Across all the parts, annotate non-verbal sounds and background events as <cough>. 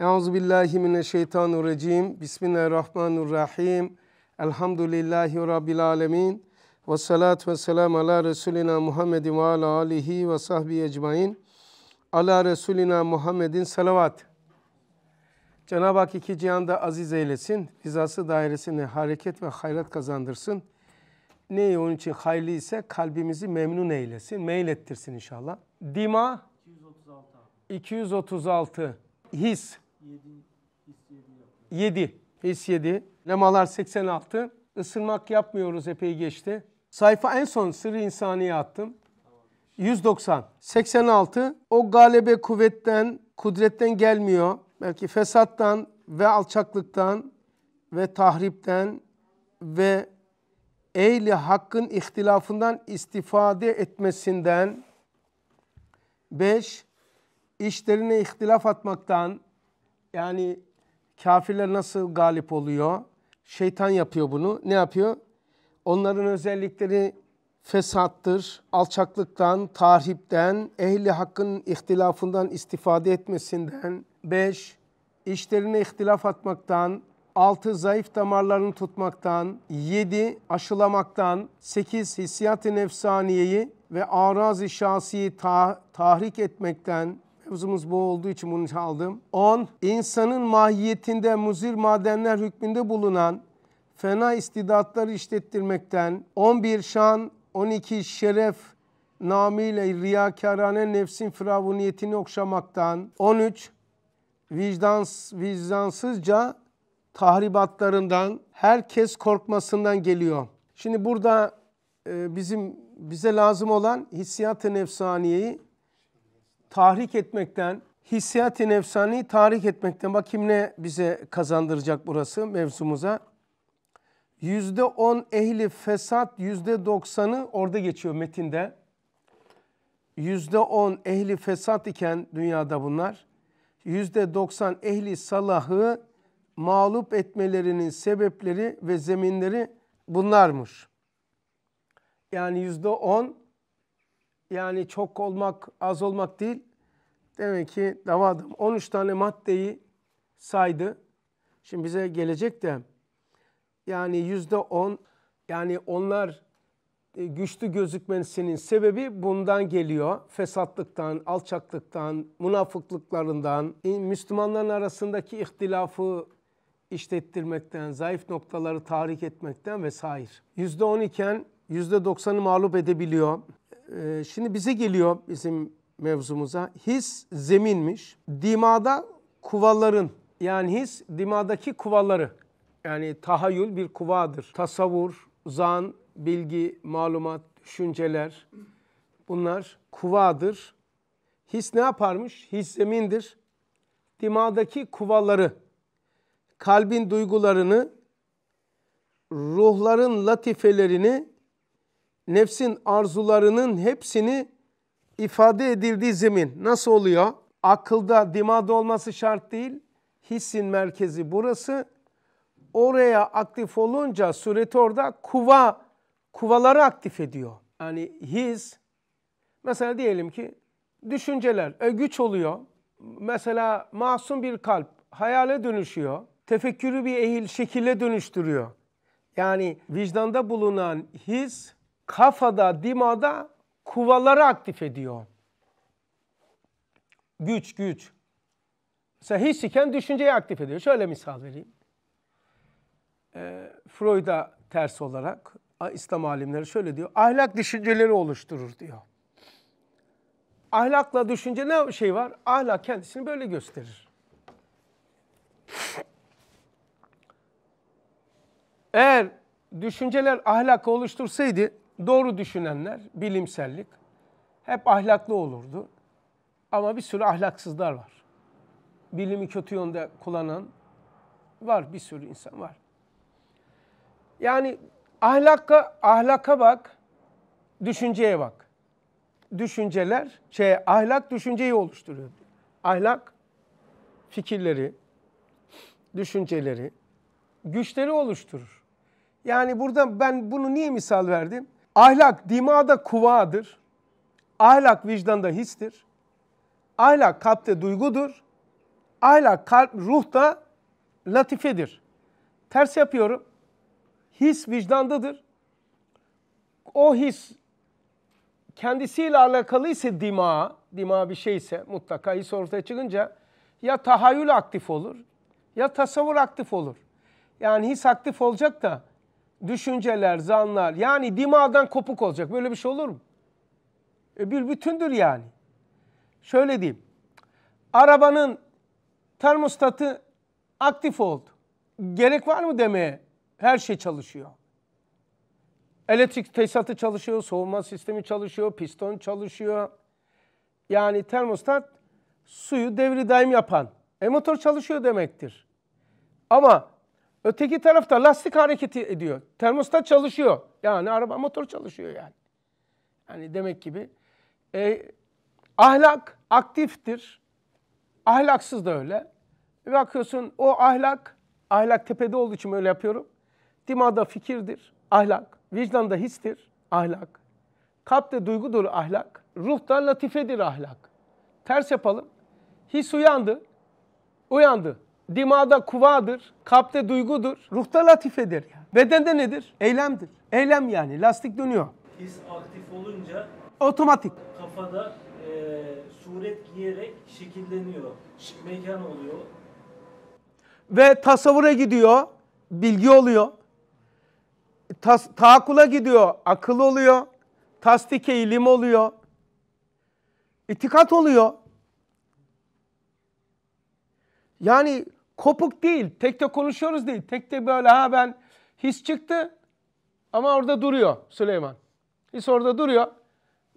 Euzu billahi mineşşeytanirracim. Bismillahirrahmanirrahim. Elhamdülillahi rabbil alamin. Ve salatu ve selam ala resulina Muhammedin ve ala alihi ve sahbihi ecmaîn. Ala resulina Muhammedin salavat. Cenab-ı Hak iki cihanda aziz eylesin. Hizası dairesine hareket ve hayrat kazandırsın. Neyi onun için hayırlı ise kalbimizi memnun eylesin, meylettirsin inşallah. Dima 236. 236 his 7. 7. His 7. Lemalar 86. Isırmak yapmıyoruz epey geçti. Sayfa en son sırrı insaniye attım. 190. 86. O galebe kuvvetten, kudretten gelmiyor. Belki fesattan ve alçaklıktan ve tahripten ve eyli hakkın ihtilafından istifade etmesinden. 5. İşlerine ihtilaf atmaktan yani kafirler nasıl galip oluyor? Şeytan yapıyor bunu. Ne yapıyor? Onların özellikleri fesattır, alçaklıktan, tahripten, ehli hakkın ihtilafından istifade etmesinden, beş işlerine ihtilaf atmaktan, altı Zayıf damarlarını tutmaktan, yedi Aşılamaktan, sekiz Hissiyat-ı nefsaniyeyi ve arazi şahsiyi ta tahrik etmekten, Mevzumuz bu olduğu için bunu çaldım. 10. İnsanın mahiyetinde muzir madenler hükmünde bulunan fena istidatları işlettirmekten. 11. Şan, 12. Şeref, namıyla riyakarane nefsin firavuniyetini okşamaktan. 13. Vicdans, vicdansızca tahribatlarından, herkes korkmasından geliyor. Şimdi burada e, bizim bize lazım olan hissiyat-ı nefsaniyeyi tahrik etmekten, hissiyat-i nefsani tahrik etmekten kim ne bize kazandıracak burası mevzumuza. Yüzde on ehli fesat yüzde doksanı orada geçiyor metinde. Yüzde on ehli fesat iken dünyada bunlar. Yüzde doksan ehli salahı mağlup etmelerinin sebepleri ve zeminleri bunlarmış. Yani yüzde on yani çok olmak, az olmak değil. Demek ki davadım 13 tane maddeyi saydı. Şimdi bize gelecek de yani yüzde on yani onlar e, güçlü gözükmesinin sebebi bundan geliyor. Fesatlıktan, alçaklıktan, münafıklıklarından, e, Müslümanların arasındaki ihtilafı işlettirmekten, zayıf noktaları tahrik etmekten vesaire. Yüzde on iken yüzde doksanı mağlup edebiliyor. Ee, şimdi bize geliyor bizim mevzumuza. His zeminmiş. Dimada kuvalların yani his dimadaki kuvalları yani tahayyül bir kuvadır. Tasavvur, zan, bilgi, malumat, düşünceler bunlar kuvadır. His ne yaparmış? His zemindir. Dimadaki kuvaları, kalbin duygularını, ruhların latifelerini nefsin arzularının hepsini ifade edildiği zemin nasıl oluyor? Akılda, dimağda olması şart değil. Hissin merkezi burası. Oraya aktif olunca sureti orada kuva, kuvaları aktif ediyor. Yani his, mesela diyelim ki düşünceler, e, güç oluyor. Mesela masum bir kalp hayale dönüşüyor. Tefekkürü bir ehil şekile dönüştürüyor. Yani vicdanda bulunan his kafada, dimada kuvaları aktif ediyor. Güç, güç. Mesela his iken düşünceyi aktif ediyor. Şöyle misal vereyim. E, ee, Freud'a ters olarak İslam alimleri şöyle diyor. Ahlak düşünceleri oluşturur diyor. Ahlakla düşünce ne şey var? Ahlak kendisini böyle gösterir. Eğer düşünceler ahlak oluştursaydı doğru düşünenler, bilimsellik hep ahlaklı olurdu. Ama bir sürü ahlaksızlar var. Bilimi kötü yönde kullanan var, bir sürü insan var. Yani ahlaka, ahlaka bak, düşünceye bak. Düşünceler, şey, ahlak düşünceyi oluşturuyor. Ahlak fikirleri, düşünceleri, güçleri oluşturur. Yani burada ben bunu niye misal verdim? Ahlak dimada kuvadır. Ahlak vicdanda histir. Ahlak kalpte duygudur. Ahlak kalp ruhta latifedir. Ters yapıyorum. His vicdandadır. O his kendisiyle alakalı ise dima, dima bir şeyse mutlaka his ortaya çıkınca ya tahayyül aktif olur ya tasavvur aktif olur. Yani his aktif olacak da düşünceler, zanlar yani dimağdan kopuk olacak. Böyle bir şey olur mu? E bir bütündür yani. Şöyle diyeyim. Arabanın termostatı aktif oldu. Gerek var mı demeye her şey çalışıyor. Elektrik tesisatı çalışıyor, soğuma sistemi çalışıyor, piston çalışıyor. Yani termostat suyu devri daim yapan. E motor çalışıyor demektir. Ama Öteki tarafta lastik hareket ediyor. Termostat çalışıyor. Yani araba motor çalışıyor yani. Yani demek gibi. E, ahlak aktiftir. Ahlaksız da öyle. E, bakıyorsun o ahlak, ahlak tepede olduğu için öyle yapıyorum. Dimada fikirdir, ahlak. Vicdanda histir, ahlak. Kalpte duygudur ahlak. Ruhta latifedir ahlak. Ters yapalım. His uyandı, uyandı dimada kuvadır, kalpte duygudur, ruhta latifedir. Yani. Bedende nedir? Eylemdir. Eylem yani lastik dönüyor. His aktif olunca otomatik kafada e, suret giyerek şekilleniyor. Mekan oluyor. Ve tasavvura gidiyor, bilgi oluyor. Tas, tahakkula gidiyor, akıl oluyor. Tasdike ilim oluyor. İtikat oluyor. Yani kopuk değil. Tek de konuşuyoruz değil. Tek de böyle ha ben his çıktı ama orada duruyor Süleyman. His orada duruyor.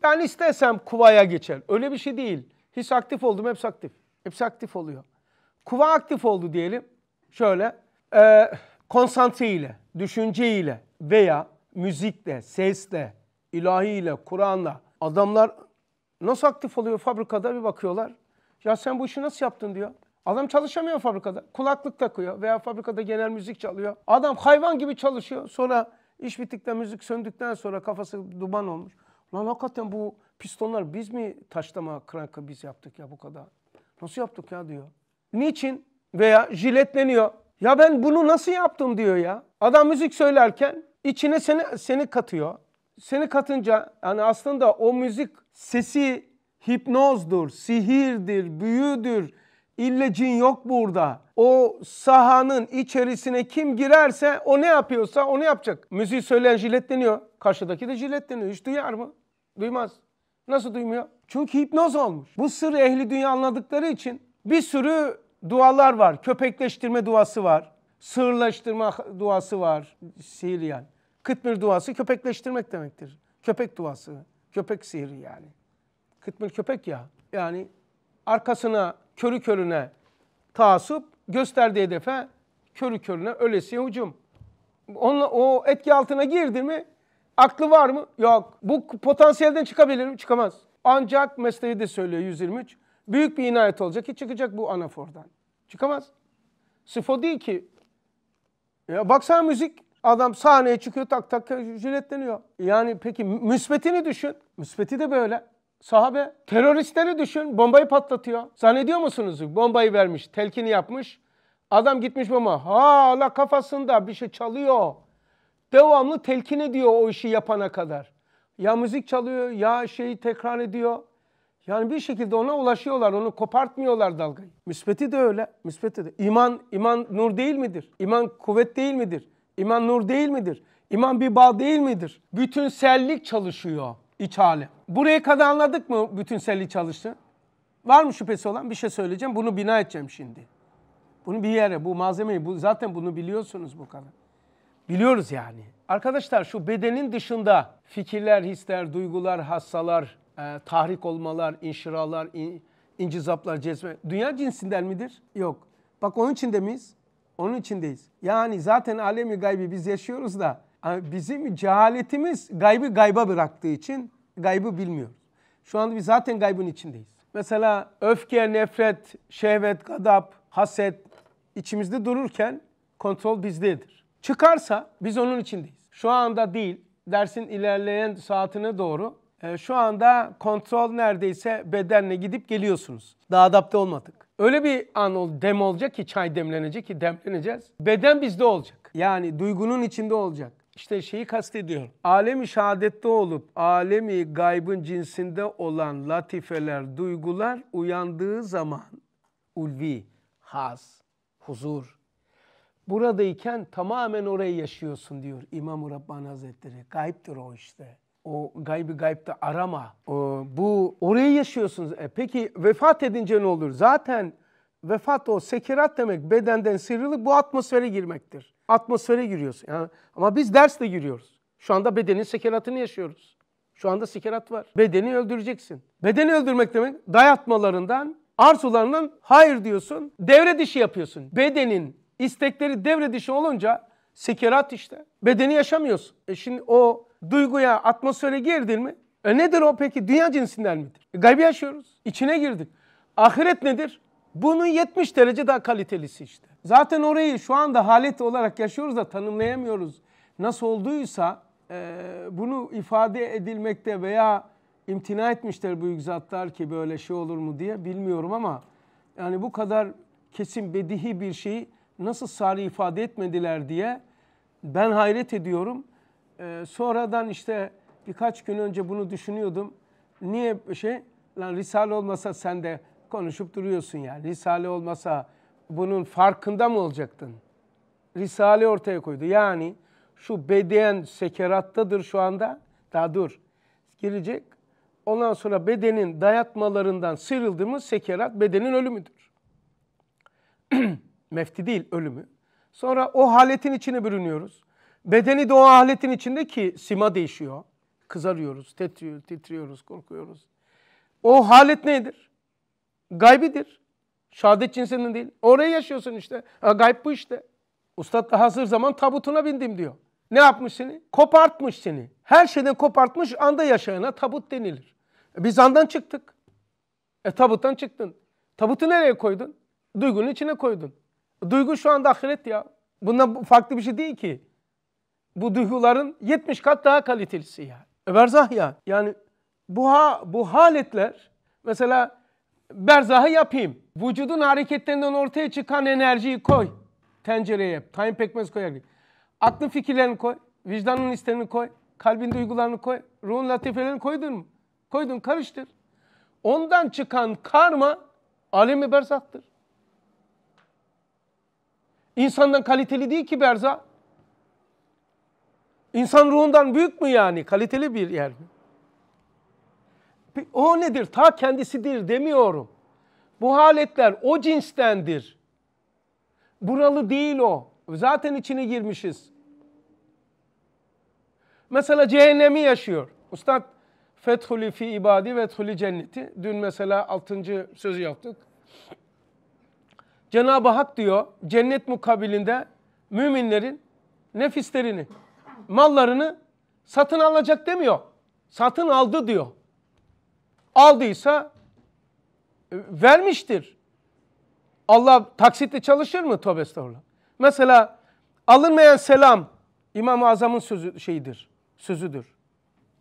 Ben istesem kuvaya geçer. Öyle bir şey değil. His aktif oldum hepsi aktif. Hepsi aktif oluyor. Kuva aktif oldu diyelim. Şöyle e, konsantre ile, düşünce ile veya müzikle, sesle, ilahiyle, Kur'an'la adamlar nasıl aktif oluyor fabrikada bir bakıyorlar. Ya sen bu işi nasıl yaptın diyor. Adam çalışamıyor fabrikada. Kulaklık takıyor veya fabrikada genel müzik çalıyor. Adam hayvan gibi çalışıyor. Sonra iş bittikten, müzik söndükten sonra kafası duman olmuş. Lan hakikaten bu pistonlar biz mi taşlama krankı biz yaptık ya bu kadar? Nasıl yaptık ya diyor. Niçin? Veya jiletleniyor. Ya ben bunu nasıl yaptım diyor ya. Adam müzik söylerken içine seni, seni katıyor. Seni katınca yani aslında o müzik sesi hipnozdur, sihirdir, büyüdür, İlle cin yok burada. O sahanın içerisine kim girerse o ne yapıyorsa onu yapacak. Müziği söyleyen jiletleniyor. Karşıdaki de jiletleniyor. Hiç duyar mı? Duymaz. Nasıl duymuyor? Çünkü hipnoz olmuş. Bu sır ehli dünya anladıkları için bir sürü dualar var. Köpekleştirme duası var. Sığırlaştırma duası var. Sihir yani. Kıtmir duası köpekleştirmek demektir. Köpek duası. Köpek sihri yani. Kıtmir köpek ya. Yani arkasına körü körüne taassup, gösterdiği hedefe körü körüne ölesiye hücum. Onunla, o etki altına girdi mi aklı var mı? Yok. Bu potansiyelden çıkabilir mi? Çıkamaz. Ancak mesleği de söylüyor 123. Büyük bir inayet olacak ki çıkacak bu anafordan. Çıkamaz. Sifo değil ki. Ya baksana müzik Adam sahneye çıkıyor tak tak jiletleniyor. Yani peki müsbetini düşün. Müsbeti de böyle. Sahabe teröristleri düşün bombayı patlatıyor. Zannediyor musunuz? Bombayı vermiş, telkini yapmış. Adam gitmiş bomba hala kafasında bir şey çalıyor. Devamlı telkin ediyor o işi yapana kadar. Ya müzik çalıyor ya şeyi tekrar ediyor. Yani bir şekilde ona ulaşıyorlar, onu kopartmıyorlar dalgayı. Müsbeti de öyle, müsbeti de. İman, iman nur değil midir? İman kuvvet değil midir? İman nur değil midir? İman bir bağ değil midir? Bütünsellik çalışıyor iç alem buraya kadar anladık mı bütünselliği çalıştı? Var mı şüphesi olan? Bir şey söyleyeceğim. Bunu bina edeceğim şimdi. Bunu bir yere, bu malzemeyi, bu, zaten bunu biliyorsunuz bu kadar. Biliyoruz yani. Arkadaşlar şu bedenin dışında fikirler, hisler, duygular, hassalar, e, tahrik olmalar, inşiralar, in, incizaplar, cezme. Dünya cinsinden midir? Yok. Bak onun içinde miyiz? Onun içindeyiz. Yani zaten alemi gaybi biz yaşıyoruz da bizim cehaletimiz gaybi gayba bıraktığı için gaybı bilmiyoruz. Şu anda biz zaten gaybın içindeyiz. Mesela öfke, nefret, şehvet, gadap, haset içimizde dururken kontrol bizdedir. Çıkarsa biz onun içindeyiz. Şu anda değil, dersin ilerleyen saatine doğru e, şu anda kontrol neredeyse bedenle gidip geliyorsunuz. Daha adapte olmadık. Öyle bir an ol, dem olacak ki çay demlenecek ki demleneceğiz. Beden bizde olacak. Yani duygunun içinde olacak. İşte şeyi kastediyor. Alemi şehadette olup alemi gaybın cinsinde olan latifeler, duygular uyandığı zaman ulvi, haz, huzur. Buradayken tamamen orayı yaşıyorsun diyor İmam-ı Rabbani Hazretleri. Gayiptir o işte. O gaybi gayipte arama. O, bu orayı yaşıyorsunuz. E peki vefat edince ne olur? Zaten vefat o sekerat demek bedenden sıyrılıp bu atmosfere girmektir. Atmosfere giriyorsun. Yani, ama biz dersle giriyoruz. Şu anda bedenin sekeratını yaşıyoruz. Şu anda sekerat var. Bedeni öldüreceksin. Bedeni öldürmek demek dayatmalarından, arzularından hayır diyorsun. Devre dışı yapıyorsun. Bedenin istekleri devre dışı olunca sekerat işte. Bedeni yaşamıyorsun. E şimdi o duyguya, atmosfere girdin mi? E nedir o peki? Dünya cinsinden midir? E gaybı yaşıyoruz. İçine girdik. Ahiret nedir? Bunun 70 derece daha kalitelisi işte. Zaten orayı şu anda halet olarak yaşıyoruz da tanımlayamıyoruz. Nasıl olduysa e, bunu ifade edilmekte veya imtina etmişler büyük zatlar ki böyle şey olur mu diye bilmiyorum ama yani bu kadar kesin bedihi bir şeyi nasıl sari ifade etmediler diye ben hayret ediyorum. Ee, sonradan işte birkaç gün önce bunu düşünüyordum. Niye şey lan Risale olmasa sen de konuşup duruyorsun yani. Risale olmasa bunun farkında mı olacaktın? Risale ortaya koydu. Yani şu beden sekerattadır şu anda. Daha dur. Girecek. Ondan sonra bedenin dayatmalarından sıyrıldı mı sekerat bedenin ölümüdür. <clears throat> Mefti değil ölümü. Sonra o haletin içine bürünüyoruz. Bedeni de o haletin içinde ki sima değişiyor. Kızarıyoruz, tetriyor, titriyoruz, korkuyoruz. O halet nedir? gaybidir. Şehadet cinsinden değil. Orayı yaşıyorsun işte. Ha, gayb bu işte. Ustad da hazır zaman tabutuna bindim diyor. Ne yapmış seni? Kopartmış seni. Her şeyden kopartmış anda yaşayana tabut denilir. E, biz andan çıktık. E tabuttan çıktın. Tabutu nereye koydun? Duygunun içine koydun. E, duygu şu anda ahiret ya. Bundan farklı bir şey değil ki. Bu duyguların 70 kat daha kalitelisi ya. E, berzah ya. Yani bu, ha, bu haletler mesela berzahı yapayım. Vücudun hareketlerinden ortaya çıkan enerjiyi koy. Tencereye, tayin pekmez koyar gibi. Aklın fikirlerini koy, vicdanın isteğini koy, kalbin duygularını koy, ruhun latifelerini koydun mu? Koydun, karıştır. Ondan çıkan karma alemi berzahtır. İnsandan kaliteli değil ki berzah. İnsan ruhundan büyük mü yani? Kaliteli bir yer mi? O nedir? Ta kendisidir demiyorum. Bu haletler o cinstendir. Buralı değil o. Zaten içine girmişiz. Mesela cehennemi yaşıyor. Ustad Fethuli fi ibadi ve tuli cenneti. Dün mesela altıncı sözü yaptık. Cenab-ı Hak diyor cennet mukabilinde müminlerin nefislerini, mallarını satın alacak demiyor. Satın aldı diyor. Aldıysa e, vermiştir. Allah taksitle çalışır mı? Tövbe estağfurullah. Mesela alınmayan selam İmam-ı Azam'ın sözü şeyidir. Sözüdür.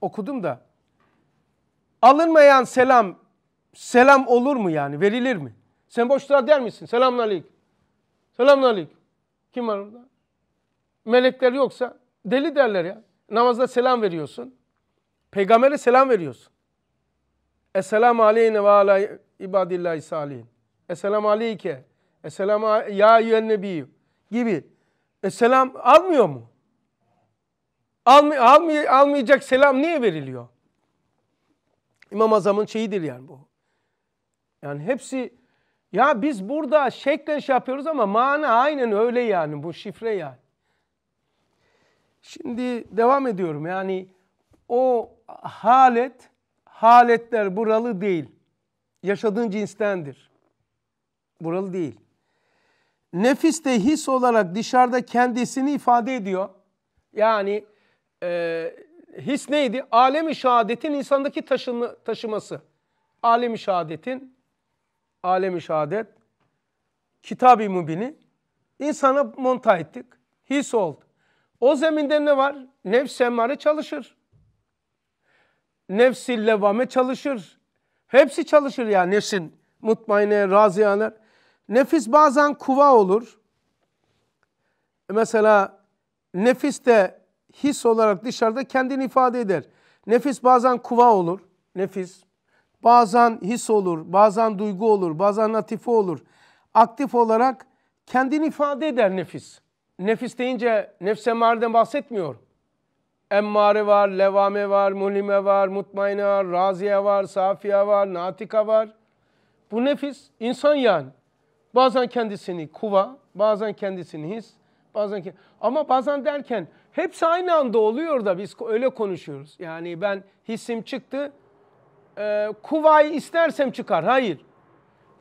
Okudum da. Alınmayan selam selam olur mu yani? Verilir mi? Sen boşluğa der misin? Selamun aleyküm. Selamun aleyküm. Kim var orada? Melekler yoksa deli derler ya. Namazda selam veriyorsun. Peygamber'e selam veriyorsun. Esselamu aleyne ve ala ibadillahi salihin. Esselamu aleyke. Esselamu ya eyyühen nebiyyü. Gibi. Esselam almıyor mu? Almay almay almayacak selam niye veriliyor? İmam Azam'ın şeyidir yani bu. Yani hepsi ya biz burada şeklen şey yapıyoruz ama mana aynen öyle yani bu şifre yani. Şimdi devam ediyorum yani o halet haletler buralı değil. Yaşadığın cinstendir. Buralı değil. Nefis de his olarak dışarıda kendisini ifade ediyor. Yani e, his neydi? Alemi şehadetin insandaki taşını, taşıması. Alemi şehadetin, alemi şehadet, kitab-ı mubini insana monta ettik. His oldu. O zeminde ne var? Nefs emmare çalışır nefsil levame çalışır. Hepsi çalışır ya yani. nefsin mutmaineye, razıyaner. Nefis bazen kuva olur. E mesela nefis de his olarak dışarıda kendini ifade eder. Nefis bazen kuva olur. Nefis. Bazen his olur, bazen duygu olur, bazen latife olur. Aktif olarak kendini ifade eder nefis. Nefis deyince nefse mariden bahsetmiyor. Emmare var, Levame var, Mulime var, Mutmaine var, Raziye var, Safiye var, Natika var. Bu nefis insan yani. Bazen kendisini kuva, bazen kendisini his, bazen ke ama bazen derken hepsi aynı anda oluyor da biz öyle konuşuyoruz. Yani ben hisim çıktı, e, kuvayı istersem çıkar. Hayır.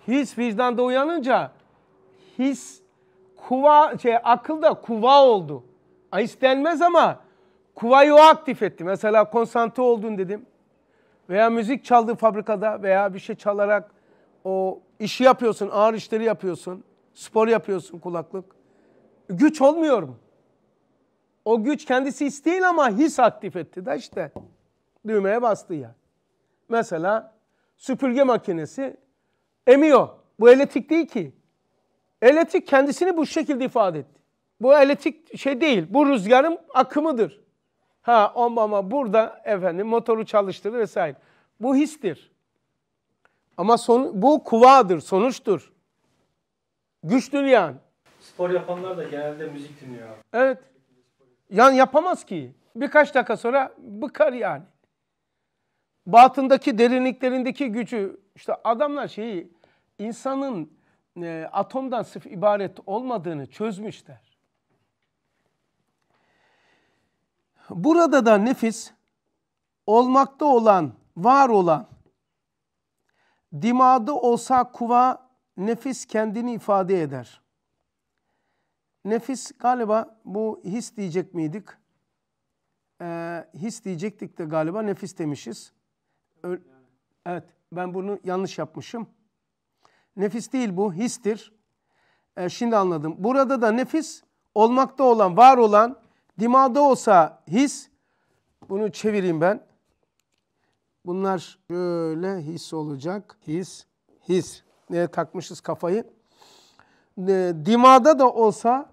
His vicdanda uyanınca his kuva şey akılda kuva oldu. İstenmez ama Kuvayı o aktif etti. Mesela konsantre oldun dedim. Veya müzik çaldığı fabrikada veya bir şey çalarak o işi yapıyorsun, ağır işleri yapıyorsun. Spor yapıyorsun kulaklık. Güç olmuyor mu? O güç kendisi isteyin ama his aktif etti de işte. Düğmeye bastı ya. Mesela süpürge makinesi emiyor. Bu elektrik değil ki. Elektrik kendisini bu şekilde ifade etti. Bu elektrik şey değil. Bu rüzgarın akımıdır. Ha o mama burada efendim motoru çalıştırdı vesaire. Bu histir. Ama son, bu kuvadır, sonuçtur. Güçtür yani. Spor yapanlar da genelde müzik dinliyor Evet. Yani yapamaz ki. Birkaç dakika sonra bıkar yani. Batındaki derinliklerindeki gücü işte adamlar şeyi insanın e, atomdan sırf ibaret olmadığını çözmüşler. Burada da nefis olmakta olan, var olan, dimadı olsa kuva nefis kendini ifade eder. Nefis galiba bu his diyecek miydik? Ee, his diyecektik de galiba nefis demişiz. Öl evet ben bunu yanlış yapmışım. Nefis değil bu histir. Ee, şimdi anladım. Burada da nefis olmakta olan, var olan, Dimağda olsa his, bunu çevireyim ben. Bunlar böyle his olacak. His, his. Neye takmışız kafayı? E, dimağda da olsa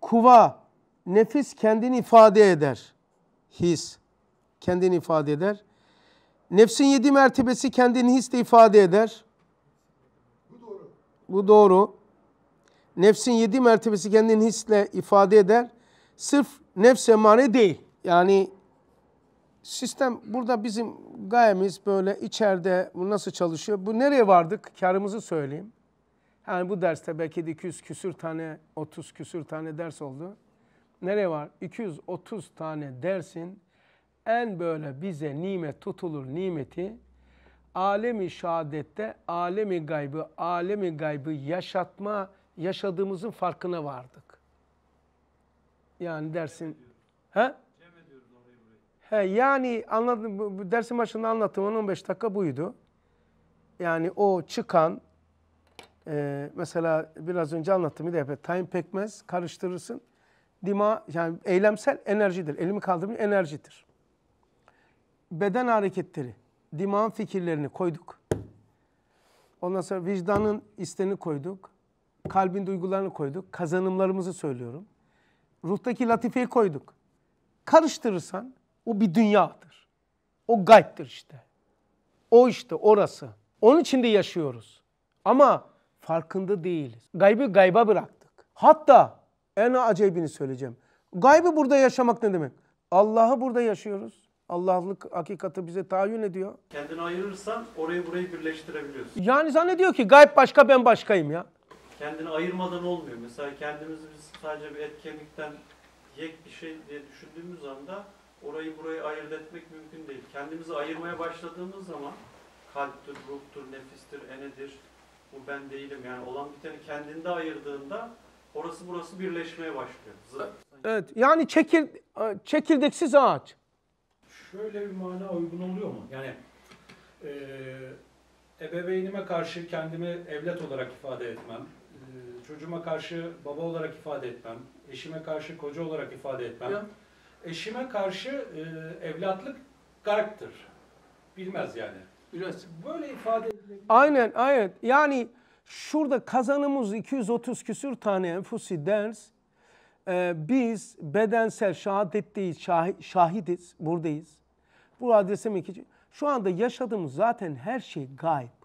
kuva, nefis kendini ifade eder. His, kendini ifade eder. Nefsin yedi mertebesi kendini hisle ifade eder. Bu doğru. Bu doğru. Nefsin yedi mertebesi kendini hisle ifade eder sırf nefs emare değil. Yani sistem burada bizim gayemiz böyle içeride bu nasıl çalışıyor? Bu nereye vardık? Karımızı söyleyeyim. Yani bu derste belki de 200 küsür tane, 30 küsür tane ders oldu. Nereye var? 230 tane dersin en böyle bize nimet tutulur nimeti alemi şehadette alemi gaybı, alemi gaybı yaşatma yaşadığımızın farkına vardık. Yani dersin. He? He, yani anladım, bu, bu dersin başında anlattım. 15 dakika buydu. Yani o çıkan, e, mesela biraz önce anlattım bir de time pekmez karıştırırsın. Dima, yani eylemsel enerjidir. Elimi kaldırmış enerjidir. Beden hareketleri, dimağın fikirlerini koyduk. Ondan sonra vicdanın isteni koyduk. Kalbin duygularını koyduk. Kazanımlarımızı söylüyorum ruhtaki latifeyi koyduk. Karıştırırsan o bir dünyadır. O gayptir işte. O işte orası. Onun içinde yaşıyoruz. Ama farkında değiliz. Gaybı gayba bıraktık. Hatta en acayibini söyleyeceğim. Gaybı burada yaşamak ne demek? Allah'ı burada yaşıyoruz. Allah'lık hakikati bize tahayyün ediyor. Kendini ayırırsan orayı burayı birleştirebiliyorsun. Yani zannediyor ki gayb başka ben başkayım ya kendini ayırmadan olmuyor. Mesela kendimizi biz sadece bir et kemikten yek bir şey diye düşündüğümüz anda orayı burayı ayırt etmek mümkün değil. Kendimizi ayırmaya başladığımız zaman kalptir, ruhtur, nefistir, enedir, bu ben değilim yani olan biteni kendinde ayırdığında orası burası birleşmeye başlıyor. Zıt. Evet yani çekir, e, çekirdeksiz ağaç. Şöyle bir mana uygun oluyor mu? Yani e, ebeveynime karşı kendimi evlat olarak ifade etmem, çocuğuma karşı baba olarak ifade etmem, eşime karşı koca olarak ifade etmem. Ya. Eşime karşı e, evlatlık gariptir. Bilmez yani. Bilmez. Böyle ifade edilebilir. Aynen, aynen. Yani şurada kazanımız 230 küsür tane enfusi ders. Ee, biz bedensel şahadet değil, şah, şahidiz, buradayız. Bu adrese mi ki? Şu anda yaşadığımız zaten her şey gayet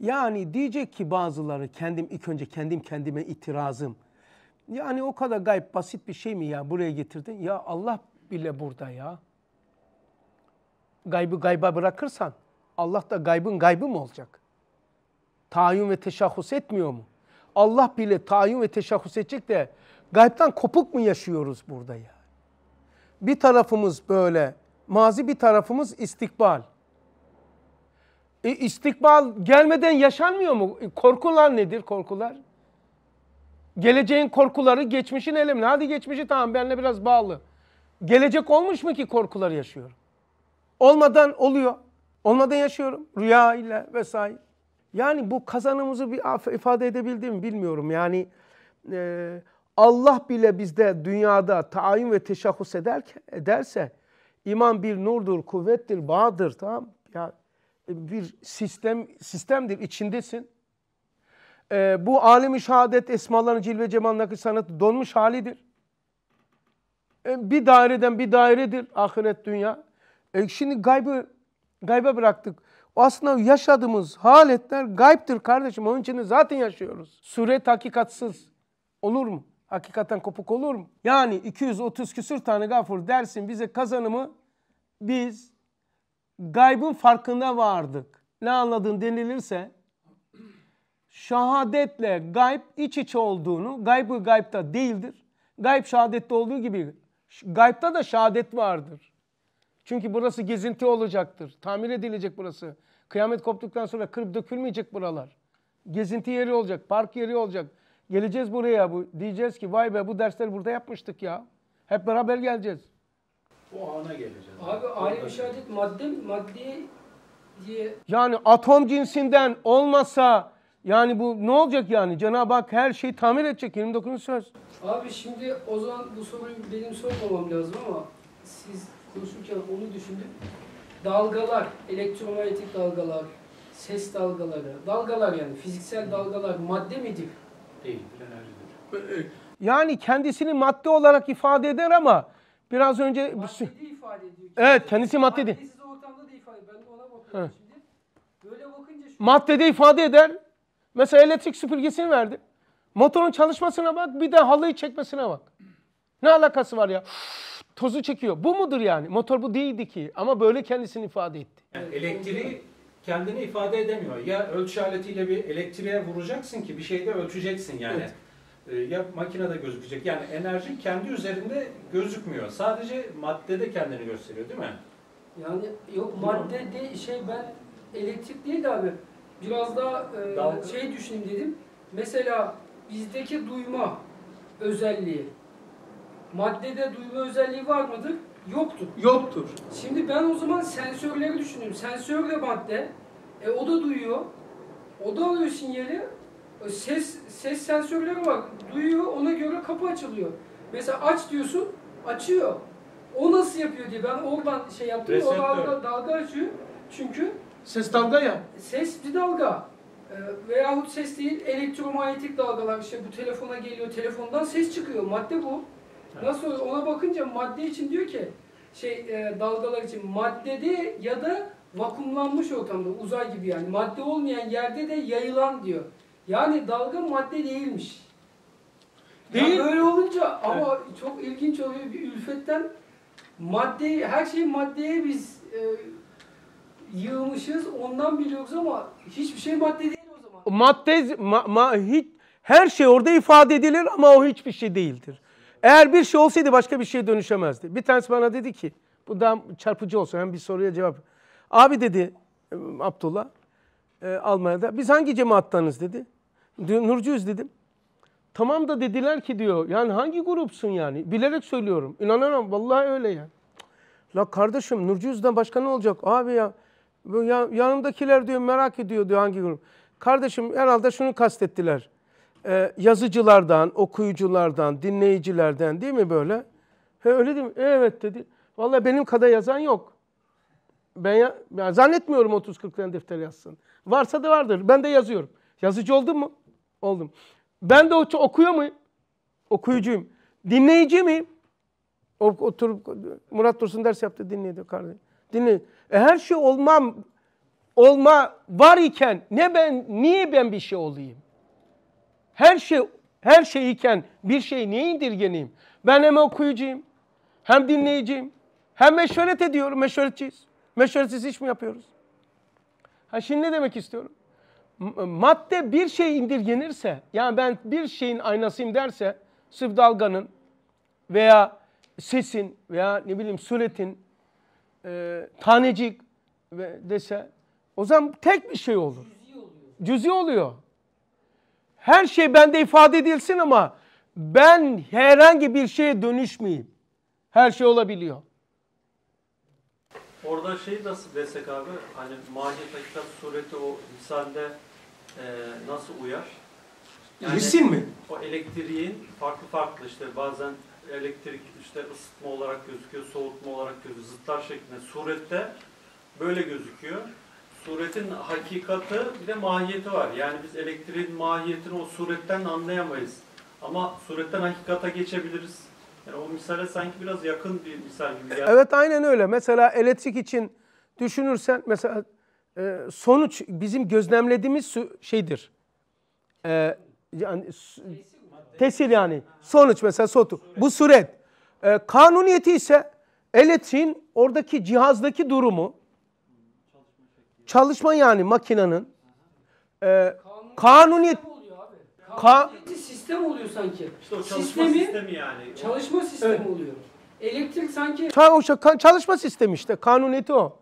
yani diyecek ki bazıları kendim ilk önce kendim kendime itirazım. Yani o kadar gayb basit bir şey mi ya buraya getirdin? Ya Allah bile burada ya. Gaybı gayba bırakırsan Allah da gaybın gaybı mı olacak? Tayin ve teşahhus etmiyor mu? Allah bile tayin ve teşahhus edecek de gaybtan kopuk mu yaşıyoruz burada ya? Bir tarafımız böyle mazi bir tarafımız istikbal. E, istikbal gelmeden yaşanmıyor mu? E, korkular nedir korkular? Geleceğin korkuları geçmişin elemine. Hadi geçmişi tamam benimle biraz bağlı. Gelecek olmuş mu ki korkuları yaşıyorum? Olmadan oluyor. Olmadan yaşıyorum. Rüya ile vesaire. Yani bu kazanımızı bir ifade edebildim bilmiyorum. Yani e, Allah bile bizde dünyada tayin ve teşahhus ederse iman bir nurdur, kuvvettir, bağdır tamam Ya bir sistem sistemdir içindesin. Ee, bu alemi şehadet esmaların cilve cemal nakış sanatı donmuş halidir. Ee, bir daireden bir dairedir ahiret dünya. Ee, şimdi gaybı gayba bıraktık. O aslında yaşadığımız haletler gayiptir kardeşim. Onun için zaten yaşıyoruz. Suret hakikatsız olur mu? Hakikaten kopuk olur mu? Yani 230 küsür tane gafur dersin bize kazanımı biz gaybın farkında vardık. Ne anladığın denilirse şahadetle gayb iç içe olduğunu, gaybı gaybta değildir. Gayb şahadette olduğu gibi gaybta da şahadet vardır. Çünkü burası gezinti olacaktır. Tamir edilecek burası. Kıyamet koptuktan sonra kırıp dökülmeyecek buralar. Gezinti yeri olacak, park yeri olacak. Geleceğiz buraya bu diyeceğiz ki vay be bu dersleri burada yapmıştık ya. Hep beraber geleceğiz. O ana geleceğiz. Abi alim şehadet madde, maddi diye... Yani atom cinsinden olmasa yani bu ne olacak yani? Cenab-ı Hak her şeyi tamir edecek 29. söz. Abi şimdi o zaman bu soruyu benim sormamam lazım ama siz konuşurken onu düşündüm. Dalgalar, elektromanyetik dalgalar, ses dalgaları, dalgalar yani fiziksel dalgalar madde midir? Değildir, enerjidir. Yani kendisini madde olarak ifade eder ama Biraz önce... Maddede ifade ediyor. Evet kendisi maddede. Maddesiz ortamda da ifade ediyor. Ben de ona bakıyorum şimdi. Böyle bakınca... Şu... Maddede ifade eder. Mesela elektrik süpürgesini verdi. Motorun çalışmasına bak bir de halıyı çekmesine bak. Ne alakası var ya? tozu çekiyor. Bu mudur yani? Motor bu değildi ki ama böyle kendisini ifade etti. Yani elektriği kendini ifade edemiyor. Ya ölçü aletiyle bir elektriğe vuracaksın ki bir şeyde ölçeceksin yani. Evet. E, ya makinede gözükecek. Yani enerji kendi üzerinde gözükmüyor. Sadece maddede kendini gösteriyor değil mi? Yani yok madde de şey ben elektrik değil de abi. Biraz daha e, şey düşüneyim dedim. Mesela bizdeki duyma özelliği. Maddede duyma özelliği var mıdır? Yoktur. Yoktur. Şimdi ben o zaman sensörleri düşünüyorum. Sensör de madde. E o da duyuyor. O da alıyor sinyali ses ses sensörleri var. Duyuyor, ona göre kapı açılıyor. Mesela aç diyorsun, açıyor. O nasıl yapıyor diye ben oradan şey yaptım. Reseptör. O dalga, dalga açıyor. Çünkü ses dalga ya. Ses bir dalga. E, veyahut ses değil, elektromanyetik dalgalar işte bu telefona geliyor, telefondan ses çıkıyor. Madde bu. Nasıl olur? Ona bakınca madde için diyor ki şey e, dalgalar için maddede ya da vakumlanmış ortamda uzay gibi yani madde olmayan yerde de yayılan diyor. Yani dalga madde değilmiş. Değil. Yani öyle olunca ama evet. çok ilginç oluyor bir ülfetten madde her şey maddeye biz e, yığmışız ondan biliyoruz ama hiçbir şey madde değil o zaman. Madde ma, ma, hiç, her şey orada ifade edilir ama o hiçbir şey değildir. Eğer bir şey olsaydı başka bir şeye dönüşemezdi. Bir tanesi bana dedi ki bu daha çarpıcı olsun hem bir soruya cevap. Abi dedi e, Abdullah e, Almanya'da biz hangi cemaattanız dedi. Nurcu dedim. Tamam da dediler ki diyor yani hangi grupsun yani? Bilerek söylüyorum. İnanamam vallahi öyle ya. La kardeşim Nurcu başka ne olacak? Abi ya, ya yanımdakiler diyor merak ediyor diyor hangi grup. Kardeşim herhalde şunu kastettiler. Ee, yazıcılardan, okuyuculardan, dinleyicilerden değil mi böyle? He öyle değil mi? evet dedi. Vallahi benim kadar yazan yok. Ben ya, yani zannetmiyorum 30-40 tane defter yazsın. Varsa da vardır. Ben de yazıyorum. Yazıcı oldum mu? oldum. Ben de okuyor mu Okuyucuyum. Dinleyici mi Oturup Murat Dursun ders yaptı dinledi kardeşim. Dinle. E her şey olmam olma var iken ne ben niye ben bir şey olayım? Her şey her şey iken bir şey niye indirgeneyim? Ben hem okuyucuyum, hem dinleyiciyim, hem meşveret ediyorum, meşveretçiyiz. Meşveretsiz iş mi yapıyoruz? Ha şimdi ne demek istiyorum? madde bir şey indirgenirse, yani ben bir şeyin aynasıyım derse, sırf dalganın veya sesin veya ne bileyim suretin, e, tanecik dese, o zaman tek bir şey olur. Cüzi oluyor. Cüzi oluyor. Her şey bende ifade edilsin ama ben herhangi bir şeye dönüşmeyeyim. Her şey olabiliyor. Orada şey nasıl desek abi hani Mahiyet Hakikat sureti o misalde e, nasıl uyar? Yani Risin mi? O elektriğin farklı farklı işte bazen elektrik işte ısıtma olarak gözüküyor, soğutma olarak gözüküyor, zıtlar şeklinde. Surette böyle gözüküyor. Suretin hakikati bir de mahiyeti var. Yani biz elektriğin mahiyetini o suretten anlayamayız. Ama suretten hakikata geçebiliriz. Yani o misale sanki biraz yakın bir misal gibi. Evet aynen öyle. Mesela elektrik için düşünürsen mesela ee, sonuç bizim gözlemlediğimiz şeydir. E, yani tesir yani. Sonuç mesela sotu. Bu suret. E, ee, kanuniyeti ise eletin oradaki cihazdaki durumu çalışma yani makinenin e, kanuniyet Ka sistem oluyor sanki. İşte çalışma Sistemi, sistemi yani. Çalışma sistemi evet. oluyor. Elektrik sanki... Şey- çalışma sistemi işte. Kanuniyeti o.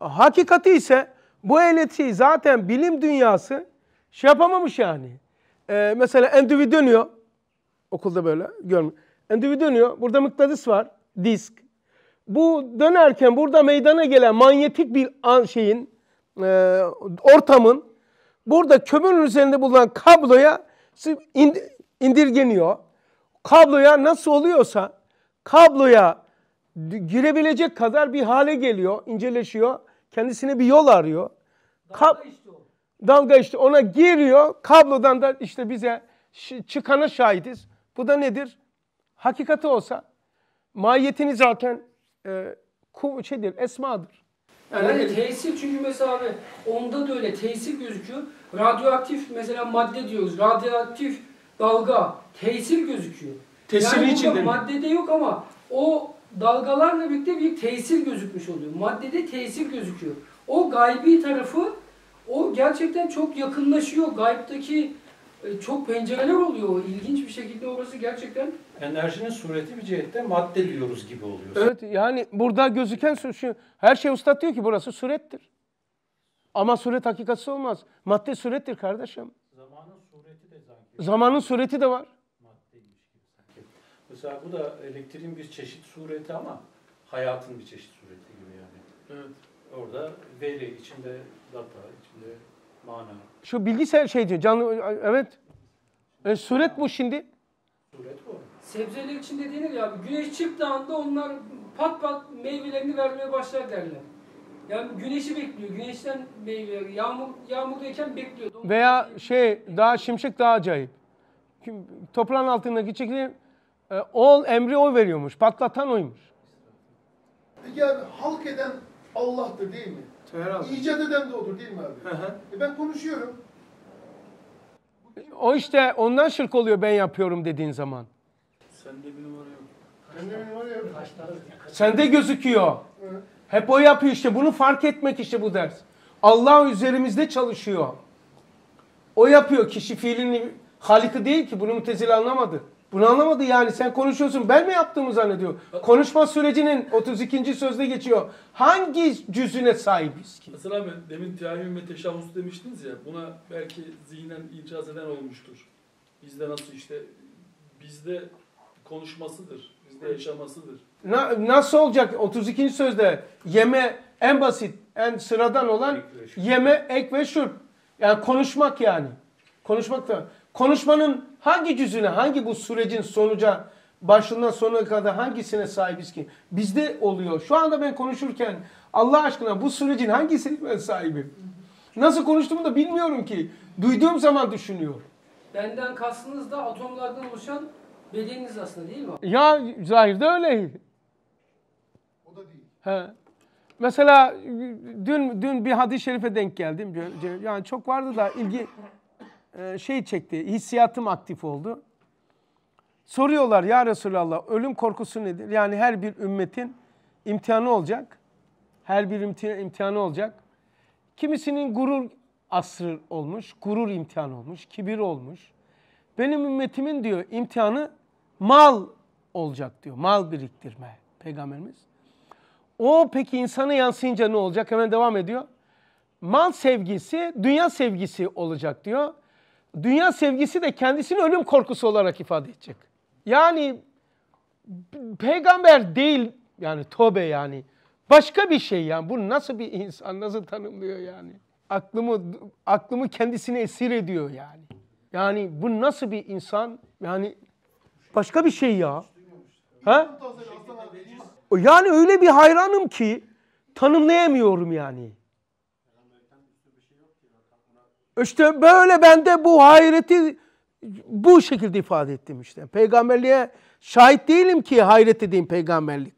Hakikati ise bu ehliyeti zaten bilim dünyası şey yapamamış yani. Ee, mesela endüvi dönüyor. Okulda böyle görmüyor. Endüvi dönüyor. Burada mıknatıs var. Disk. Bu dönerken burada meydana gelen manyetik bir şeyin e, ortamın burada kömürün üzerinde bulunan kabloya indirgeniyor. Kabloya nasıl oluyorsa kabloya girebilecek kadar bir hale geliyor, inceleşiyor. Kendisine bir yol arıyor. Kab dalga işte ona giriyor. Kablodan da işte bize çıkana şahidiz. Bu da nedir? Hakikati olsa mahiyetini zaten e, kuv şeydir, esmadır. Yani, yani tesir çünkü mesela abi onda da öyle tesir gözüküyor. Radyoaktif mesela madde diyoruz. Radyoaktif dalga tesir gözüküyor. Tesirin yani içinde mi? maddede yok ama o dalgalarla birlikte bir tesir gözükmüş oluyor. Maddede tesir gözüküyor. O gaybi tarafı o gerçekten çok yakınlaşıyor. Gayb'daki e, çok pencereler oluyor. İlginç bir şekilde orası gerçekten. Enerjinin sureti bir cihette madde diyoruz gibi oluyor. Evet yani burada gözüken şu, her şey usta diyor ki burası surettir. Ama suret hakikatsi olmaz. Madde surettir kardeşim. Zamanın sureti de sanki. Zamanın sureti de var. Mesela bu da elektriğin bir çeşit sureti ama hayatın bir çeşit sureti gibi yani. Evet. Orada veri içinde data, içinde mana. Şu bilgisayar şey diyor, canlı, evet. E, suret bu şimdi. Suret bu. Sebzeler için dediğini ya, güneş çıktığı anda onlar pat pat meyvelerini vermeye başlar derler. Yani güneşi bekliyor. Güneşten meyve Yağmur, yağmurdayken bekliyor. Veya şey daha şimşek daha acayip. Toprağın altındaki çekilen ee, ol emri o veriyormuş. Patlatan oymuş. Peki abi halk eden Allah'tır değil mi? Herhalde. İcat eden de odur değil mi abi? E ben konuşuyorum. O işte ondan şirk oluyor ben yapıyorum dediğin zaman. Sende bir numara yok. Sende bir numara yok. Sende gözüküyor. Hep o yapıyor işte. Bunu fark etmek işte bu ders. Allah üzerimizde çalışıyor. O yapıyor. Kişi fiilini haliki değil ki. Bunu mütezil anlamadı. Bunu anlamadı yani sen konuşuyorsun ben mi yaptığımı zannediyor. Konuşma sürecinin 32. sözde geçiyor. Hangi cüzüne sahibiz ki? Mesela ben demin teayyüm ve teşahhus demiştiniz ya buna belki zihnen itiraz eden olmuştur. Bizde nasıl işte bizde konuşmasıdır. Bizde yaşamasıdır. Na, nasıl olacak 32. sözde yeme en basit en sıradan olan ek yeme ek ve şurp. Yani konuşmak yani. Konuşmak da konuşmanın Hangi cüzüne, hangi bu sürecin sonuca, başından sonuna kadar hangisine sahibiz ki? Bizde oluyor. Şu anda ben konuşurken Allah aşkına bu sürecin hangisine ben sahibim? Nasıl konuştuğumu da bilmiyorum ki. Duyduğum zaman düşünüyorum. Benden kastınız da atomlardan oluşan bedeniniz aslında değil mi? Ya zahirde öyle. O da değil. He. Mesela dün dün bir hadis-i şerife denk geldim. Yani çok vardı da ilgi e, şey çekti, hissiyatım aktif oldu. Soruyorlar ya Resulallah ölüm korkusu nedir? Yani her bir ümmetin imtihanı olacak. Her bir imtihanı olacak. Kimisinin gurur asrı olmuş, gurur imtihanı olmuş, kibir olmuş. Benim ümmetimin diyor imtihanı mal olacak diyor. Mal biriktirme peygamberimiz. O peki insana yansıyınca ne olacak? Hemen devam ediyor. Mal sevgisi, dünya sevgisi olacak diyor dünya sevgisi de kendisini ölüm korkusu olarak ifade edecek. Yani peygamber değil yani tobe yani başka bir şey yani bu nasıl bir insan nasıl tanımlıyor yani aklımı aklımı kendisine esir ediyor yani yani bu nasıl bir insan yani başka bir şey ya ha yani öyle bir hayranım ki tanımlayamıyorum yani. İşte böyle ben de bu hayreti bu şekilde ifade ettim işte. Peygamberliğe şahit değilim ki hayret edeyim peygamberlik.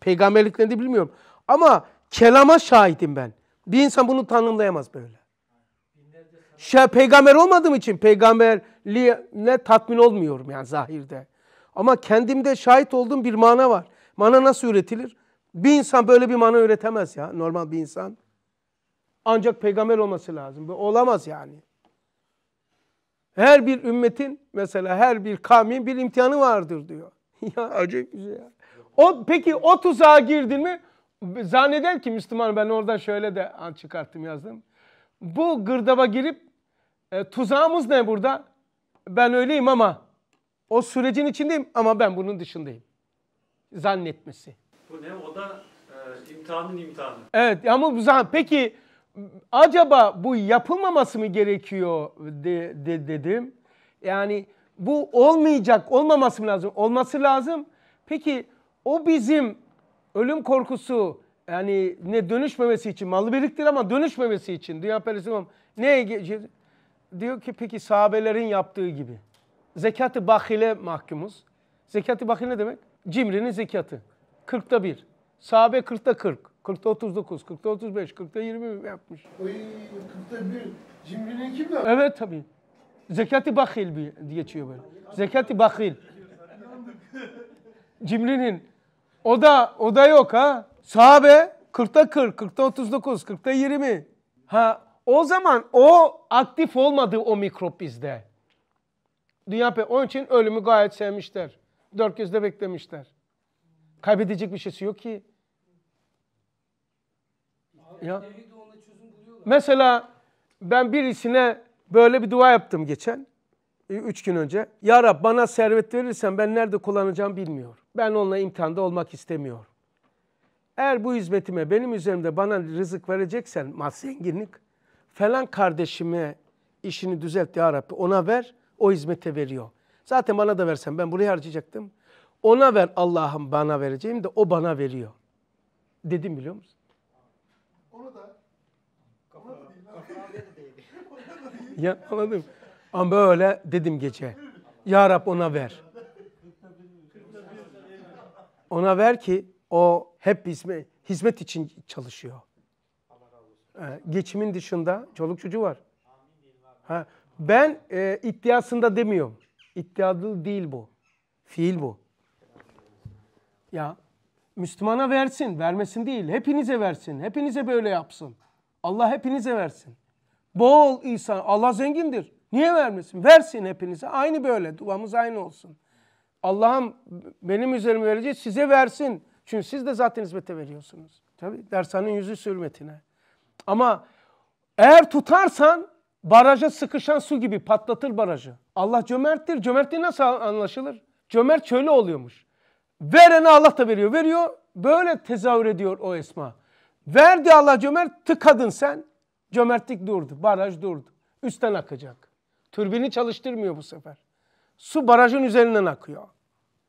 Peygamberlik nedir bilmiyorum. Ama kelama şahidim ben. Bir insan bunu tanımlayamaz böyle. Şey, peygamber olmadığım için peygamberliğe tatmin olmuyorum yani zahirde. Ama kendimde şahit olduğum bir mana var. Mana nasıl üretilir? Bir insan böyle bir mana üretemez ya normal bir insan. Ancak peygamber olması lazım. Bu olamaz yani. Her bir ümmetin mesela her bir kavmin bir imtihanı vardır diyor. <laughs> ya acayip güzel. Şey ya. O, peki o tuzağa girdin mi zanneder ki Müslüman ben oradan şöyle de an çıkarttım yazdım. Bu gırdaba girip e, tuzağımız ne burada? Ben öyleyim ama o sürecin içindeyim ama ben bunun dışındayım. Zannetmesi. Bu ne? O da e, imtihanın imtihanı. Evet ama bu peki acaba bu yapılmaması mı gerekiyor de, de, dedim. Yani bu olmayacak, olmaması mı lazım? Olması lazım. Peki o bizim ölüm korkusu yani ne dönüşmemesi için malı biriktir ama dönüşmemesi için dünya perisi ne diyor ki peki sahabelerin yaptığı gibi zekatı bahile mahkumuz. Zekatı bahile ne demek? Cimrinin zekatı. Kırkta bir. Sahabe kırkta kırk. 40'ta 39, 40'ta 35, 40'ta 20 yapmış. Oy 40'ta 1. Cimrinin kim yapmış? Evet tabii. Zekati bakil bir geçiyor böyle. Zekati bakil. Cimrinin. O da o da yok ha. Sahabe 40'ta 40, 40'ta 39, 40'ta 20. Ha o zaman o aktif olmadı o mikrop bizde. Dünya pe onun için ölümü gayet sevmişler. Dört gözle beklemişler. Kaybedecek bir şeysi yok ki. Ya. Mesela ben birisine böyle bir dua yaptım geçen. E, üç gün önce. Ya Rab bana servet verirsen ben nerede kullanacağım bilmiyorum. Ben onunla imtihanda olmak istemiyorum. Eğer bu hizmetime benim üzerimde bana rızık vereceksen mal zenginlik falan kardeşime işini düzelt ya Rabbi ona ver o hizmete veriyor. Zaten bana da versen ben buraya harcayacaktım. Ona ver Allah'ım bana vereceğim de o bana veriyor. Dedim biliyor musun? <laughs> ya anladın Ama böyle dedim gece. Ya Rab ona ver. Ona ver ki o hep hizmet, hizmet için çalışıyor. Ee, geçimin dışında çoluk çocuğu var. Ha, ben e, iddiasında demiyorum. İddialı değil bu. Fiil bu. Ya Müslümana versin, vermesin değil. Hepinize versin, hepinize böyle yapsın. Allah hepinize versin. Bol insan. Allah zengindir. Niye vermesin? Versin hepinize. Aynı böyle. Duamız aynı olsun. Allah'ım benim üzerime verecek size versin. Çünkü siz de zaten hizmete veriyorsunuz. Tabi dersanın yüzü sürmetine. Ama eğer tutarsan baraja sıkışan su gibi patlatır barajı. Allah cömerttir. Cömertliği nasıl anlaşılır? Cömert şöyle oluyormuş. Verene Allah da veriyor. Veriyor. Böyle tezahür ediyor o esma. Verdi Allah cömert tıkadın sen. Cömertlik durdu, baraj durdu. Üstten akacak. Türbini çalıştırmıyor bu sefer. Su barajın üzerinden akıyor.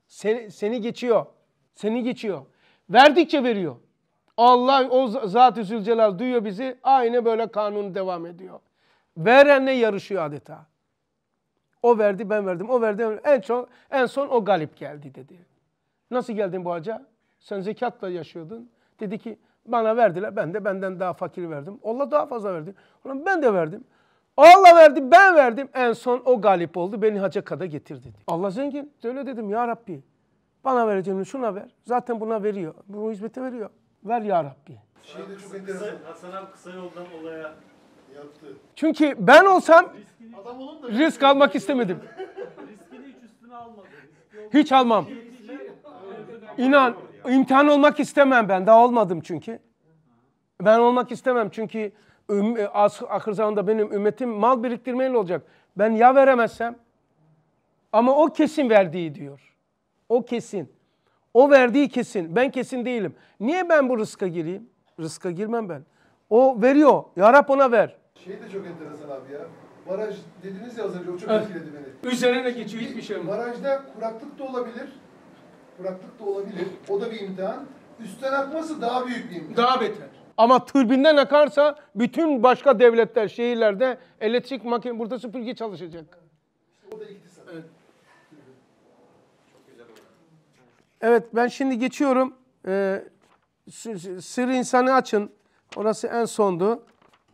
Seni, seni geçiyor. Seni geçiyor. Verdikçe veriyor. Allah o Zat-ı Zülcelal duyuyor bizi. Aynı böyle kanun devam ediyor. Verenle yarışıyor adeta. O verdi ben verdim. O verdi verdim. En, çok, en son o galip geldi dedi. Nasıl geldin bu haca? Sen zekatla yaşıyordun. Dedi ki bana verdiler. Ben de benden daha fakir verdim. Allah daha fazla verdi. Ulan ben de verdim. Allah verdi, ben verdim. En son o galip oldu. Beni haca kada getir Allah zengin. Öyle dedim ya Rabbi. Bana vereceğini şuna ver. Zaten buna veriyor. Bu hizmete veriyor. Ver ya Rabbi. Şey çok enteresan. Hasan abi kısa yoldan olaya yaptı. Çünkü ben olsam Riskini, risk almak istemedim. Riskini hiç üstüne almadı. Hiç almam. İnan İmtihan olmak istemem ben. Daha olmadım çünkü. Ben olmak istemem çünkü e, akır zamanda benim ümmetim mal biriktirmeyle olacak. Ben ya veremezsem ama o kesin verdiği diyor. O kesin. O verdiği kesin. Ben kesin değilim. Niye ben bu rızka gireyim? Rızka girmem ben. O veriyor. Ya Rab ona ver. Şey de çok enteresan abi ya. Baraj dediniz ya az önce o çok evet. etkiledi beni. Üzerine geçiyor hiçbir şey mi? Barajda kuraklık da olabilir. Bıraktık da olabilir. O da bir imtihan. Üstten akması daha büyük bir imtihan. Daha beter. Ama türbinden akarsa bütün başka devletler, şehirlerde elektrik makine burada süpürge çalışacak. O da iktisat. Evet. Evet ben şimdi geçiyorum. Ee, sır insanı açın. Orası en sondu.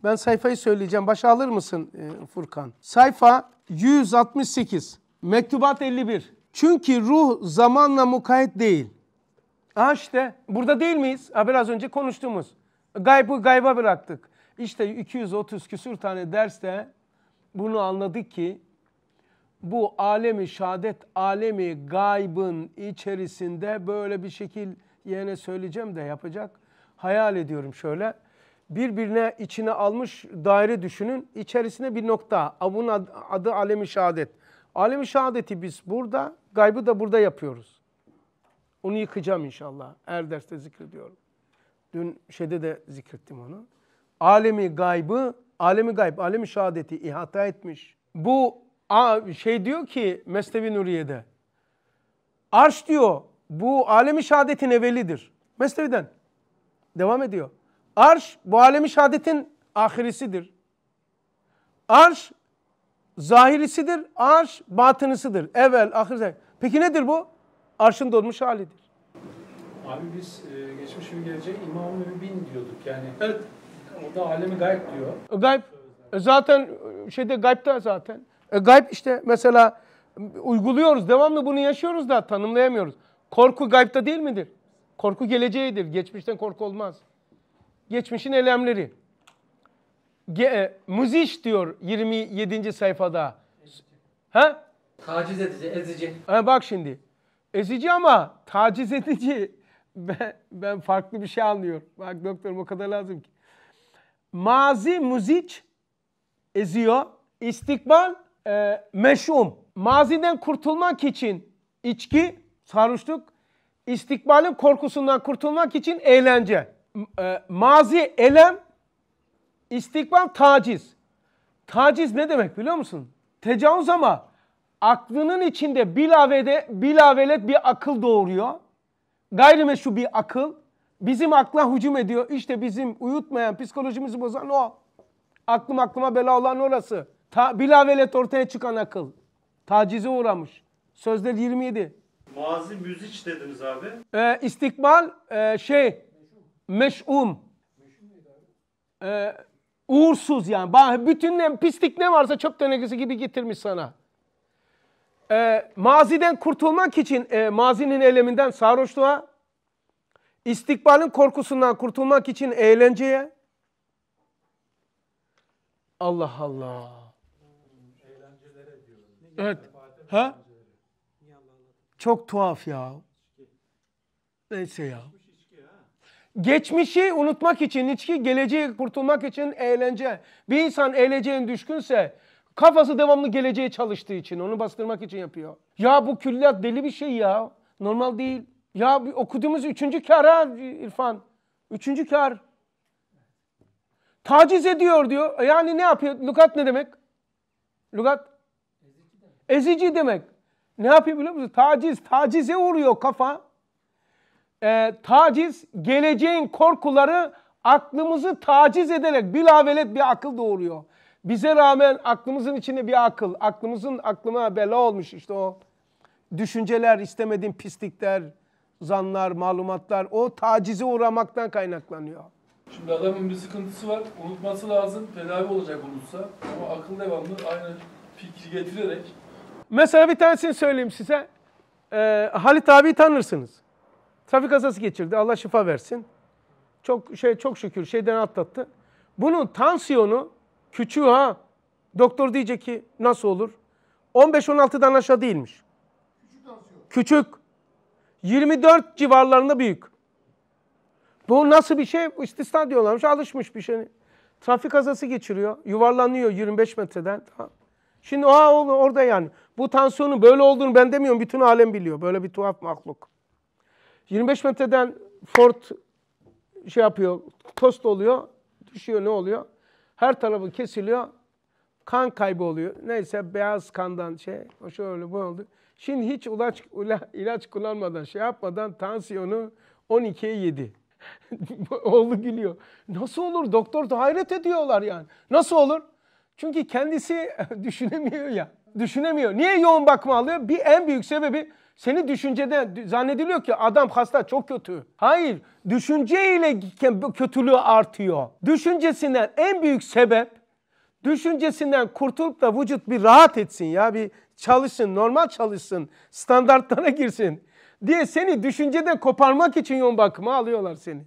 Ben sayfayı söyleyeceğim. Başa alır mısın e, Furkan? Sayfa 168. Mektubat 51. Çünkü ruh zamanla mukayet değil. Ha işte burada değil miyiz? Ha biraz önce konuştuğumuz. Gaybı gayba bıraktık. İşte 230 küsür tane derste bunu anladık ki bu alemi şadet alemi gaybın içerisinde böyle bir şekil yine söyleyeceğim de yapacak. Hayal ediyorum şöyle. Birbirine içine almış daire düşünün. İçerisine bir nokta. Bunun adı alemi şadet. Alemi şahadeti biz burada Gaybı da burada yapıyoruz. Onu yıkacağım inşallah. Her derste zikrediyorum. Dün şeyde de zikrettim onu. Alemi gaybı, alemi gayb, alemi şehadeti ihata etmiş. Bu şey diyor ki Mesnevi Nuriye'de. Arş diyor bu alemi şehadetin evvelidir. Mesnevi'den. Devam ediyor. Arş bu alemi şehadetin ahirisidir. Arş zahirisidir, arş batınısıdır. Evvel, ahir, Peki nedir bu? Arşın dolmuş halidir. Abi biz e, geçmiş bir gelecek imam bin diyorduk yani. Evet. Orada alemi gayb diyor. E, gayb. E, zaten e, şeyde gaybda zaten. E, gayb işte mesela uyguluyoruz, devamlı bunu yaşıyoruz da tanımlayamıyoruz. Korku gaybda değil midir? Korku geleceğidir. Geçmişten korku olmaz. Geçmişin elemleri. Ge, e, müziş diyor 27. sayfada. Ha? Taciz edici, ezici. Ha, bak şimdi. Ezici ama taciz edici. <laughs> Ben, ben farklı bir şey anlıyorum. Bak doktorum o kadar lazım ki. Mazi müziç eziyor. İstikbal e, meşhum. Maziden kurtulmak için içki, sarhoşluk. İstikbalin korkusundan kurtulmak için eğlence. E, mazi elem, İstikbal taciz. Taciz ne demek biliyor musun? Tecavüz ama aklının içinde bilavede bilavelet bir akıl doğuruyor. Gayrimeşru bir akıl. Bizim akla hücum ediyor. İşte bizim uyutmayan, psikolojimizi bozan o. Aklım aklıma bela olan orası. Ta, bilavelet ortaya çıkan akıl. Tacize uğramış. Sözler 27. Mazi müziç dediniz abi. Ee, istikbal e, şey meş'um. Meş'um neydi abi? Ee, Uğursuz yani. Bütün ne, pislik ne varsa çöp tenekesi gibi getirmiş sana. Ee, maziden kurtulmak için e, mazinin eleminden sarhoşluğa, istikbalin korkusundan kurtulmak için eğlenceye. Allah Allah. Evet. Ha? Çok tuhaf ya. Neyse ya. Geçmişi unutmak için içki, geleceği kurtulmak için eğlence. Bir insan eğlenceğin düşkünse kafası devamlı geleceğe çalıştığı için, onu bastırmak için yapıyor. Ya bu külliyat deli bir şey ya. Normal değil. Ya okuduğumuz üçüncü kar ha İrfan. Üçüncü kar. Taciz ediyor diyor. E yani ne yapıyor? Lukat ne demek? Lukat? Ezici demek. Ne yapıyor biliyor musun? Taciz. Tacize uğruyor kafa e, taciz, geleceğin korkuları aklımızı taciz ederek bir lavelet bir akıl doğuruyor. Bize rağmen aklımızın içinde bir akıl, aklımızın aklına bela olmuş işte o düşünceler, istemediğim pislikler, zanlar, malumatlar o tacize uğramaktan kaynaklanıyor. Şimdi adamın bir sıkıntısı var, unutması lazım, tedavi olacak unutsa ama akıl devamlı aynı fikri getirerek. Mesela bir tanesini söyleyeyim size. Ee, Halit abi tanırsınız. Trafik kazası geçirdi. Allah şifa versin. Çok şey çok şükür şeyden atlattı. Bunun tansiyonu küçüğü ha. Doktor diyecek ki nasıl olur? 15-16'dan aşağı değilmiş. Küçük tansiyon. Küçük. 24 civarlarında büyük. Bu nasıl bir şey? İstisna diyorlarmış. Alışmış bir şey. Trafik kazası geçiriyor. Yuvarlanıyor 25 metreden. Şimdi o orada yani. Bu tansiyonun böyle olduğunu ben demiyorum. Bütün alem biliyor. Böyle bir tuhaf mahluk. 25 metreden Ford şey yapıyor, tost oluyor, düşüyor ne oluyor? Her tarafı kesiliyor, kan kaybı oluyor. Neyse beyaz kandan şey, o şöyle bu oldu. Şimdi hiç ilaç, ilaç kullanmadan, şey yapmadan tansiyonu 12'ye 7. Oğlu gülüyor. Nasıl olur? Doktor da hayret ediyorlar yani. Nasıl olur? Çünkü kendisi <laughs> düşünemiyor ya. Düşünemiyor. Niye yoğun bakma alıyor? Bir en büyük sebebi seni düşüncede zannediliyor ki adam hasta çok kötü. Hayır, düşünceyle kötülüğü artıyor. Düşüncesinden en büyük sebep düşüncesinden kurtulup da vücut bir rahat etsin ya bir çalışsın, normal çalışsın, standartlara girsin diye seni düşünceden koparmak için yoğun bakıma alıyorlar seni.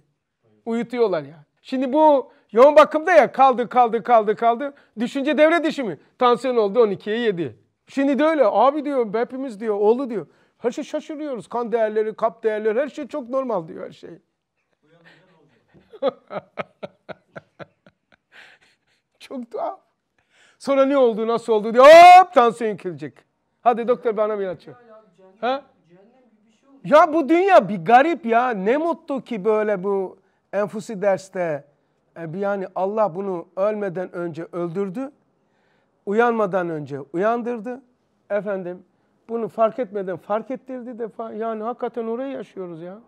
Uyutuyorlar ya. Şimdi bu yoğun bakımda ya kaldı kaldı kaldı kaldı. Düşünce devre dışı mı? Tansiyon oldu 12'ye 7. Şimdi de öyle abi diyor hepimiz diyor oğlu diyor. Her şey şaşırıyoruz. Kan değerleri, kap değerleri her şey çok normal diyor her şey. <laughs> çok tuhaf. Sonra ne oldu, nasıl oldu diyor. hop tansiyon yükselecek. Hadi doktor bana bir açıyor. Ha? Şey ya bu dünya bir garip ya. Ne mutlu ki böyle bu enfusi derste e, yani Allah bunu ölmeden önce öldürdü. Uyanmadan önce uyandırdı. Efendim bunu fark etmeden fark ettirdi defa. Yani hakikaten orayı yaşıyoruz ya.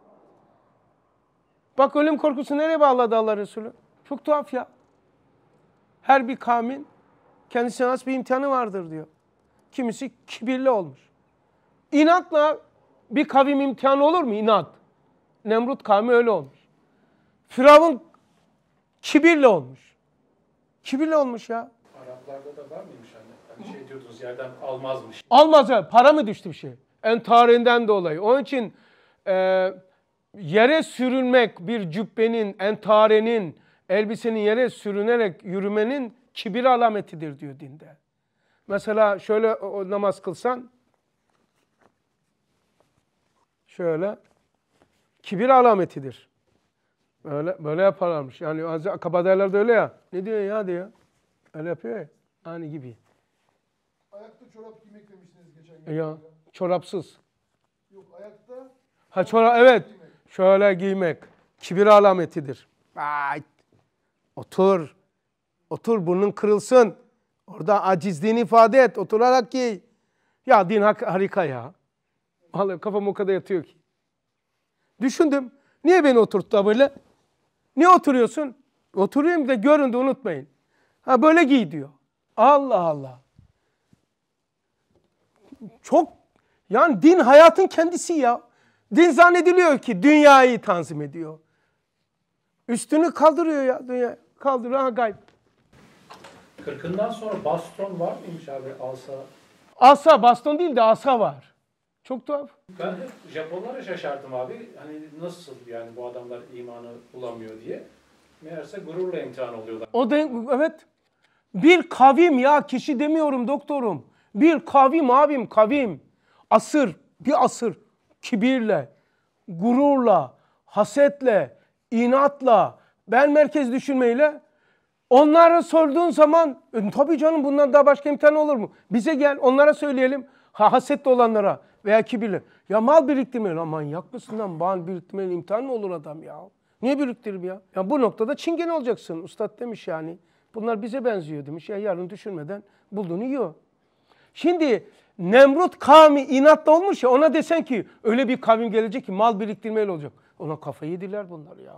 Bak ölüm korkusu nereye bağladı Allah Resulü? Çok tuhaf ya. Her bir kavmin kendisine nasıl bir imtihanı vardır diyor. Kimisi kibirli olmuş. İnatla bir kavim imtihanı olur mu? İnat. Nemrut kavmi öyle olmuş. Firavun kibirli olmuş. Kibirli olmuş ya. Araplarda da var mıymış Hani şey diyordunuz yerden almazmış. Almaz ya para mı düştü bir şey? En tarihinden dolayı. Onun için e, yere sürünmek bir cübbenin, entarenin, elbisenin yere sürünerek yürümenin kibir alametidir diyor dinde. Mesela şöyle o, namaz kılsan şöyle kibir alametidir. Böyle, böyle yaparlarmış. Yani Kabadayılar da öyle ya. Ne diyor ya diyor. Öyle yapıyor ya. Hani gibi çorap giymek demiştiniz geçen gün. Ya çorapsız. Yok ayakta. Ha çorap evet. Giymek. Şöyle giymek. Kibir alametidir. Ay. Otur. Otur burnun kırılsın. Orada acizliğini ifade et. Oturarak giy. Ya din harika ya. Vallahi kafam o kadar yatıyor ki. Düşündüm. Niye beni oturttu böyle? Niye oturuyorsun? Oturuyorum da görün de unutmayın. Ha böyle giy diyor. Allah Allah çok yani din hayatın kendisi ya. Din zannediliyor ki dünyayı tanzim ediyor. Üstünü kaldırıyor ya dünya. Kaldırıyor ha gayb. Kırkından sonra baston var mıymış abi asa? Asa baston değil de asa var. Çok tuhaf. Ben hep Japonlara şaşardım abi. Hani nasıl yani bu adamlar imanı bulamıyor diye. Meğerse gururla imtihan oluyorlar. O da evet. Bir kavim ya kişi demiyorum doktorum. Bir kavim abim kavim. Asır bir asır kibirle, gururla, hasetle, inatla, ben merkez düşünmeyle onlara sorduğun zaman e, tabii canım bundan daha başka imtihan olur mu? Bize gel onlara söyleyelim. Ha, hasetli olanlara veya kibirli. Ya mal biriktirmeyin. aman manyak mısın lan? Mal biriktirmeyin imtihan mı olur adam ya? Niye biriktirip ya? Ya bu noktada çingen olacaksın. Ustad demiş yani. Bunlar bize benziyor demiş. Ya yarın düşünmeden bulduğunu yiyor. Şimdi Nemrut kavmi inatla olmuş ya ona desen ki öyle bir kavim gelecek ki mal biriktirmeyle olacak. Ona kafayı yediler bunlar ya.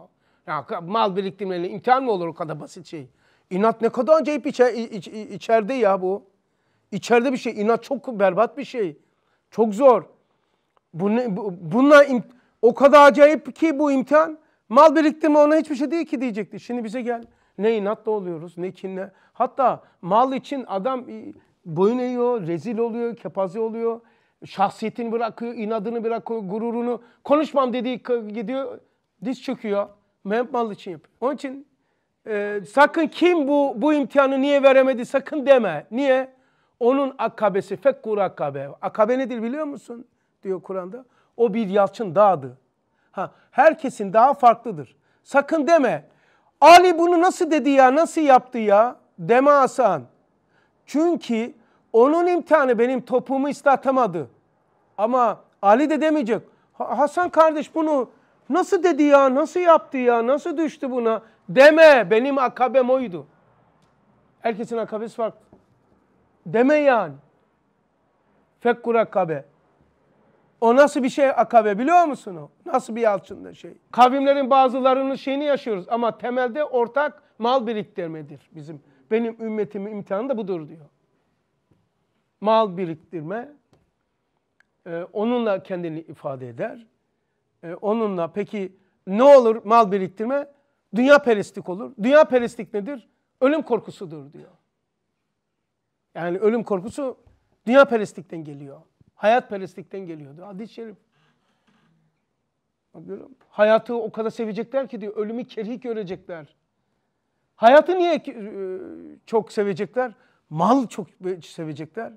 ya mal biriktirmeyle imtihan mı olur o kadar basit şey? İnat ne kadar acayip içer, iç, içeride ya bu. İçeride bir şey. İnat çok berbat bir şey. Çok zor. Bunu, bu, bununla im, o kadar acayip ki bu imtihan. Mal biriktirme ona hiçbir şey değil ki diyecekti. Şimdi bize gel. Ne inatla oluyoruz ne kinle. Hatta mal için adam boyun eğiyor, rezil oluyor, kepaze oluyor. Şahsiyetini bırakıyor, inadını bırakıyor, gururunu. Konuşmam dediği gidiyor, diz çöküyor. Mehmet Mal için yapıyor. Onun için e, sakın kim bu bu imtihanı niye veremedi sakın deme. Niye? Onun akabesi fekkur akabe. Akabe nedir biliyor musun? Diyor Kur'an'da. O bir yalçın dağdı. Ha, herkesin daha farklıdır. Sakın deme. Ali bunu nasıl dedi ya, nasıl yaptı ya? Deme Hasan. Çünkü onun imtihanı benim topumu ıslatamadı. Ama Ali de demeyecek. Hasan kardeş bunu nasıl dedi ya, nasıl yaptı ya, nasıl düştü buna deme. Benim akabem oydu. Herkesin akabesi farklı. Deme yani. Fekkur akabe. O nasıl bir şey akabe biliyor musun o? Nasıl bir yalçında şey? Kavimlerin bazılarının şeyini yaşıyoruz ama temelde ortak mal biriktirmedir bizim benim ümmetimin imtihanı da budur diyor. Mal biriktirme, e, onunla kendini ifade eder. E, onunla peki ne olur mal biriktirme? Dünya perestlik olur. Dünya perestlik nedir? Ölüm korkusudur diyor. Yani ölüm korkusu dünya perestlikten geliyor. Hayat perestlikten geliyordu. Hadis-i şerif. Bakıyorum. Hayatı o kadar sevecekler ki diyor ölümü kerhi görecekler. Hayatı niye e, çok sevecekler? Mal çok sevecekler.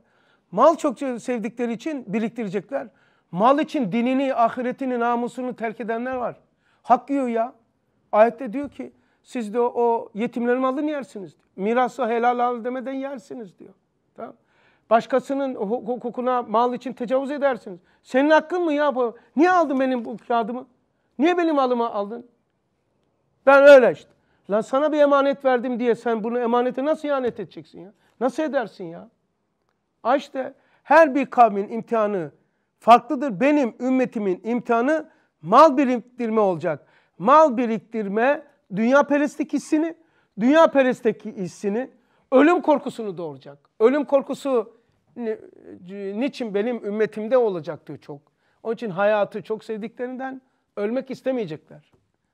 Mal çok sevdikleri için biriktirecekler. Mal için dinini, ahiretini, namusunu terk edenler var. Hak yiyor ya. Ayette diyor ki siz de o, yetimlerin malını yersiniz. Mirası helal al demeden yersiniz diyor. Tamam. Başkasının hukukuna mal için tecavüz edersiniz. Senin hakkın mı ya bu? Niye aldın benim bu kağıdımı? Niye benim malımı aldın? Ben öyle işte. Lan sana bir emanet verdim diye sen bunu emanete nasıl ihanet edeceksin ya? Nasıl edersin ya? Ha işte her bir kavmin imtihanı farklıdır. Benim ümmetimin imtihanı mal biriktirme olacak. Mal biriktirme dünya perestlik hissini, dünya peresteki hissini, ölüm korkusunu doğuracak. Ölüm korkusu e, niçin benim ümmetimde olacak diyor çok. Onun için hayatı çok sevdiklerinden ölmek istemeyecekler.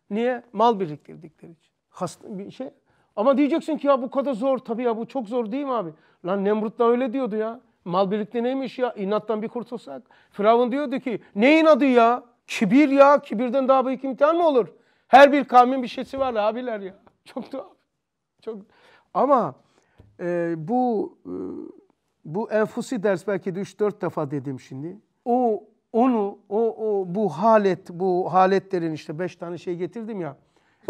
Niye? Mal biriktirdikleri için. Hasta, bir şey. Ama diyeceksin ki ya bu kadar zor. Tabii ya bu çok zor değil mi abi? Lan Nemrut da öyle diyordu ya. Mal birlikte neymiş ya? İnattan bir kurtulsak. Firavun diyordu ki ne inadı ya? Kibir ya. Kibirden daha büyük imtihan mı olur? Her bir kavmin bir şeysi var abiler ya. <laughs> Çok da çok ama e, bu e, bu enfusi ders belki de 3-4 defa dedim şimdi. O onu o, o bu halet bu haletlerin işte 5 tane şey getirdim ya.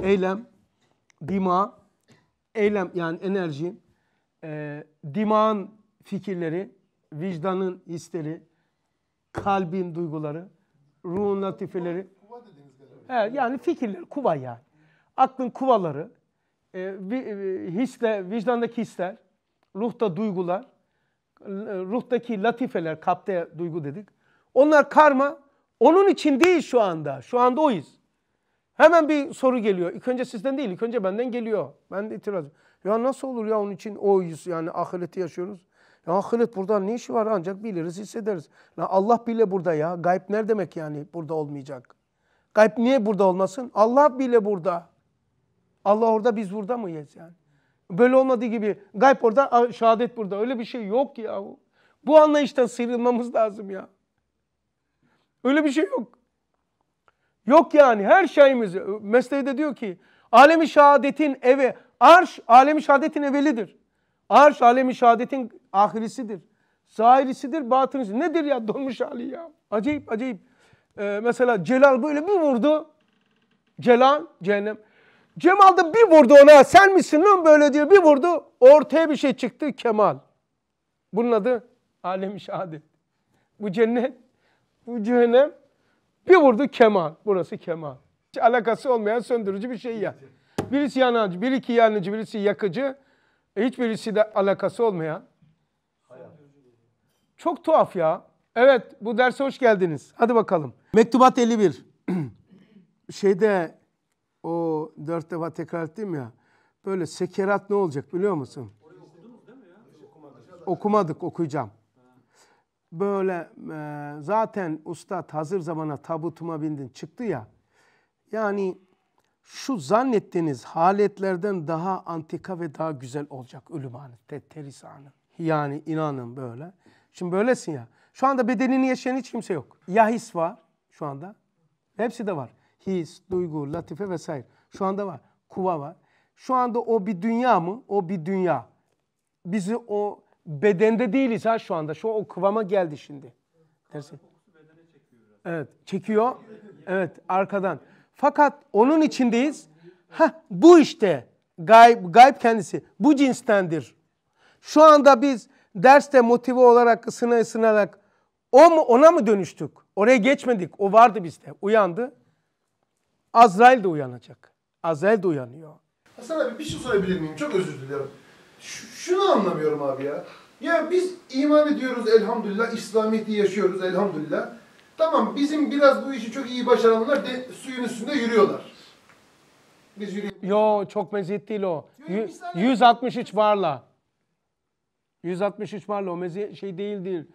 Eylem, dima, eylem yani enerji, e, dimağın fikirleri, vicdanın hisleri, kalbin duyguları, ruhun latifeleri. Kuva dediğiniz galiba. yani fikirler, kuva yani. Aklın kuvaları, e, e hisle, vicdandaki hisler, ruhta duygular, e, ruhtaki latifeler, kapte duygu dedik. Onlar karma. Onun için değil şu anda. Şu anda oyuz. Hemen bir soru geliyor. İlk önce sizden değil, ilk önce benden geliyor. Ben de itiraz Ya nasıl olur ya onun için oyuz yani ahireti yaşıyoruz. Ya ahiret burada ne işi var ancak biliriz, hissederiz. Ya Allah bile burada ya. Gayb ne demek yani burada olmayacak? Gayb niye burada olmasın? Allah bile burada. Allah orada biz burada mıyız yani? Böyle olmadığı gibi gayb orada, şehadet burada. Öyle bir şey yok ya. Bu anlayıştan sıyrılmamız lazım ya. Öyle bir şey yok. Yok yani her şeyimiz. Mesleği de diyor ki alemi şehadetin evi. Arş alemi şehadetin evelidir. Arş alemi şehadetin ahirisidir. Zahirisidir, batınisidir. Nedir ya dolmuş hali ya? Acayip acayip. Ee, mesela Celal böyle bir vurdu. Celal cehennem. Cemal da bir vurdu ona. Sen misin lan böyle diyor. Bir vurdu. Ortaya bir şey çıktı. Kemal. Bunun adı alemi şehadet. Bu cennet. Bu cehennem. Bir vurdu keman. Burası keman. Hiç alakası olmayan söndürücü bir şey ya. Birisi yanıcı, biri iki yanıcı, birisi yakıcı. E hiçbirisi de alakası olmayan. Çok tuhaf ya. Evet bu derse hoş geldiniz. Hadi bakalım. Mektubat 51. <clears throat> Şeyde o dört defa tekrar ettim ya. Böyle sekerat ne olacak biliyor musun? Okumadık okuyacağım böyle e, zaten ustad hazır zamana tabutuma bindin çıktı ya. Yani şu zannettiğiniz haletlerden daha antika ve daha güzel olacak ölüm anı, te teris anı. Yani inanın böyle. Şimdi böylesin ya. Şu anda bedenini yaşayan hiç kimse yok. Ya his var şu anda. Hepsi de var. His, duygu, latife vesaire. Şu anda var. Kuva var. Şu anda o bir dünya mı? O bir dünya. Bizi o bedende değiliz ha şu anda. Şu o kıvama geldi şimdi. Dersin. Evet, çekiyor. Evet, arkadan. Fakat onun içindeyiz. Ha, bu işte gayb, gayb kendisi. Bu cinstendir. Şu anda biz derste motive olarak ısına ısınarak o mu, ona mı dönüştük? Oraya geçmedik. O vardı bizde. Uyandı. Azrail de uyanacak. Azrail de uyanıyor. Hasan abi bir şey sorabilir miyim? Çok özür diliyorum şunu anlamıyorum abi ya. Ya biz iman ediyoruz elhamdülillah, İslamiyet'i yaşıyoruz elhamdülillah. Tamam bizim biraz bu işi çok iyi başaranlar de, suyun üstünde yürüyorlar. Biz yürüyoruz. Yo çok meziyet değil o. Y 163 varla. 163 varla o meziyet şey değildir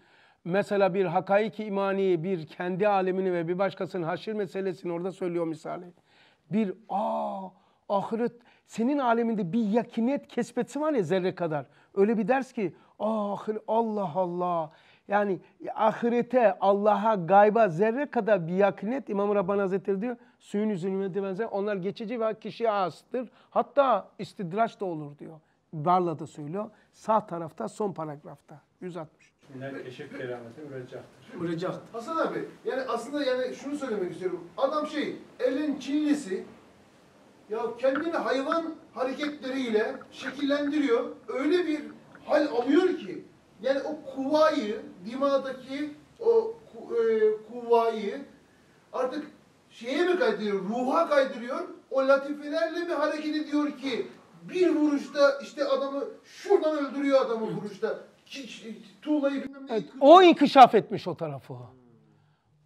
Mesela bir hakaik imani, bir kendi alemini ve bir başkasının haşir meselesini orada söylüyor misali. Bir aa ahiret senin aleminde bir yakinet kesbeti var ya zerre kadar. Öyle bir ders ki ah Allah Allah. Yani ahirete, Allah'a, gayba zerre kadar bir yakinet İmam Rabbani Hazretleri diyor. Suyun üzerine benzer. Onlar geçici ve kişiye astır. Hatta istidraç da olur diyor. Barla da söylüyor. Sağ tarafta son paragrafta. 160. Minel keşif kerameti ürecaktır. Ürecaktır. Hasan abi yani aslında yani şunu söylemek istiyorum. Adam şey elin Çinlisi ya kendini hayvan hareketleriyle şekillendiriyor. Öyle bir hal alıyor ki yani o kuvayı, dimağdaki o e, kuvayı artık şeye mi kaydırıyor, ruha kaydırıyor. O latifelerle mi hareket ediyor ki bir vuruşta işte adamı şuradan öldürüyor adamı vuruşta. Tuğlayı bilmem Evet, o inkişaf etmiş o tarafı.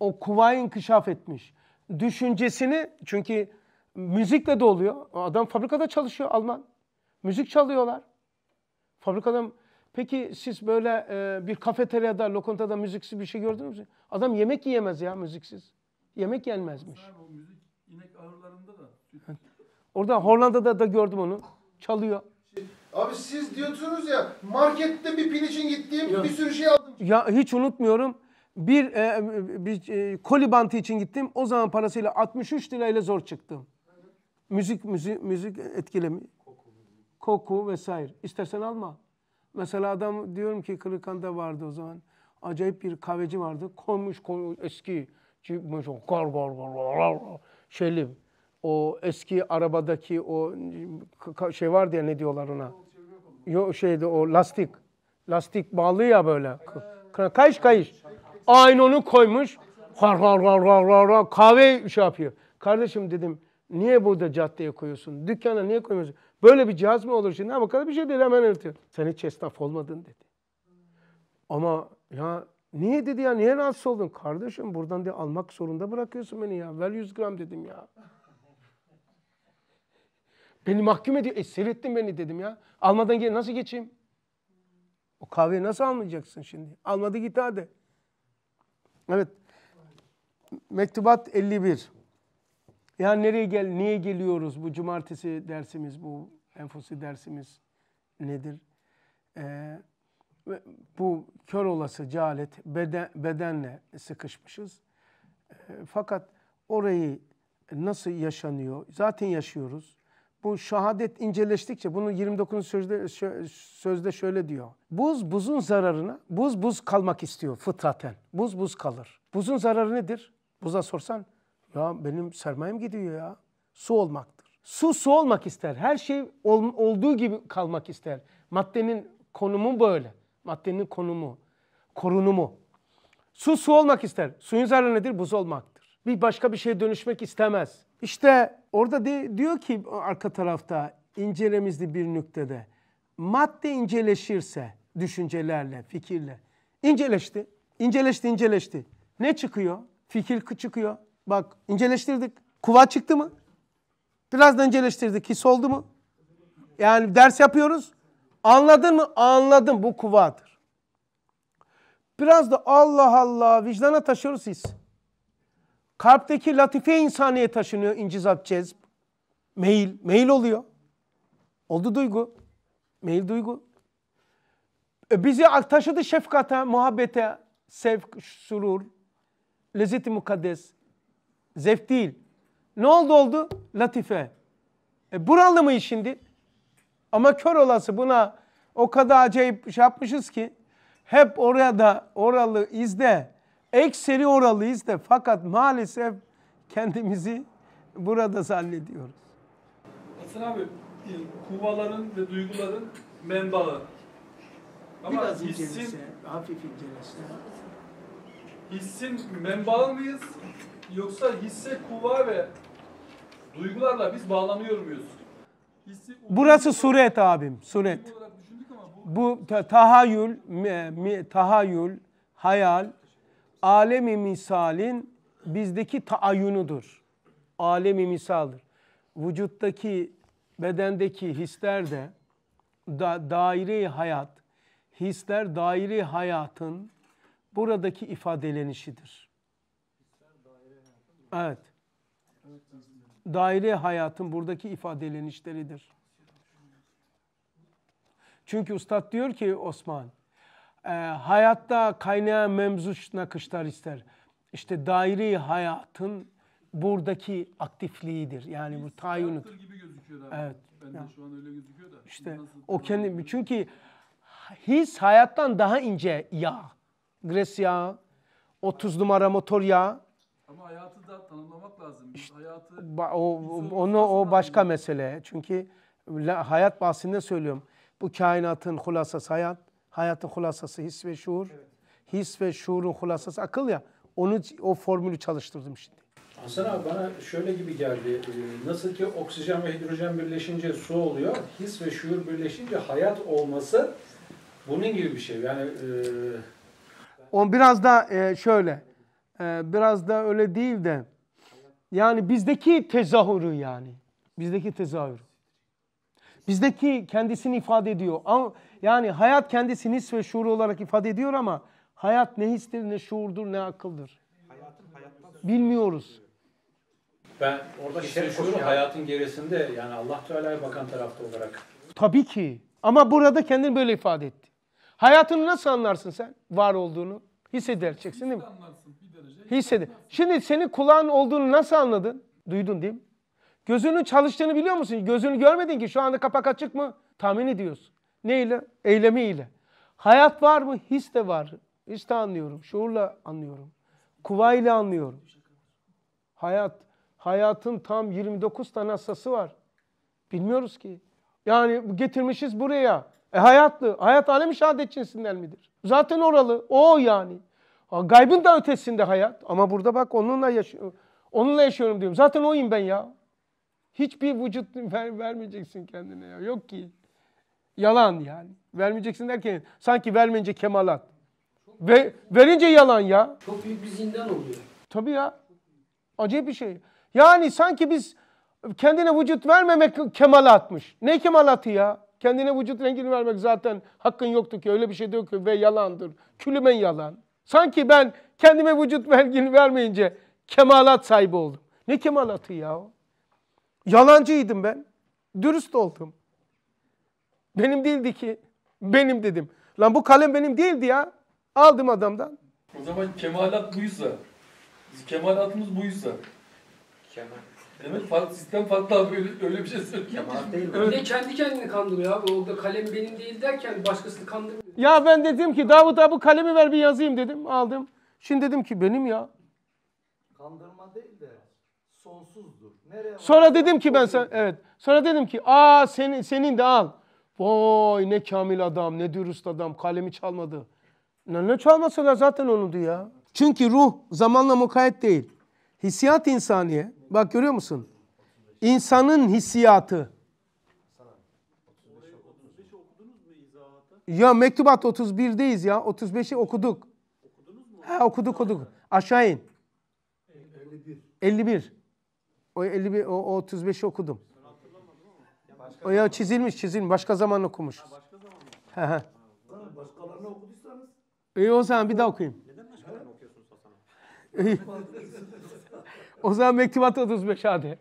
O kuvayı inkişaf etmiş. Düşüncesini çünkü Müzikle de oluyor. Adam fabrikada çalışıyor Alman. Müzik çalıyorlar. Fabrikada Peki siz böyle e, bir kafeteryada, lokantada müziksiz bir şey gördünüz mü? Adam yemek yiyemez ya müziksiz. Yemek yenmezmiş. Orada Hollanda'da da gördüm onu. Çalıyor. Abi siz diyorsunuz ya markette bir pil için gittiğim bir sürü şey aldım. Ya hiç unutmuyorum. Bir, e, bir e, koli bantı için gittim. O zaman parasıyla 63 lirayla zor çıktım. Müzik, müzik, müzik etkilemi. Koku, Koku vesaire. İstersen alma. Mesela adam diyorum ki Kırıkan'da vardı o zaman. Acayip bir kahveci vardı. Koymuş koy, eski çıkmış o gar gar gar şeyli o eski arabadaki o şey var diye ne diyorlar ona? Yo şeydi o lastik. Lastik bağlı ya böyle. Kayış kayış. Aynı onu koymuş. Har har har har har kahve şey yapıyor. Kardeşim dedim Niye burada caddeye koyuyorsun? Dükkana niye koymuyorsun? Böyle bir cihaz mı olur şimdi? Ha bakalım bir şey değil hemen öğretiyor. Sen hiç esnaf olmadın dedi. Ama ya niye dedi ya niye rahatsız oldun? Kardeşim buradan diye almak zorunda bırakıyorsun beni ya. Ver 100 gram dedim ya. Beni mahkum ediyor. E seyrettin beni dedim ya. Almadan geri nasıl geçeyim? O kahveyi nasıl almayacaksın şimdi? Almadı git hadi. Evet. Mektubat 51. Ya nereye gel, niye geliyoruz? Bu cumartesi dersimiz, bu enfosi dersimiz nedir? Ee, bu kör olası cehalet beden, bedenle sıkışmışız. E, fakat orayı nasıl yaşanıyor? Zaten yaşıyoruz. Bu şahadet inceleştikçe bunu 29. sözde sözde şöyle diyor. Buz buzun zararına, buz buz kalmak istiyor fıtraten. Buz buz kalır. Buzun zararı nedir? Buza sorsan ya benim sermayem gidiyor ya. Su olmaktır. Su su olmak ister. Her şey ol, olduğu gibi kalmak ister. Maddenin konumu böyle. Maddenin konumu, korunumu. Su su olmak ister. Suyun zararı nedir? Buz olmaktır. Bir başka bir şeye dönüşmek istemez. İşte orada de, diyor ki arka tarafta incelemizli bir nüktede madde inceleşirse düşüncelerle, fikirle. İnceleşti, inceleşti, inceleşti. Ne çıkıyor? Fikir çıkıyor, Bak inceleştirdik. Kuva çıktı mı? Biraz da inceleştirdik. His oldu mu? Yani ders yapıyoruz. Anladın mı? Anladım. Bu kuvadır. Biraz da Allah Allah vicdana taşıyoruz his. Kalpteki latife insaniye taşınıyor incizap cezb. Meyil. Meyil oluyor. Oldu duygu. Meyil duygu. E bizi taşıdı şefkate, muhabbete, sevk, surur, lezzeti mukaddes. Zevk değil. Ne oldu oldu? Latife. E buralı mıyız şimdi? Ama kör olası buna o kadar acayip şey yapmışız ki hep oraya da oralı izde. Ekseri oralı izde. Fakat maalesef kendimizi burada zannediyoruz. Hasan abi e, kuvaların ve duyguların menbaı. Ama Biraz hissin, incelese, hafif incelese. Hissin menbaı mıyız? Yoksa hisse, kuva ve duygularla biz bağlanıyor muyuz? Hissi, Burası suret abim, suret. Bu tahayyül, tahayyül, hayal, alemi misalin bizdeki taayyunudur. Alemi misaldır. Vücuttaki, bedendeki hisler de da, daire hayat, hisler daire hayatın buradaki ifadelenişidir. Evet. Daire hayatın buradaki ifadelenişleridir. Çünkü Üstad diyor ki Osman, e, hayatta kaynayan memzuş nakışlar ister. İşte daire hayatın buradaki aktifliğidir. Yani bu tayyunudur. Evet. Ben de şu an öyle gözüküyor da. İşte o kendi çünkü his hayattan daha ince yağ. Gres yağı, 30 numara motor yağı ama hayatı da tanımlamak lazım. Biz hayatı ba- o, onu o başka anladım. mesele. Çünkü hayat bahsinde söylüyorum. Bu kainatın hulasası hayat, hayatın hulasası his ve şuur. Evet. His ve şuurun hulasası akıl ya. Onu o formülü çalıştırdım şimdi. Hasan abi bana şöyle gibi geldi. Ee, nasıl ki oksijen ve hidrojen birleşince su oluyor. His ve şuur birleşince hayat olması bunun gibi bir şey. Yani e... o biraz da e, şöyle ee, biraz da öyle değil de yani bizdeki tezahürü yani. Bizdeki tezahür. Bizdeki kendisini ifade ediyor. Yani hayat kendisini his ve şuur olarak ifade ediyor ama hayat ne histir, ne şuurdur, ne akıldır. Bilmiyoruz. Ben orada işte şuuru hayatın gerisinde yani Allah Teala'ya bakan tarafta olarak. Tabii ki. Ama burada kendini böyle ifade etti. Hayatını nasıl anlarsın sen var olduğunu? Hissedereceksin değil mi? Hisseder. Şimdi senin kulağın olduğunu nasıl anladın? Duydun değil mi? Gözünün çalıştığını biliyor musun? Gözünü görmedin ki şu anda kapak açık mı? Tahmin ediyorsun. Neyle? Eylemiyle. Hayat var mı? His de var. His de anlıyorum. Şuurla anlıyorum. Kuvayla anlıyorum. Hayat. Hayatın tam 29 tane hassası var. Bilmiyoruz ki. Yani getirmişiz buraya. E hayatlı. Hayat alemi şehadet cinsinden midir? Zaten oralı. O yani. Gaybın da ötesinde hayat. Ama burada bak onunla yaşıyorum. Onunla yaşıyorum diyorum. Zaten oyum ben ya. Hiçbir vücut <laughs> ver, vermeyeceksin kendine ya. Yok ki. Yalan yani. Vermeyeceksin derken sanki vermeyince kemalat. Ve, verince yalan ya. Çok büyük bir zindan oluyor. Tabii ya. Acayip bir şey. Yani sanki biz kendine vücut vermemek kemalatmış. Ne kemalatı ya? Kendine vücut rengini vermek zaten hakkın yoktu ki öyle bir şey de yok ki ve yalandır. Külümen yalan. Sanki ben kendime vücut <laughs> rengini vermeyince kemalat sahibi oldum. Ne kemalatı ya? Yalancıydım ben. Dürüst oldum. Benim değildi ki. Benim dedim. Lan bu kalem benim değildi ya. Aldım adamdan. O zaman kemalat buysa, kemalatımız buysa. Kemal. Evet farklı sistem farklı abi öyle, öyle bir şey söylüyor. Evet. Bir de kendi kendini kandırıyor abi. da kalem benim değil derken başkasını kandırmıyor. Ya ben dedim ki Davut abi kalemi ver bir yazayım dedim. Aldım. Şimdi dedim ki benim ya. Kandırma değil de sonsuzdur. Nereye Sonra dedim ki ben sen evet. Sonra dedim ki aa senin senin de al. Vay ne kamil adam, ne dürüst adam. Kalemi çalmadı. Ne, ne çalmasalar zaten onu ya. Çünkü ruh zamanla mukayet değil. Hissiyat insaniye Bak görüyor musun? İnsanın hissiyatı. Ya mektubat 31'deyiz ya. 35'i okuduk. Ha okuduk okuduk. Aşağı in. 51. O 51 o, o 35'i okudum. O ya çizilmiş çizilmiş. Başka zaman okumuş. Ha, başka zaman. okuduysanız. İyi o zaman bir daha okuyayım. Neden başkalarına okuyorsunuz Hasan? <laughs> O zaman mektubat 35 hadi.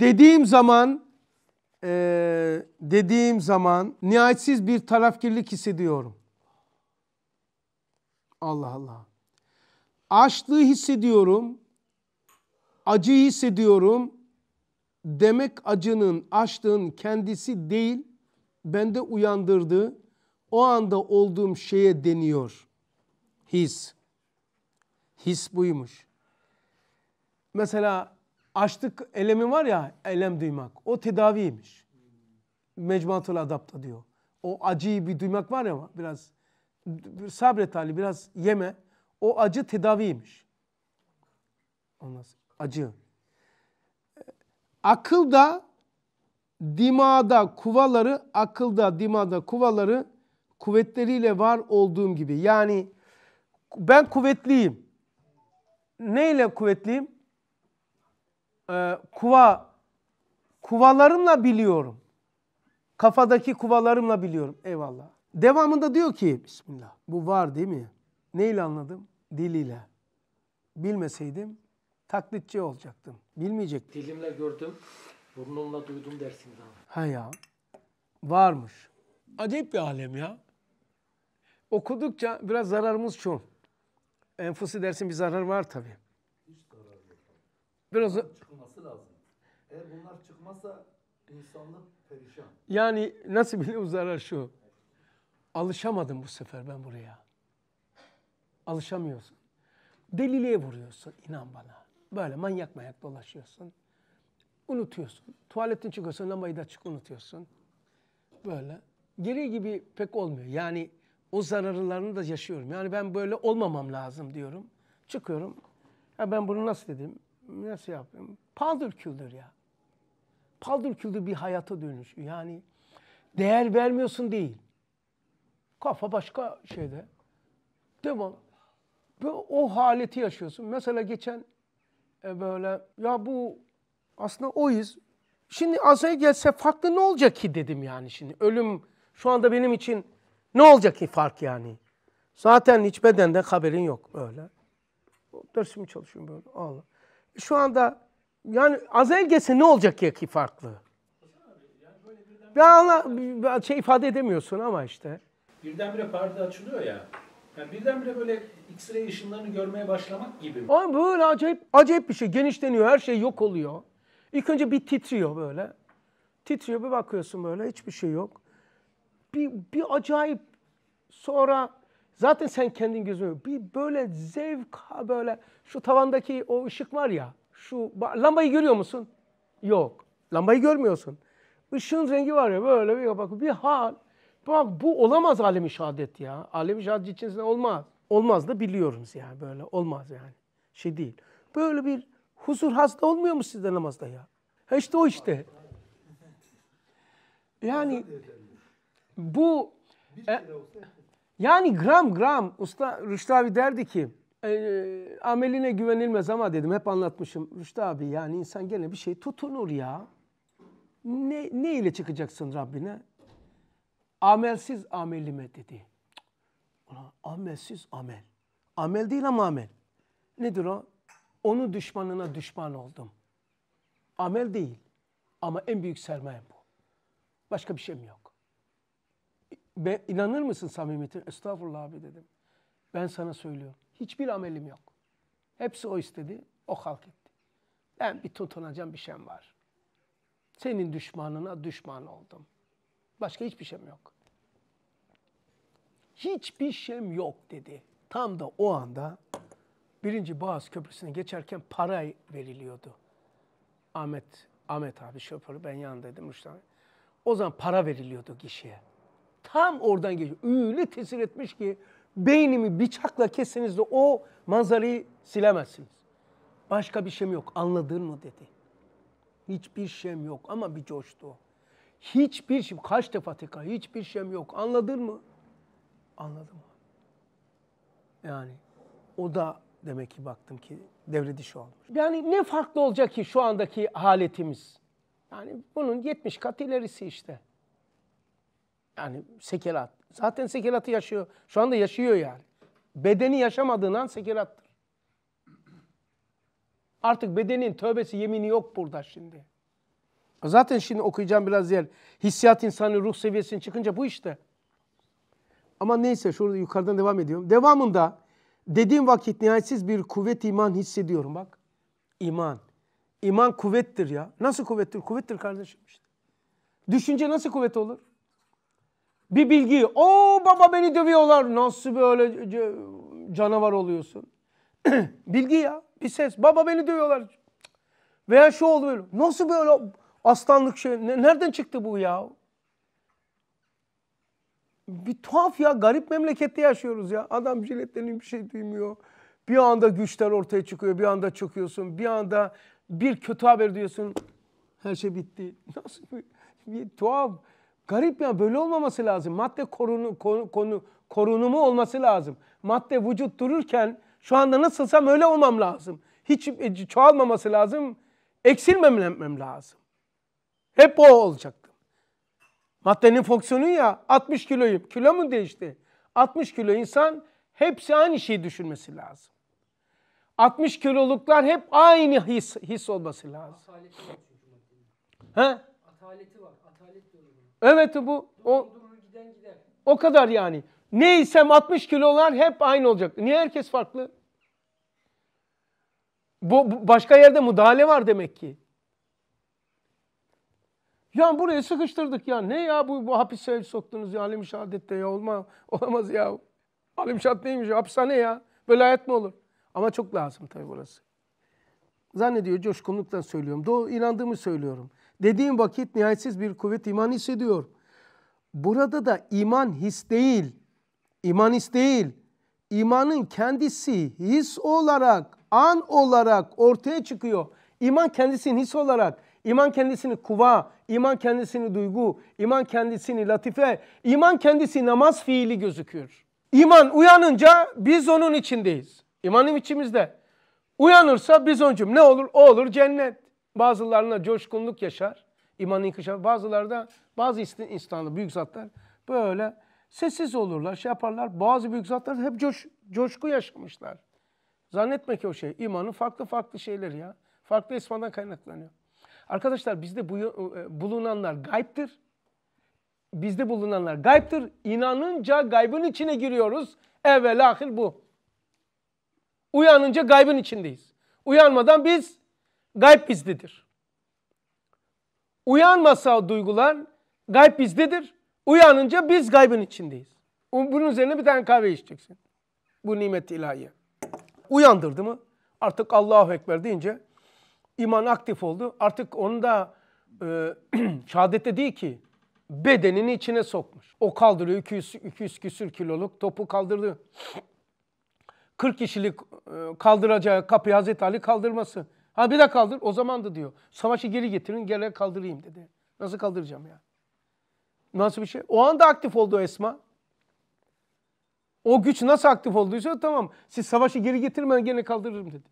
Dediğim zaman e, dediğim zaman nihayetsiz bir tarafkirlik hissediyorum. Allah Allah. Açlığı hissediyorum. Acıyı hissediyorum. Demek acının, açlığın kendisi değil, bende uyandırdığı o anda olduğum şeye deniyor. His. His buymuş. Mesela açlık elemi var ya elem duymak. O tedaviymiş. Mecmuatül Adap'ta diyor. O acıyı bir duymak var ya biraz sabret Ali biraz yeme. O acı tedaviymiş. Olmaz. Acı. Ee, akılda dimada kuvaları akılda dimada kuvaları kuvvetleriyle var olduğum gibi. Yani ben kuvvetliyim. Neyle kuvvetliyim? e, kuva kuvalarımla biliyorum. Kafadaki kuvalarımla biliyorum. Eyvallah. Devamında diyor ki Bismillah. Bu var değil mi? Neyle anladım? Diliyle. Bilmeseydim taklitçi olacaktım. Bilmeyecektim. Dilimle gördüm, burnumla duydum dersiniz ama. Ha ya. Varmış. Acayip bir alem ya. Okudukça biraz zararımız şu. Enfusi dersin bir zarar var tabii. Biraz çıkması lazım. Eğer bunlar çıkmazsa insanlık perişan. Yani nasıl biliyor zarar şu. Alışamadım bu sefer ben buraya. Alışamıyorsun. Deliliğe vuruyorsun inan bana. Böyle manyak manyak dolaşıyorsun. Unutuyorsun. Tuvaletin çıkıyorsun lambayı da çık unutuyorsun. Böyle. Geri gibi pek olmuyor. Yani o zararlarını da yaşıyorum. Yani ben böyle olmamam lazım diyorum. Çıkıyorum. Ya ben bunu nasıl dedim? nasıl yapayım? Paldır küldür ya. Paldır küldür bir hayata dönüş. Yani değer vermiyorsun değil. Kafa başka şeyde. Devam. Ve o haleti yaşıyorsun. Mesela geçen e, böyle ya bu aslında oyuz. Şimdi azaya gelse farklı ne olacak ki dedim yani şimdi. Ölüm şu anda benim için ne olacak ki fark yani? Zaten hiç bedenden haberin yok böyle. Dersimi çalışıyorum böyle. Allah şu anda yani azelgesi ne olacak ya ki farklı? Ya Allah şey ifade edemiyorsun ama işte. Birdenbire parti açılıyor ya. Yani birdenbire böyle X-ray ışınlarını görmeye başlamak gibi. Ama böyle acayip, acayip bir şey. Genişleniyor, her şey yok oluyor. İlk önce bir titriyor böyle. Titriyor, bir bakıyorsun böyle hiçbir şey yok. Bir, bir acayip sonra Zaten sen kendin gözünü bir böyle zevk böyle şu tavandaki o ışık var ya şu lambayı görüyor musun? Yok. Lambayı görmüyorsun. Işığın rengi var ya böyle bir bak bir hal. Bak bu olamaz alemi şehadet ya. Alemi şehadet içerisinde olmaz. Olmaz da biliyoruz yani böyle olmaz yani. Şey değil. Böyle bir huzur hasta olmuyor mu sizde namazda ya? Ha işte o işte. Yani bu e, yani gram gram usta Rüştü abi derdi ki e, ameline güvenilmez ama dedim hep anlatmışım. Rüştü abi yani insan gene bir şey tutunur ya. Ne, ne ile çıkacaksın Rabbine? Amelsiz amelime dedi. amelsiz amel. Amel değil ama amel. Nedir o? Onu düşmanına düşman oldum. Amel değil ama en büyük sermayem bu. Başka bir şeyim yok. Ve inanır mısın samimiyetin? Estağfurullah abi dedim. Ben sana söylüyorum. Hiçbir amelim yok. Hepsi o istedi, o halk etti. Ben bir tutunacağım bir şeyim var. Senin düşmanına düşman oldum. Başka hiçbir şeyim yok. Hiçbir şeyim yok dedi. Tam da o anda birinci Boğaz Köprüsü'ne geçerken para veriliyordu. Ahmet Ahmet abi şoförü ben yanındaydım Rüştü O zaman para veriliyordu kişiye tam oradan geçiyor. Öyle tesir etmiş ki beynimi bıçakla kesseniz de o manzarayı silemezsiniz. Başka bir şeyim yok. Anladın mı dedi. Hiçbir şeyim yok ama bir coştu. Hiçbir şey, kaç defa tekrar hiçbir şeyim yok. Anladın mı? Anladım. Yani o da demek ki baktım ki devre dışı olmuş. Yani ne farklı olacak ki şu andaki haletimiz? Yani bunun 70 kat ilerisi işte. Yani sekelat. Zaten sekelatı yaşıyor. Şu anda yaşıyor yani. Bedeni yaşamadığından an Artık bedenin tövbesi yemini yok burada şimdi. Zaten şimdi okuyacağım biraz yer. Hissiyat insanı ruh seviyesini çıkınca bu işte. Ama neyse şurada yukarıdan devam ediyorum. Devamında dediğim vakit nihayetsiz bir kuvvet iman hissediyorum bak. İman. İman kuvvettir ya. Nasıl kuvvettir? Kuvvettir kardeşim işte. Düşünce nasıl kuvvet olur? bir bilgi. O baba beni dövüyorlar. Nasıl böyle canavar oluyorsun? <clears throat> bilgi ya. Bir ses. Baba beni dövüyorlar. Veya şu oldu böyle. Nasıl böyle aslanlık şey? Nereden çıktı bu ya? Bir tuhaf ya. Garip memlekette yaşıyoruz ya. Adam jiletleniyor bir şey duymuyor. Bir anda güçler ortaya çıkıyor. Bir anda çıkıyorsun. Bir anda bir kötü haber diyorsun. Her şey bitti. <laughs> Nasıl bir, bir tuhaf. Garip ya böyle olmaması lazım. Madde korunu, konu, korunumu olması lazım. Madde vücut dururken şu anda nasılsam öyle olmam lazım. Hiç çoğalmaması lazım. Eksilmemem lazım. Hep o olacaktım. Maddenin fonksiyonu ya 60 kiloyum. Kilo mu değişti? 60 kilo insan hepsi aynı şeyi düşünmesi lazım. 60 kiloluklar hep aynı his, his olması lazım. Ataleti var. He? Ataleti var. Evet bu o, o kadar yani. Neysem 60 kilolar hep aynı olacak. Niye herkes farklı? Bu, bu başka yerde müdahale var demek ki. Ya buraya sıkıştırdık ya. Ne ya bu, bu hapise soktunuz ya alim şehadette ya olma, olamaz ya. Alim şahat neymiş hapishane ya. Böyle hayat mı olur? Ama çok lazım tabii burası. Zannediyor coşkunluktan söylüyorum. Doğru inandığımı söylüyorum dediğim vakit nihayetsiz bir kuvvet iman hissediyor. Burada da iman his değil, iman his değil, imanın kendisi his olarak, an olarak ortaya çıkıyor. İman kendisini his olarak, iman kendisini kuva, iman kendisini duygu, iman kendisini latife, iman kendisi namaz fiili gözüküyor. İman uyanınca biz onun içindeyiz. İmanım içimizde. Uyanırsa biz oncum ne olur? O olur cennet. Bazılarına coşkunluk yaşar, iman inkişaf. bazılarda da bazı insanlar, büyük zatlar böyle sessiz olurlar, şey yaparlar. Bazı büyük zatlar hep coş, coşku yaşamışlar. Zannetme ki o şey. imanın farklı farklı şeyleri ya. Farklı esmadan kaynaklanıyor. Arkadaşlar bizde bu, e, bulunanlar gayiptir. Bizde bulunanlar gayiptir. İnanınca gaybın içine giriyoruz. Evvel ahir bu. Uyanınca gaybın içindeyiz. Uyanmadan biz gayb bizdedir. Uyanmasa duygular gayb bizdedir. Uyanınca biz gaybın içindeyiz. Bunun üzerine bir tane kahve içeceksin. Bu nimet ilahi. Uyandırdı mı? Artık Allahu Ekber deyince iman aktif oldu. Artık onu da e, <clears throat> şehadette değil ki bedenini içine sokmuş. O kaldırıyor 200, 200 küsür kiloluk topu kaldırdı. 40 kişilik e, kaldıracağı kapıyı Hazreti Ali kaldırması. Ha bir de kaldır o zaman da diyor. Savaşı geri getirin geri kaldırayım dedi. Nasıl kaldıracağım ya? Nasıl bir şey? O anda aktif oldu Esma. O güç nasıl aktif olduysa tamam siz savaşı geri getirmeden gene kaldırırım dedi.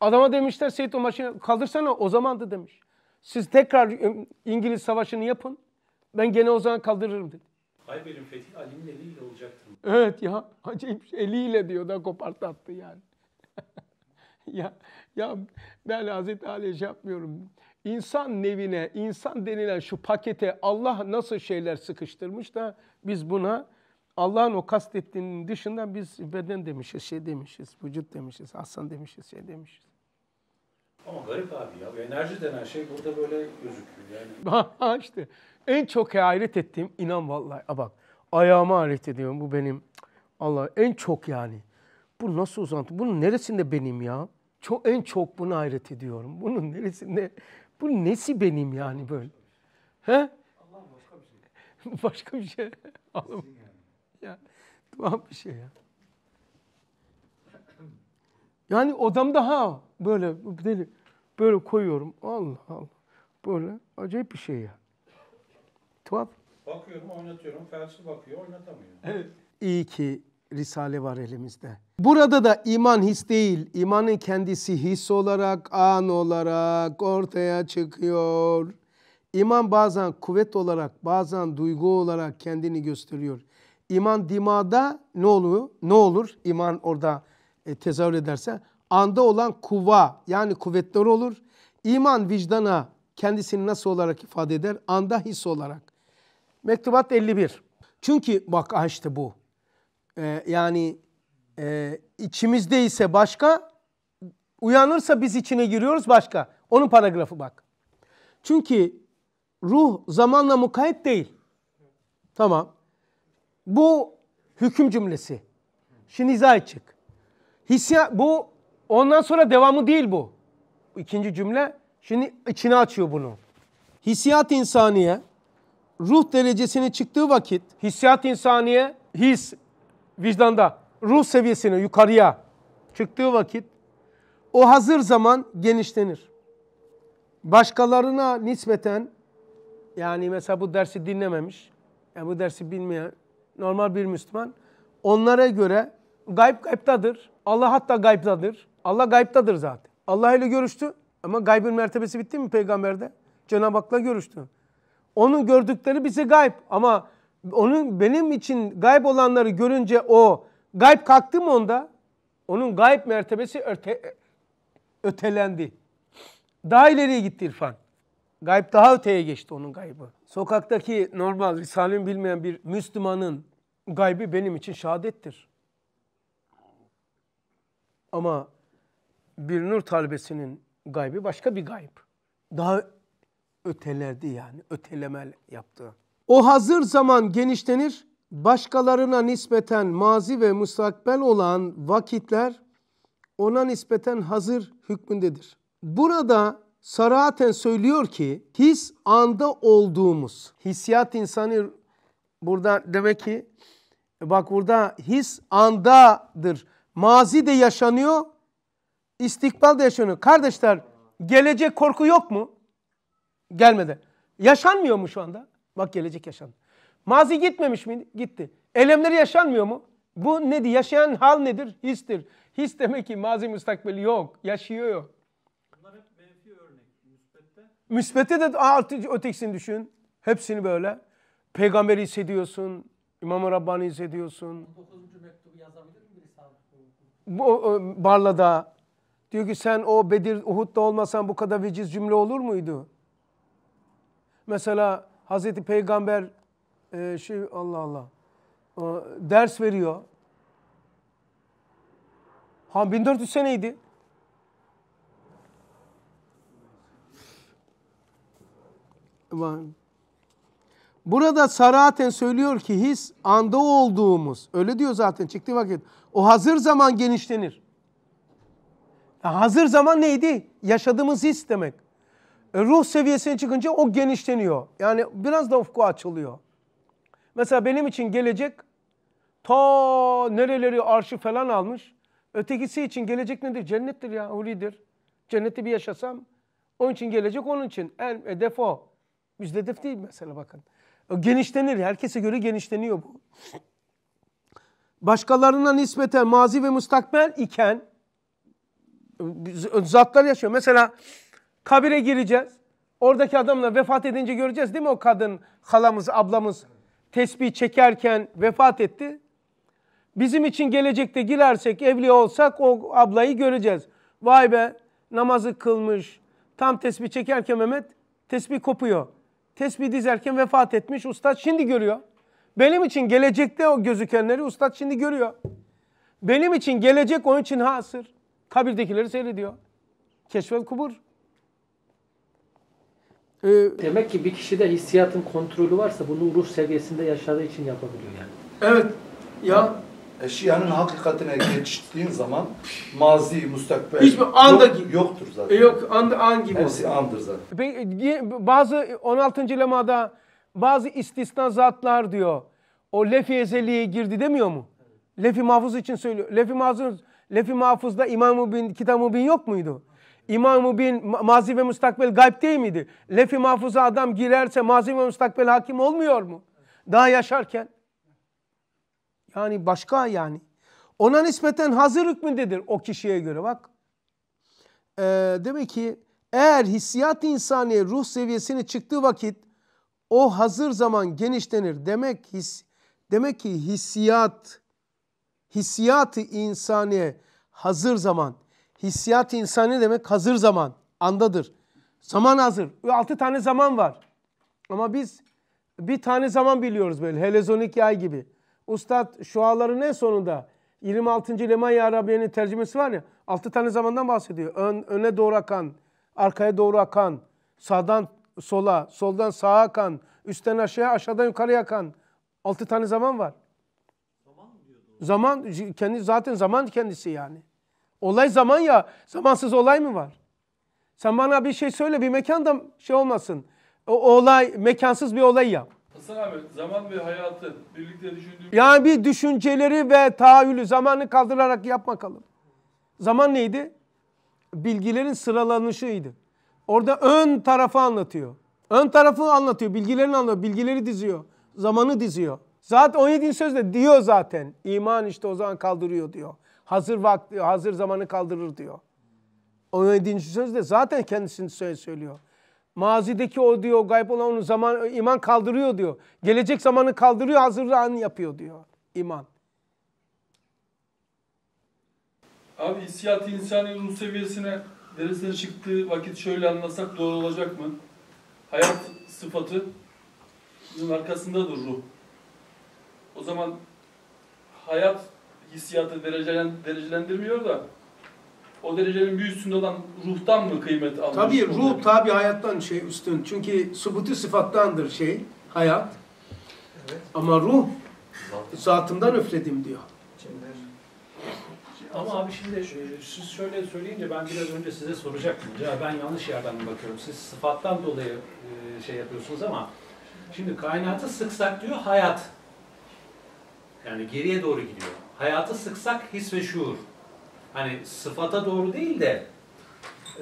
Adama demişler Seyit Omaş'ı kaldırsana o zamandı demiş. Siz tekrar İngiliz savaşını yapın ben gene o zaman kaldırırım dedi. Hayber'in fethi Ali'nin eliyle olacaktır. Evet ya acayip eliyle diyor da kopartattı yani. <laughs> <laughs> ya, ya ben Hazreti Ali'ye şey yapmıyorum. İnsan nevine, insan denilen şu pakete Allah nasıl şeyler sıkıştırmış da biz buna Allah'ın o kastettiğinin dışından biz beden demişiz, şey demişiz, vücut demişiz, aslan demişiz, şey demişiz. Ama garip abi ya. Enerji denen şey burada böyle gözüküyor yani. <laughs> Ha işte. En çok hayret ettiğim inan vallahi. A bak ayağıma hayret ediyorum. Bu benim Allah en çok yani bu nasıl uzantı? Bunun neresinde benim ya? Çok, en çok bunu hayret ediyorum. Bunun neresinde? Bu nesi benim yani böyle? He? Allah <laughs> başka bir şey. başka bir şey. Allah'ım. ya, tuhaf bir şey ya. Yani odamda ha böyle deli böyle koyuyorum. Allah Allah. Böyle acayip bir şey ya. Tuhaf. Bakıyorum oynatıyorum. Felsi bakıyor oynatamıyor. Evet. İyi ki risale var elimizde. Burada da iman his değil, imanın kendisi his olarak, an olarak ortaya çıkıyor. İman bazen kuvvet olarak, bazen duygu olarak kendini gösteriyor. İman dimada ne oluyor? Ne olur? İman orada e, tezahür ederse anda olan kuva yani kuvvetler olur. İman vicdana kendisini nasıl olarak ifade eder? Anda his olarak. Mektubat 51. Çünkü bak işte bu e, yani e, içimizde ise başka, uyanırsa biz içine giriyoruz başka. Onun paragrafı bak. Çünkü ruh zamanla mukayet değil. Tamam. Bu hüküm cümlesi. Şimdi izah edecek. Hissiyat, bu ondan sonra devamı değil bu. İkinci cümle şimdi içine açıyor bunu. Hissiyat insaniye ruh derecesine çıktığı vakit hissiyat insaniye his vicdanda ruh seviyesine yukarıya çıktığı vakit o hazır zaman genişlenir. Başkalarına nispeten yani mesela bu dersi dinlememiş, yani bu dersi bilmeyen normal bir Müslüman onlara göre gayb gaybtadır. Allah hatta gaybtadır. Allah gaybtadır zaten. Allah ile görüştü ama gaybın mertebesi bitti mi peygamberde? Cenab-ı Hak'la görüştü. Onun gördükleri bize gayb ama onun benim için gayb olanları görünce o gayb kalktı mı onda? Onun gayb mertebesi öte, ötelendi. Daha ileriye gitti İrfan. Gayb daha öteye geçti onun gaybı. Sokaktaki normal Risale'nin bilmeyen bir Müslümanın gaybı benim için şahadettir. Ama bir nur talebesinin gaybı başka bir gayb. Daha ötelerdi yani, öteleme yaptı. O hazır zaman genişlenir, başkalarına nispeten mazi ve müstakbel olan vakitler ona nispeten hazır hükmündedir. Burada Saraten söylüyor ki his anda olduğumuz. Hissiyat insanı burada demek ki bak burada his andadır. Mazi de yaşanıyor, istikbal da yaşanıyor. Kardeşler gelecek korku yok mu? Gelmedi. Yaşanmıyor mu şu anda? Bak gelecek yaşandı. Mazi gitmemiş mi? Gitti. Elemleri yaşanmıyor mu? Bu nedir? Yaşayan hal nedir? Histir. His demek ki mazi müstakbeli yok. Yaşıyor Bunlar hep menfi örnek. Müsbette. Müsbette de artı ötekisini düşün. Hepsini böyle. Peygamberi hissediyorsun. İmam-ı Rabbani hissediyorsun. 19. mektubu yazabilir mi? Bu, Barla'da. Diyor ki sen o Bedir, Uhud'da olmasan bu kadar veciz cümle olur muydu? Mesela Hazreti Peygamber e, şey Allah Allah e, ders veriyor. Ha 1400 seneydi. Burada saraten söylüyor ki his anda olduğumuz. Öyle diyor zaten çıktı vakit. O hazır zaman genişlenir. Ya hazır zaman neydi? Yaşadığımız his demek. E, ruh seviyesine çıkınca o genişleniyor. Yani biraz da ufku açılıyor. Mesela benim için gelecek ta nereleri arşı falan almış. Ötekisi için gelecek nedir? Cennettir ya, hulidir Cenneti bir yaşasam onun için gelecek onun için. En hedef o. Biz hedef değil mesela bakın. O genişlenir. Herkese göre genişleniyor bu. Başkalarına nispeten mazi ve müstakbel iken e, e, zatlar yaşıyor. Mesela Kabire gireceğiz. Oradaki adamla vefat edince göreceğiz değil mi o kadın, halamız, ablamız tesbih çekerken vefat etti. Bizim için gelecekte girersek, evli olsak o ablayı göreceğiz. Vay be namazı kılmış, tam tesbih çekerken Mehmet tesbih kopuyor. Tesbih dizerken vefat etmiş, ustad şimdi görüyor. Benim için gelecekte o gözükenleri ustad şimdi görüyor. Benim için gelecek onun için hasır. Kabirdekileri seyrediyor. Keşfel kubur. E, Demek ki bir kişide hissiyatın kontrolü varsa bunu ruh seviyesinde yaşadığı için yapabiliyor yani. Evet. Ya Şia'nın hakikatine geçtiğin zaman mazi, mustakbel Hiçbir anda yok, yoktur zaten. E, yok, anda an gibi. Hepsi andır zaten. Be, bazı 16. lemada bazı istisna zatlar diyor. O lefi ezeliğe girdi demiyor mu? Lefi mahfuz için söylüyor. Lefi mahfuz Lefi mahfuzda İmam-ı Bin, kitab Bin yok muydu? İmam-ı Bin mazi ve müstakbel gayb değil miydi? Lefi mahfuza adam girerse mazi ve müstakbel hakim olmuyor mu? Daha yaşarken. Yani başka yani. Ona nispeten hazır hükmündedir o kişiye göre bak. Ee, demek ki eğer hissiyat insani ruh seviyesini çıktığı vakit o hazır zaman genişlenir. Demek his, demek ki hissiyat hissiyatı insaniye hazır zaman Hissiyat insani demek hazır zaman, andadır. Zaman hazır. Altı tane zaman var. Ama biz bir tane zaman biliyoruz böyle helezonik yay gibi. Ustad şuaların en sonunda 26. Leman Arabiye'nin tercümesi var ya. Altı tane zamandan bahsediyor. Ön, öne doğru akan, arkaya doğru akan, sağdan sola, soldan sağa akan, üstten aşağıya, aşağıdan yukarıya akan. Altı tane zaman var. Zaman mı diyordu? Zaman kendi zaten zaman kendisi yani. Olay zaman ya. Zamansız olay mı var? Sen bana bir şey söyle bir mekanda şey olmasın. O olay mekansız bir olay ya. Hasan abi zaman ve hayatı birlikte düşündüğüm... Yani bir düşünceleri ve tahayyülü zamanı kaldırarak yap bakalım. Zaman neydi? Bilgilerin sıralanışıydı. Orada ön tarafı anlatıyor. Ön tarafı anlatıyor, bilgilerini anlatıyor, bilgileri diziyor, zamanı diziyor. Zaten 17. sözde diyor zaten iman işte o zaman kaldırıyor diyor. Hazır vakti, hazır zamanı kaldırır diyor. söz de, zaten kendisini söylüyor. Mazideki o diyor gayb olan onu zaman iman kaldırıyor diyor. Gelecek zamanı kaldırıyor, hazır an yapıyor diyor iman. Abi hissiyat insani ruh seviyesine derisine çıktığı vakit şöyle anlasak doğru olacak mı? Hayat sıfatı arkasındadır ruh. O zaman hayat hissiyatı derecelen, derecelendirmiyor da o derecenin bir üstünde olan ruhtan mı kıymet almış? Tabii ruh olabilir? tabi hayattan şey üstün. Çünkü subutu sıfattandır şey hayat. Evet. Ama ruh zatından öfledim diyor. Ama abi şimdi e, siz şöyle söyleyince ben biraz önce size soracaktım. Ya ben yanlış yerden bakıyorum. Siz sıfattan dolayı e, şey yapıyorsunuz ama şimdi kainatı sıksak diyor hayat. Yani geriye doğru gidiyor hayatı sıksak his ve şuur. Hani sıfata doğru değil de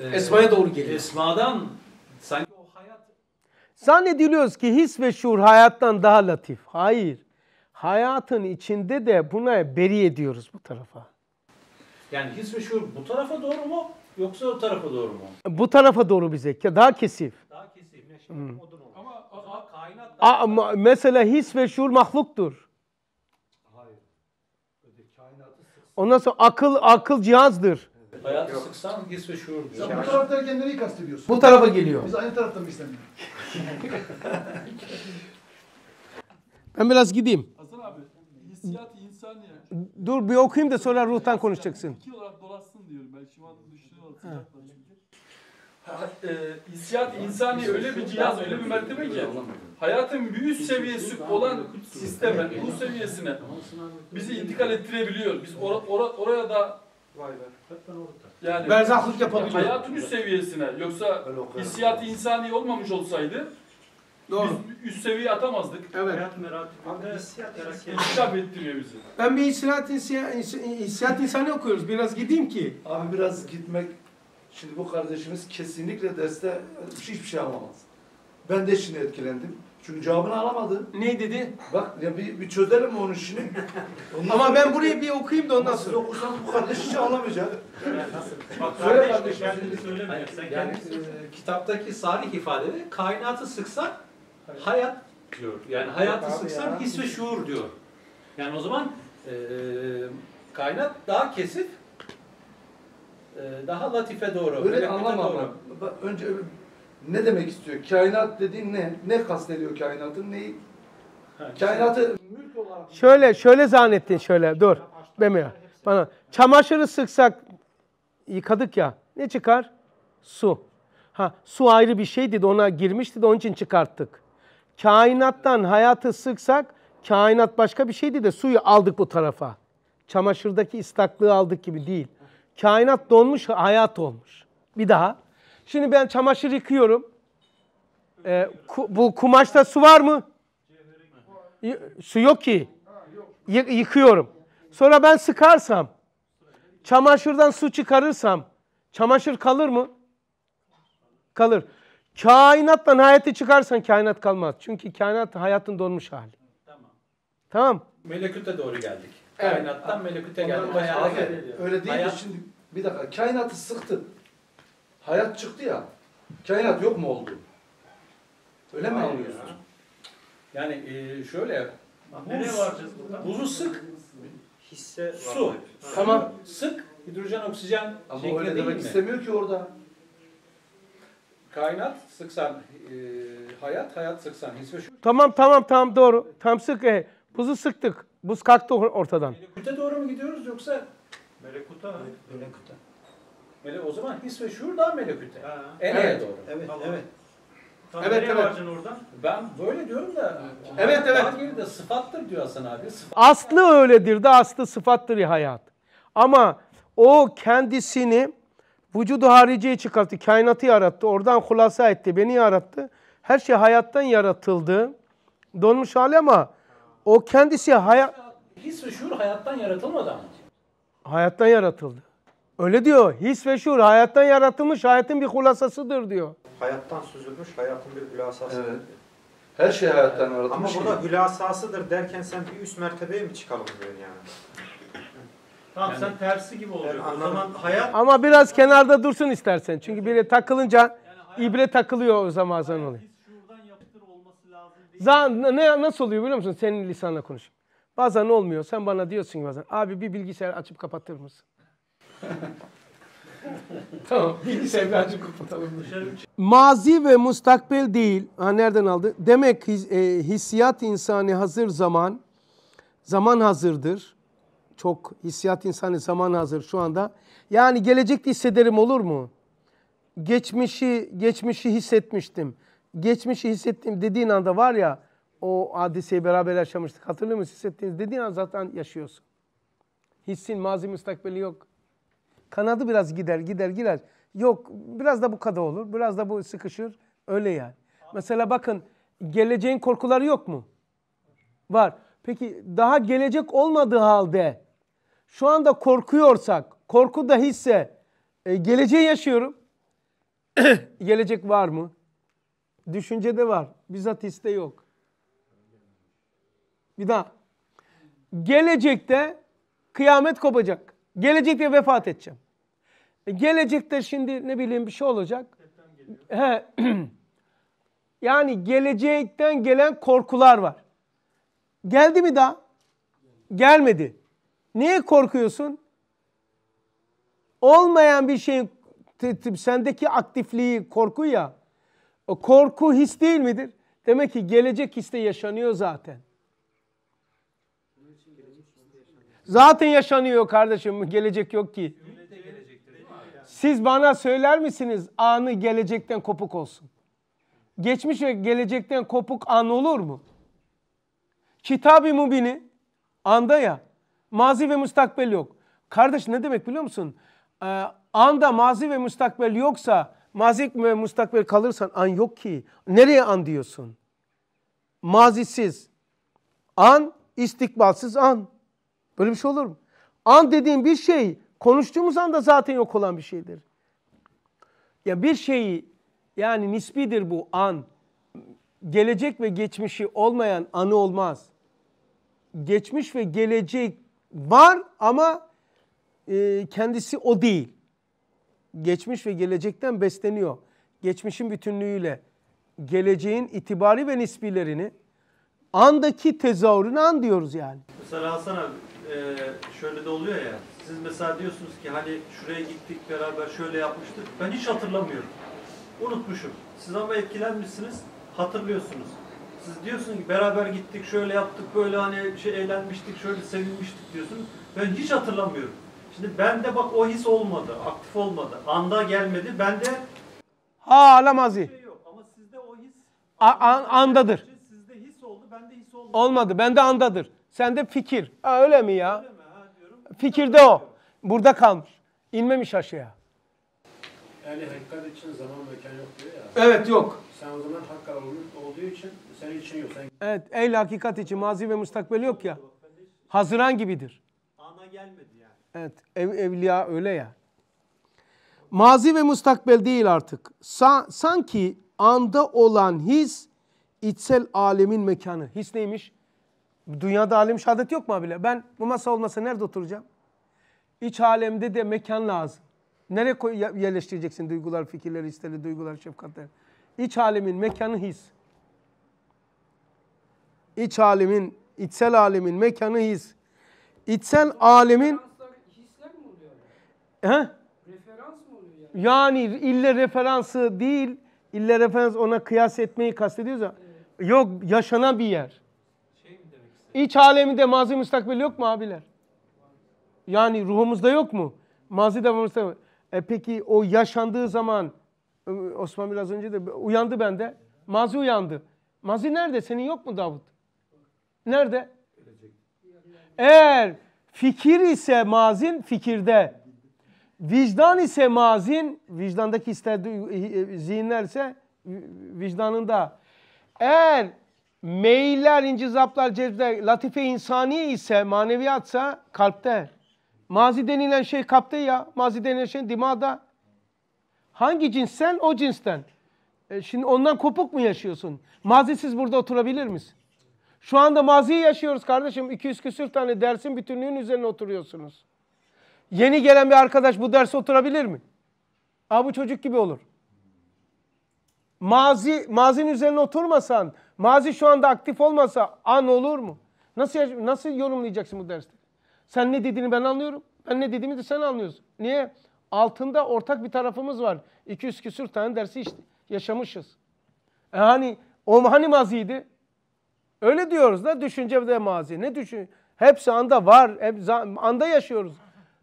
e, esmaya doğru geliyor. Esmadan sanki o hayat zannediliyoruz ki his ve şuur hayattan daha latif. Hayır. Hayatın içinde de buna beri ediyoruz bu tarafa. Yani his ve şuur bu tarafa doğru mu yoksa o tarafa doğru mu? Bu tarafa doğru bize daha kesif. Daha kesif. Neşe, hmm. Ama, ama kainat daha... Aa, mesela his ve şuur mahluktur. Ondan sonra akıl akıl cihazdır. Hayatı sıksan his ve şuurdur. Sen bu taraftayken nereyi kastediyorsun? Bu tarafa geliyor. Biz aynı taraftan mı istemiyoruz? <laughs> ben biraz gideyim. Hasan abi, hissiyat insaniye. Dur bir okuyayım da sonra ruhtan konuşacaksın. İki olarak dolaşsın diyorum. Ben şu an düşünüyorum e, hissiyat insani öyle bir cihaz, öyle bir mertebe ki hayatın büyük şey seviyesi olan sisteme, bu seviyesine bizi intikal ettirebiliyor. Biz or, or, oraya da yani berzahlık yapabiliyor. Hayatın üst seviyesine yoksa isyat insani olmamış olsaydı Doğru. Biz üst seviye atamazdık. Evet. Hayat merakı. ettiriyor bizi. Ben bir isyat hissiyat, insanı okuyoruz. Biraz gideyim ki. Abi biraz gitmek Şimdi bu kardeşimiz kesinlikle derste hiçbir şey anlamaz. Ben de şimdi etkilendim. Çünkü cevabını alamadı. Ne dedi? Bak ya bir, bir çözelim onu. Şimdi. Ondan Ama ben burayı bir okuyayım da ondan sonra. okursanız bu kardeş hiç anlamayacak. Bak Söyle kardeş, kardeş kendini söylemiyor. sen Yani kendin- e, kitaptaki sarih ifadede kainatı sıksan hayat diyor. Yani hayatı Yok abi sıksan his ve şuur diyor. Yani o zaman e, e kainat daha kesif e, daha latife doğru. Öyle anlamam Önce ne demek istiyor? Kainat dediğin ne? Ne kastediyor kainatın? Neyi? Kainatı mülk olarak... Şöyle, şöyle zannettin şöyle. Dur. Demiyor. Bana. Çamaşırı sıksak yıkadık ya. Ne çıkar? Su. Ha, su ayrı bir şeydi de ona girmişti de onun için çıkarttık. Kainattan hayatı sıksak kainat başka bir şeydi de suyu aldık bu tarafa. Çamaşırdaki ıslaklığı aldık gibi değil. Kainat donmuş, hayat olmuş. Bir daha. Şimdi ben çamaşır yıkıyorum. Ee, ku, bu kumaşta su var mı? Y su yok ki. Y yıkıyorum. Sonra ben sıkarsam, çamaşırdan su çıkarırsam, çamaşır kalır mı? Kalır. Kainattan hayatı çıkarsan kainat kalmaz. Çünkü kainat hayatın donmuş hali. Tamam. Tamam. Meleküte doğru geldik. Kainattan evet. melekute geldi. Hayata şey Öyle değil Hayat... şimdi bir dakika. Kainatı sıktı. Hayat çıktı ya. Kainat yok mu oldu? Öyle Hayır mi anlıyorsun? Ya. Yani e, şöyle buz, buzu sık hisse su. Ha. Tamam. Sık hidrojen oksijen Ama öyle demek mi? istemiyor ki orada. Kainat sıksan e, hayat hayat sıksan his ve şu. Tamam tamam tamam doğru. Tam sık e, buzu sıktık. Buz kalktı ortadan. Melekut'a doğru mu gidiyoruz yoksa? Melekut'a. Melekut'a. Mele, o zaman his ve şuur daha melekute. Ereğe evet, doğru. Evet, tamam. evet. Tam evet, evet. oradan? Ben böyle diyorum da. Evet, evet. Daha evet. geride sıfattır diyor Hasan abi. Sıfat. Aslı öyledir de aslı sıfattır hayat. Ama o kendisini vücudu hariciye çıkarttı. Kainatı yarattı. Oradan hulasa etti. Beni yarattı. Her şey hayattan yaratıldı. Donmuş hali ama o kendisi hayat... His ve şuur hayattan yaratılmadı amca. Hayattan yaratıldı. Öyle diyor. His ve şuur hayattan yaratılmış, hayatın bir hulasasıdır diyor. Hayattan süzülmüş, hayatın bir hulasasıdır. Evet. Her şey hayattan yaratılmış. Ama buna hulasasıdır derken sen bir üst mertebeye mi çıkalım diyorsun yani? Tamam yani, sen tersi gibi olacak. Yani o zaman hayat... Ama biraz kenarda dursun istersen. Çünkü biri takılınca yani hayat... ibre takılıyor o zaman sen oluyor. Zaten nasıl oluyor biliyor musun? Senin lisanla konuş. Bazen olmuyor. Sen bana diyorsun ki bazen. Abi bir bilgisayar açıp kapatır mısın? <laughs> tamam. Bilgisayarı açıp kapatalım. Mazi ve mustakbel değil. Ha, nereden aldı? Demek his, e, hissiyat insani hazır zaman. Zaman hazırdır. Çok hissiyat insani zaman hazır şu anda. Yani gelecekte hissederim olur mu? Geçmişi geçmişi hissetmiştim geçmişi hissettiğim dediğin anda var ya o hadiseyi beraber yaşamıştık. Hatırlıyor musun? Hissettiğiniz dediğin an zaten yaşıyorsun. Hissin mazi müstakbeli yok. Kanadı biraz gider gider gider. Yok biraz da bu kadar olur. Biraz da bu sıkışır. Öyle yani. Mesela bakın geleceğin korkuları yok mu? Var. Peki daha gelecek olmadığı halde şu anda korkuyorsak, korku da hisse e, geleceği yaşıyorum. <clears throat> gelecek var mı? Düşüncede var. Bizzat histe yok. Bir daha. Gelecekte kıyamet kopacak. Gelecekte vefat edeceğim. E, gelecekte şimdi ne bileyim bir şey olacak. He. <clears throat> yani gelecekten gelen korkular var. Geldi mi daha? Gelmedi. Niye korkuyorsun? Olmayan bir şeyin sendeki aktifliği, korku ya o korku his değil midir? Demek ki gelecek histe yaşanıyor zaten. Zaten yaşanıyor kardeşim. Gelecek yok ki. Siz bana söyler misiniz anı gelecekten kopuk olsun? Geçmiş ve gelecekten kopuk an olur mu? Kitab-ı Mubin'i anda ya. Mazi ve müstakbel yok. Kardeş ne demek biliyor musun? Ee, anda mazi ve müstakbel yoksa Mazik ve mustakbel kalırsan an yok ki. Nereye an diyorsun? Mazisiz an, istikbalsız an. Böyle bir şey olur mu? An dediğin bir şey konuştuğumuz anda zaten yok olan bir şeydir. Ya bir şeyi yani nisbidir bu an. Gelecek ve geçmişi olmayan anı olmaz. Geçmiş ve gelecek var ama e, kendisi o değil geçmiş ve gelecekten besleniyor. Geçmişin bütünlüğüyle geleceğin itibari ve nispilerini andaki tezahürüne an diyoruz yani. Mesela Hasan abi e, şöyle de oluyor ya. Siz mesela diyorsunuz ki hani şuraya gittik beraber şöyle yapmıştık. Ben hiç hatırlamıyorum. Unutmuşum. Siz ama etkilenmişsiniz. Hatırlıyorsunuz. Siz diyorsunuz ki beraber gittik şöyle yaptık böyle hani şey eğlenmiştik şöyle sevinmiştik diyorsunuz. Ben hiç hatırlamıyorum. Şimdi bende bak o his olmadı, aktif olmadı. Anda gelmedi. Bende hala mazi. Şey yok. Ama sizde o his A, an, andadır. Sizde his oldu, bende his olmadı. Olmadı. Bende andadır. Sende fikir. Ha, öyle mi ya? Öyle mi? Ha, diyorum. Fikirde o. Burada kalmış. İnmemiş aşağıya. Yani hakikat için zaman mekan yok diyor ya. Evet yok. Sen o zaman hakka olduğu için senin için yok. Sen... Evet el hakikat için mazi ve mustakbel yok ya. Haziran gibidir. Ana gelmedi. Evet ev, evliya öyle ya. Mazi ve mustakbel değil artık. Sa sanki anda olan his içsel alemin mekanı. His neymiş? Dünyada alem şehadet yok mu abiler? Ben bu masa olmasa nerede oturacağım? İç alemde de mekan lazım. Nereye koy yerleştireceksin duygular, fikirleri, hisleri, duygular, şefkatler? İç alemin mekanı his. İç alemin, içsel alemin mekanı his. İçsel alemin He? Referans mı oluyor yani? Yani ille referansı değil, ille referans ona kıyas etmeyi kastediyoruz ya. Evet. Yok yaşanan bir yer. Şey mi demek istedim? İç aleminde mazi müstakbel yok mu abiler? Yani ruhumuzda yok mu? Mazi de müstakbel. E peki o yaşandığı zaman e, Osman biraz önce de uyandı bende. Mazi uyandı. Mazi nerede? Senin yok mu Davut? Nerede? Eğer fikir ise mazin fikirde. Vicdan ise mazin, vicdandaki ister, e, e, zihinler ise e, vicdanında. Eğer meyiller, incizaplar, cezbeler, latife insani ise, maneviyatsa kalpte. Mazi denilen şey kalpte ya. Mazi denilen şey dimada. Hangi cinsten? O cinsten. E şimdi ondan kopuk mu yaşıyorsun? Mazisiz burada oturabilir misin? Şu anda maziyi yaşıyoruz kardeşim. 200 küsür tane dersin bütünlüğün üzerine oturuyorsunuz. Yeni gelen bir arkadaş bu derse oturabilir mi? Aa bu çocuk gibi olur. Mazi, mazinin üzerine oturmasan, mazi şu anda aktif olmasa an olur mu? Nasıl nasıl yorumlayacaksın bu derste? Sen ne dediğini ben anlıyorum. Ben ne dediğimi de sen anlıyorsun. Niye? Altında ortak bir tarafımız var. 200 küsür tane dersi işte yaşamışız. E hani o hani maziydi? Öyle diyoruz da düşünce de mazi. Ne düşün? Hepsi anda var. Hep anda yaşıyoruz.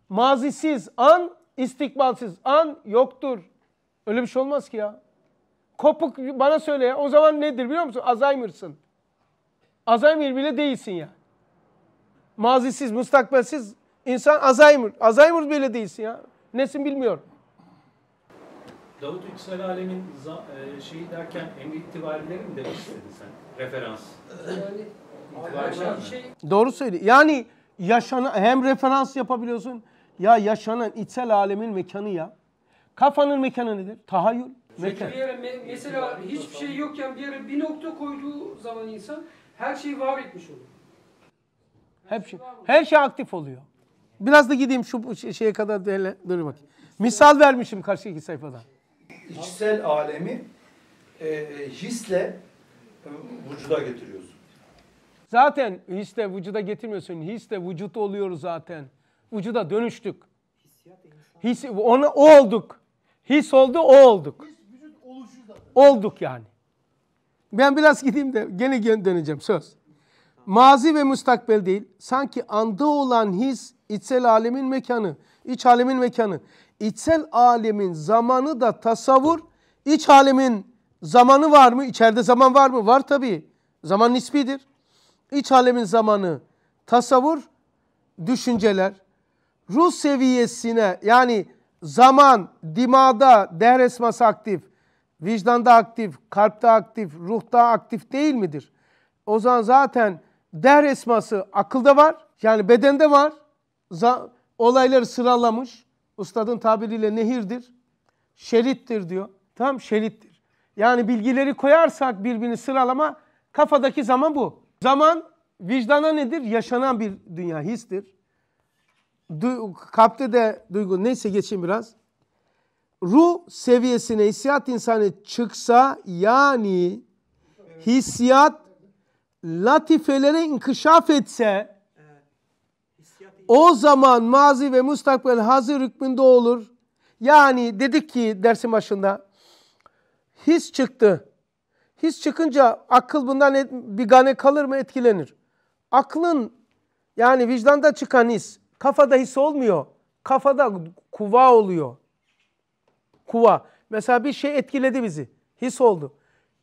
Mazisiz an, istikbalsiz an yoktur. Öyle bir şey olmaz ki ya. Kopuk bana söyle ya. O zaman nedir biliyor musun? Alzheimer'sın. Alzheimer bile değilsin ya. Mazisiz, mustakbelsiz insan Alzheimer. Alzheimer bile değilsin ya. Nesin bilmiyorum. Davut Yüksel Alem'in e, şeyi derken emri itibarileri mi demek istedin sen? Referans. Yani, şey, şey... Doğru söyledi. Yani yaşana hem referans yapabiliyorsun ya yaşanan içsel alemin mekanı ya. Kafanın mekanı nedir? Tahayyül. Mekan. yere me- mesela hiçbir şey yokken bir yere bir nokta koyduğu zaman insan her şeyi var etmiş oluyor. Her Hep şey, şey- var her şey aktif oluyor. Biraz da gideyim şu şeye kadar hele dur bak. Misal vermişim karşıki sayfadan. İçsel alemi e, e, hisle e, vücuda getiriyorsun. Zaten his de vücuda getirmiyorsun. His de vücut oluyor zaten. Ucu da dönüştük. His, onu o olduk. His oldu o olduk. Olduk yani. Ben biraz gideyim de gene döneceğim söz. Mazi ve müstakbel değil. Sanki anda olan his içsel alemin mekanı. iç alemin mekanı. İçsel alemin zamanı da tasavvur. iç alemin zamanı var mı? İçeride zaman var mı? Var tabii. Zaman nispidir. İç alemin zamanı tasavvur, düşünceler, ruh seviyesine yani zaman dimada dehresması aktif, vicdanda aktif, kalpte aktif, ruhta aktif değil midir? O zaman zaten dehresması akılda var yani bedende var. olayları sıralamış. Ustadın tabiriyle nehirdir. Şerittir diyor. Tam şerittir. Yani bilgileri koyarsak birbirini sıralama kafadaki zaman bu. Zaman vicdana nedir? Yaşanan bir dünya histir du, kalpte de duygu neyse geçeyim biraz. Ruh seviyesine hissiyat insanı çıksa yani hissiyat latifelere inkişaf etse o zaman mazi ve mustakbel hazır hükmünde olur. Yani dedik ki dersin başında his çıktı. His çıkınca akıl bundan et, bir gane kalır mı etkilenir. Aklın yani vicdanda çıkan his Kafada his olmuyor. Kafada kuva oluyor. Kuva. Mesela bir şey etkiledi bizi. His oldu.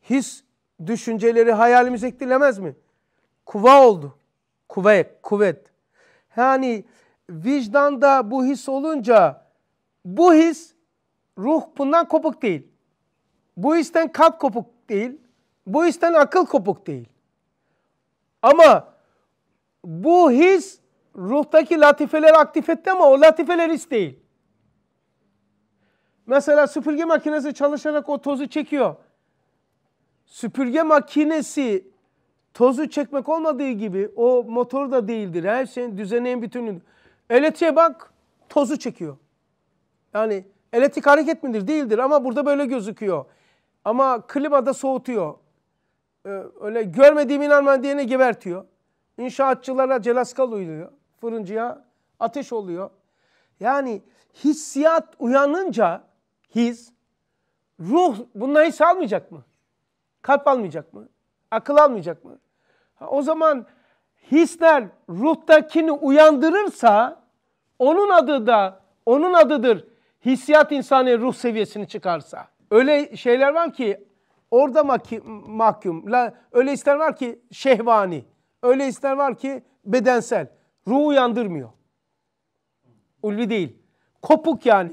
His düşünceleri hayalimizi etkilemez mi? Kuva oldu. Kuvvet, kuvvet. Yani vicdanda bu his olunca bu his ruh bundan kopuk değil. Bu histen kalp kopuk değil. Bu histen akıl kopuk değil. Ama bu his ruhtaki latifeleri aktif etti ama o latifeler hiç değil. Mesela süpürge makinesi çalışarak o tozu çekiyor. Süpürge makinesi tozu çekmek olmadığı gibi o motor da değildir. Her şeyin düzenleyen bütünlüğü. Elektriğe bak tozu çekiyor. Yani elektrik hareket midir? Değildir ama burada böyle gözüküyor. Ama klima da soğutuyor. Ee, öyle görmediğim inanmayan diyene gebertiyor. İnşaatçılara celaska uyuyor fırıncıya ateş oluyor. Yani hissiyat uyanınca his, ruh bununla his almayacak mı? Kalp almayacak mı? Akıl almayacak mı? Ha, o zaman hisler ruhtakini uyandırırsa onun adı da onun adıdır hissiyat insani ruh seviyesini çıkarsa. Öyle şeyler var ki orada mahkum. Öyle ister var ki şehvani. Öyle ister var ki bedensel. Ruh uyandırmıyor. Ulvi değil. Kopuk yani.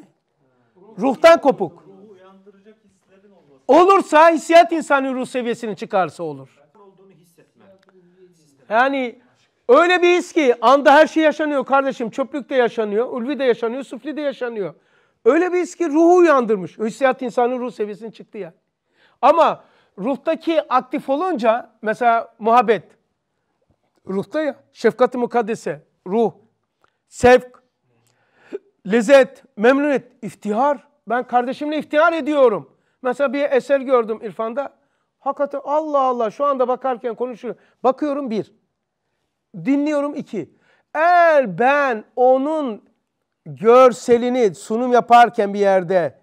Ruhtan kopuk. Olursa hissiyat insanı ruh seviyesini çıkarsa olur. Yani öyle bir his ki anda her şey yaşanıyor kardeşim. Çöplük de yaşanıyor, ulvi de yaşanıyor, sufli de yaşanıyor. Öyle bir his ki ruhu uyandırmış. Hissiyat insanın ruh seviyesini çıktı ya. Ama ruhtaki aktif olunca mesela muhabbet Ruhta ya. Şefkat-ı mukaddese, ruh, sevk, lezzet, memnuniyet, iftihar. Ben kardeşimle iftihar ediyorum. Mesela bir eser gördüm İrfan'da. Hakikaten Allah Allah şu anda bakarken konuşuyor. Bakıyorum bir. Dinliyorum iki. Eğer ben onun görselini sunum yaparken bir yerde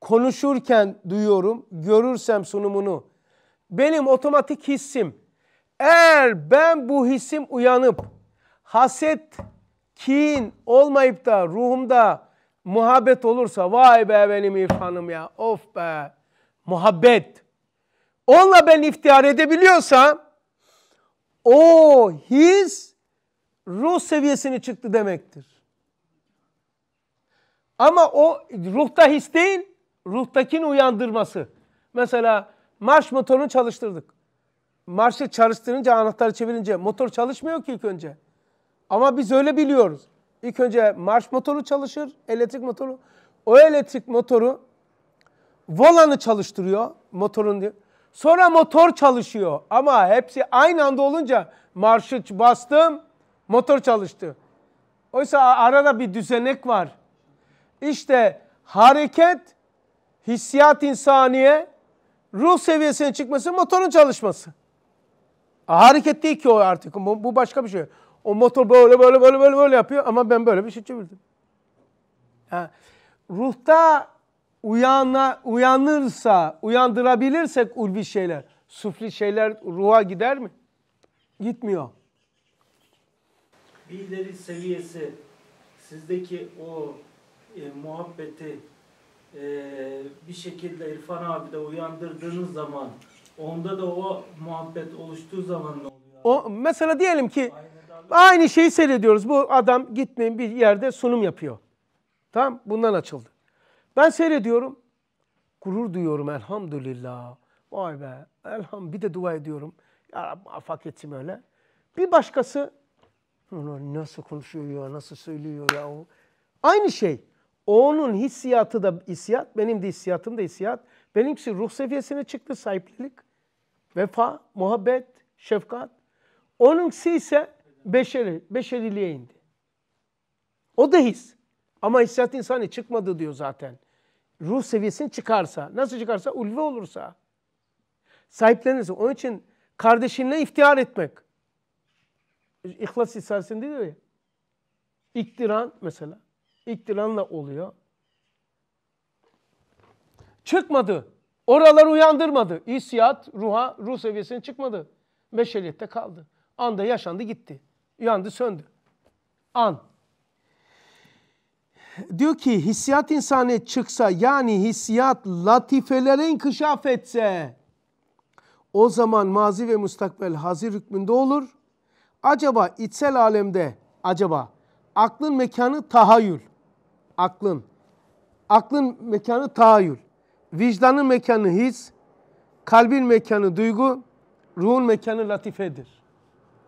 konuşurken duyuyorum, görürsem sunumunu benim otomatik hissim eğer ben bu hisim uyanıp haset, kin olmayıp da ruhumda muhabbet olursa vay be benim irfanım ya of be muhabbet. Onunla ben iftihar edebiliyorsam o his ruh seviyesini çıktı demektir. Ama o ruhta his değil, ruhtakini uyandırması. Mesela marş motorunu çalıştırdık marşı çalıştırınca, anahtarı çevirince motor çalışmıyor ki ilk önce. Ama biz öyle biliyoruz. İlk önce marş motoru çalışır, elektrik motoru. O elektrik motoru volanı çalıştırıyor motorun diye. Sonra motor çalışıyor ama hepsi aynı anda olunca marşı bastım, motor çalıştı. Oysa arada bir düzenek var. İşte hareket, hissiyat insaniye, ruh seviyesine çıkması motorun çalışması. Hareket değil ki o artık. Bu, bu başka bir şey. O motor böyle böyle böyle böyle böyle yapıyor ama ben böyle bir şey çevirdim. Yani ruhta uyanla, uyanırsa, uyandırabilirsek ulvi şeyler, sufli şeyler ruha gider mi? Gitmiyor. Lideri seviyesi sizdeki o e, muhabbeti e, bir şekilde İrfan abi de uyandırdığınız zaman Onda da o muhabbet oluştuğu zaman ne oluyor? O mesela diyelim ki aynı, aynı şeyi seyrediyoruz. Bu adam gitmeyin bir yerde sunum yapıyor. Tamam? Bundan açıldı. Ben seyrediyorum. Gurur duyuyorum elhamdülillah. Vay be. Elham bir de dua ediyorum. Ya Rabbi affak etsin öyle. Bir başkası nasıl konuşuyor ya, nasıl söylüyor ya o. Aynı şey. Onun hissiyatı da hissiyat, benim de hissiyatım da hissiyat. Benimkisi ruh seviyesine çıktı sahiplik vefa, muhabbet, şefkat. Onunsi ise beşeri, beşeriliğe indi. O da his. Ama hissiyat insani çıkmadı diyor zaten. Ruh seviyesini çıkarsa, nasıl çıkarsa ulvi olursa. Sahiplenirse. Onun için kardeşinle iftihar etmek. İhlas hissiyatinde diyor ya. İktiran mesela. İktiranla oluyor. Çıkmadı. Oralar uyandırmadı. İsiyat ruha, ruh seviyesine çıkmadı. Beşeriyette kaldı. Anda yaşandı gitti. Uyandı söndü. An. Diyor ki hissiyat insani çıksa yani hissiyat latifelere inkişaf etse o zaman mazi ve mustakbel hazir hükmünde olur. Acaba içsel alemde acaba aklın mekanı tahayyül. Aklın. Aklın mekanı tahayyül vicdanın mekanı his, kalbin mekanı duygu, ruhun mekanı latifedir.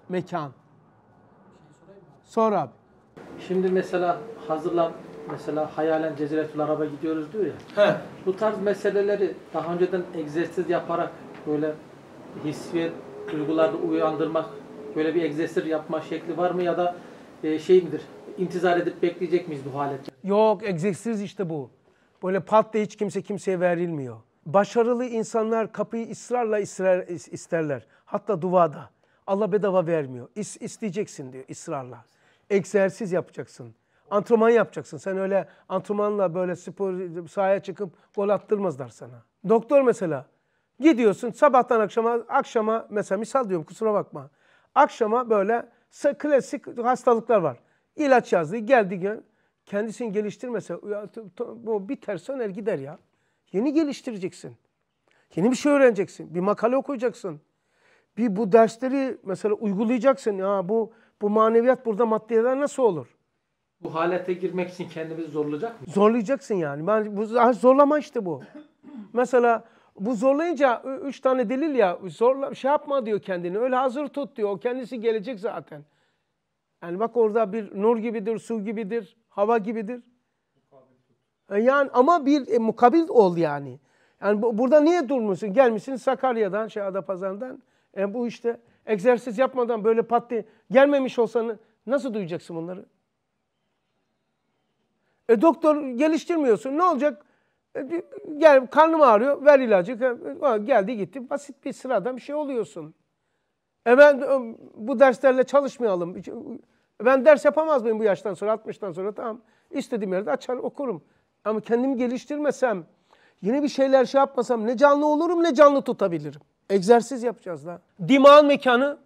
Mekan. Sonra. Şimdi mesela hazırlan mesela hayalen Ceziretul Arab'a gidiyoruz diyor ya. He. Bu tarz meseleleri daha önceden egzersiz yaparak böyle his ve duygularda uyandırmak böyle bir egzersiz yapma şekli var mı ya da e, şey midir? İntizar edip bekleyecek miyiz bu halette? Yok egzersiz işte bu. Böyle pat diye hiç kimse kimseye verilmiyor. Başarılı insanlar kapıyı ısrarla israr, isterler. Hatta duada. Allah bedava vermiyor. İs, isteyeceksin diyor ısrarla. Egzersiz yapacaksın. Antrenman yapacaksın. Sen öyle antrenmanla böyle spor sahaya çıkıp gol attırmazlar sana. Doktor mesela gidiyorsun sabahtan akşama akşama mesela misal diyorum kusura bakma. Akşama böyle klasik hastalıklar var. İlaç yazdı geldi gün. Kendisini geliştirmese ya, bu bir personel gider ya. Yeni geliştireceksin. Yeni bir şey öğreneceksin. Bir makale okuyacaksın. Bir bu dersleri mesela uygulayacaksın. Ya bu bu maneviyat burada maddiyeler nasıl olur? Bu halete girmek için kendimizi zorlayacak mı? Zorlayacaksın yani. Ben bu zorlama işte bu. mesela bu zorlayınca üç tane delil ya zorla şey yapma diyor kendini. Öyle hazır tut diyor. O kendisi gelecek zaten. Yani bak orada bir nur gibidir, su gibidir hava gibidir. E, yani ama bir e, mukabil ol yani. Yani bu, burada niye durmuşsun? Gelmişsin Sakarya'dan, şey Adapazarı'ndan. E, bu işte egzersiz yapmadan böyle pat diye gelmemiş olsan nasıl duyacaksın bunları? E doktor geliştirmiyorsun. Ne olacak? E, gel karnım ağrıyor. Ver ilacı. E, geldi gitti. Basit bir sıradan bir şey oluyorsun. E ben e, bu derslerle çalışmayalım ben ders yapamaz mıyım bu yaştan sonra, 60'tan sonra? Tamam. İstediğim yerde açar okurum. Ama kendimi geliştirmesem, yine bir şeyler şey yapmasam ne canlı olurum ne canlı tutabilirim. Egzersiz yapacağız da. Dimağın mekanı,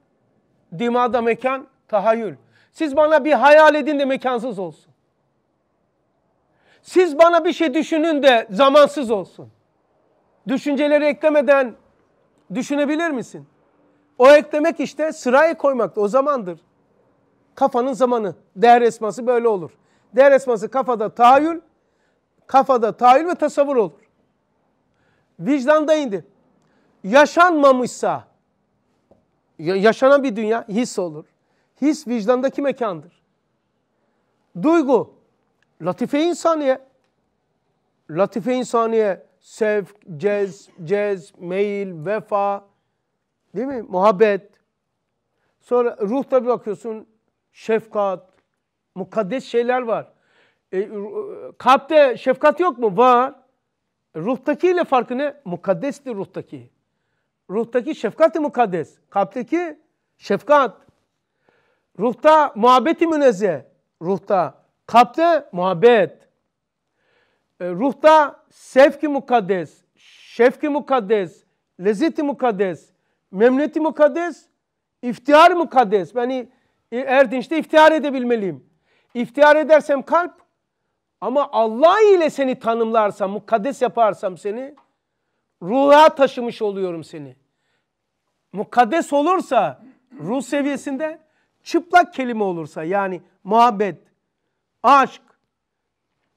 dimağda mekan, tahayyül. Siz bana bir hayal edin de mekansız olsun. Siz bana bir şey düşünün de zamansız olsun. Düşünceleri eklemeden düşünebilir misin? O eklemek işte sıraya koymakta o zamandır kafanın zamanı. Değer esması böyle olur. Değer esması kafada tahayyül, kafada tahayyül ve tasavvur olur. Vicdanda indi. Yaşanmamışsa, yaşanan bir dünya his olur. His vicdandaki mekandır. Duygu, latife insaniye. Latife insaniye, sevk, cez, cez, meyil, vefa, değil mi? Muhabbet. Sonra ruhta bir bakıyorsun şefkat, mukaddes şeyler var. E, e, kalpte şefkat yok mu? Var. E, ruhtakiyle farkı ne? Mukaddestir ruhtaki. Ruhtaki şefkat-i mukaddes. Kalpteki şefkat. Ruhta muhabbeti münezze. Ruhta. Kalpte muhabbet. E, ruhta sevki mukaddes. Şefki mukaddes. Lezzeti mukaddes. Memneti mukaddes. İftihar mukaddes. Yani e, Erdinç'te iftihar edebilmeliyim. İftihar edersem kalp ama Allah ile seni tanımlarsam, mukaddes yaparsam seni ruha taşımış oluyorum seni. Mukaddes olursa ruh seviyesinde çıplak kelime olursa yani muhabbet, aşk,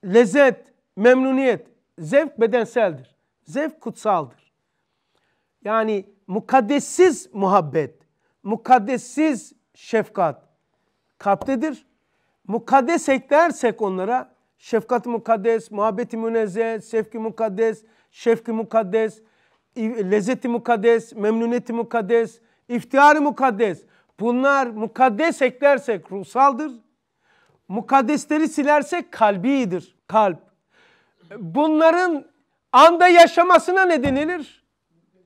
lezzet, memnuniyet, zevk bedenseldir. Zevk kutsaldır. Yani mukaddessiz muhabbet, mukaddessiz şefkat, kalptedir. Mukaddes eklersek onlara şefkat-i mukaddes, muhabbeti münezzeh, sevki mukaddes, şefki mukaddes, lezzeti mukaddes, memnuniyeti mukaddes, iftihari mukaddes. Bunlar mukaddes eklersek ruhsaldır. Mukaddesleri silersek kalbidir. Kalp. Bunların anda yaşamasına ne denilir?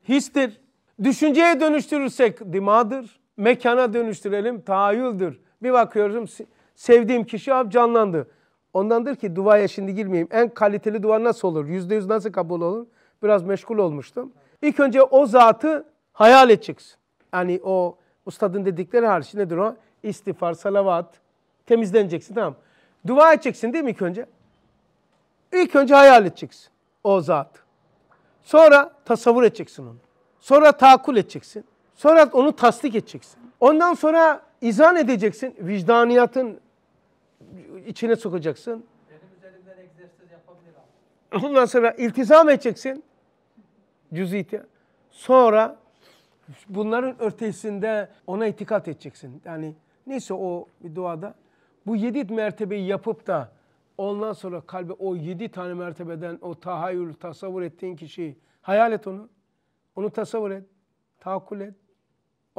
Histir. Düşünceye dönüştürürsek dimadır. Mekana dönüştürelim tahayyüldür. Bir bakıyorum sevdiğim kişi abi canlandı. Ondandır ki duaya şimdi girmeyeyim. En kaliteli dua nasıl olur? Yüzde yüz nasıl kabul olur? Biraz meşgul olmuştum. İlk önce o zatı hayal edeceksin. Yani o ustadın dedikleri hariç nedir o? İstiğfar, salavat, temizleneceksin tamam Dua edeceksin değil mi ilk önce? İlk önce hayal edeceksin o zat. Sonra tasavvur edeceksin onu. Sonra takul edeceksin. Sonra onu tasdik edeceksin. Ondan sonra izan edeceksin, vicdaniyatın içine sokacaksın. Ondan sonra iltizam edeceksin. Cüz'i Sonra bunların ötesinde ona itikat edeceksin. Yani neyse o bir duada bu yedi mertebeyi yapıp da ondan sonra kalbe o yedi tane mertebeden o tahayyül tasavvur ettiğin kişiyi hayal et onu. Onu tasavvur et. Tahakkul et.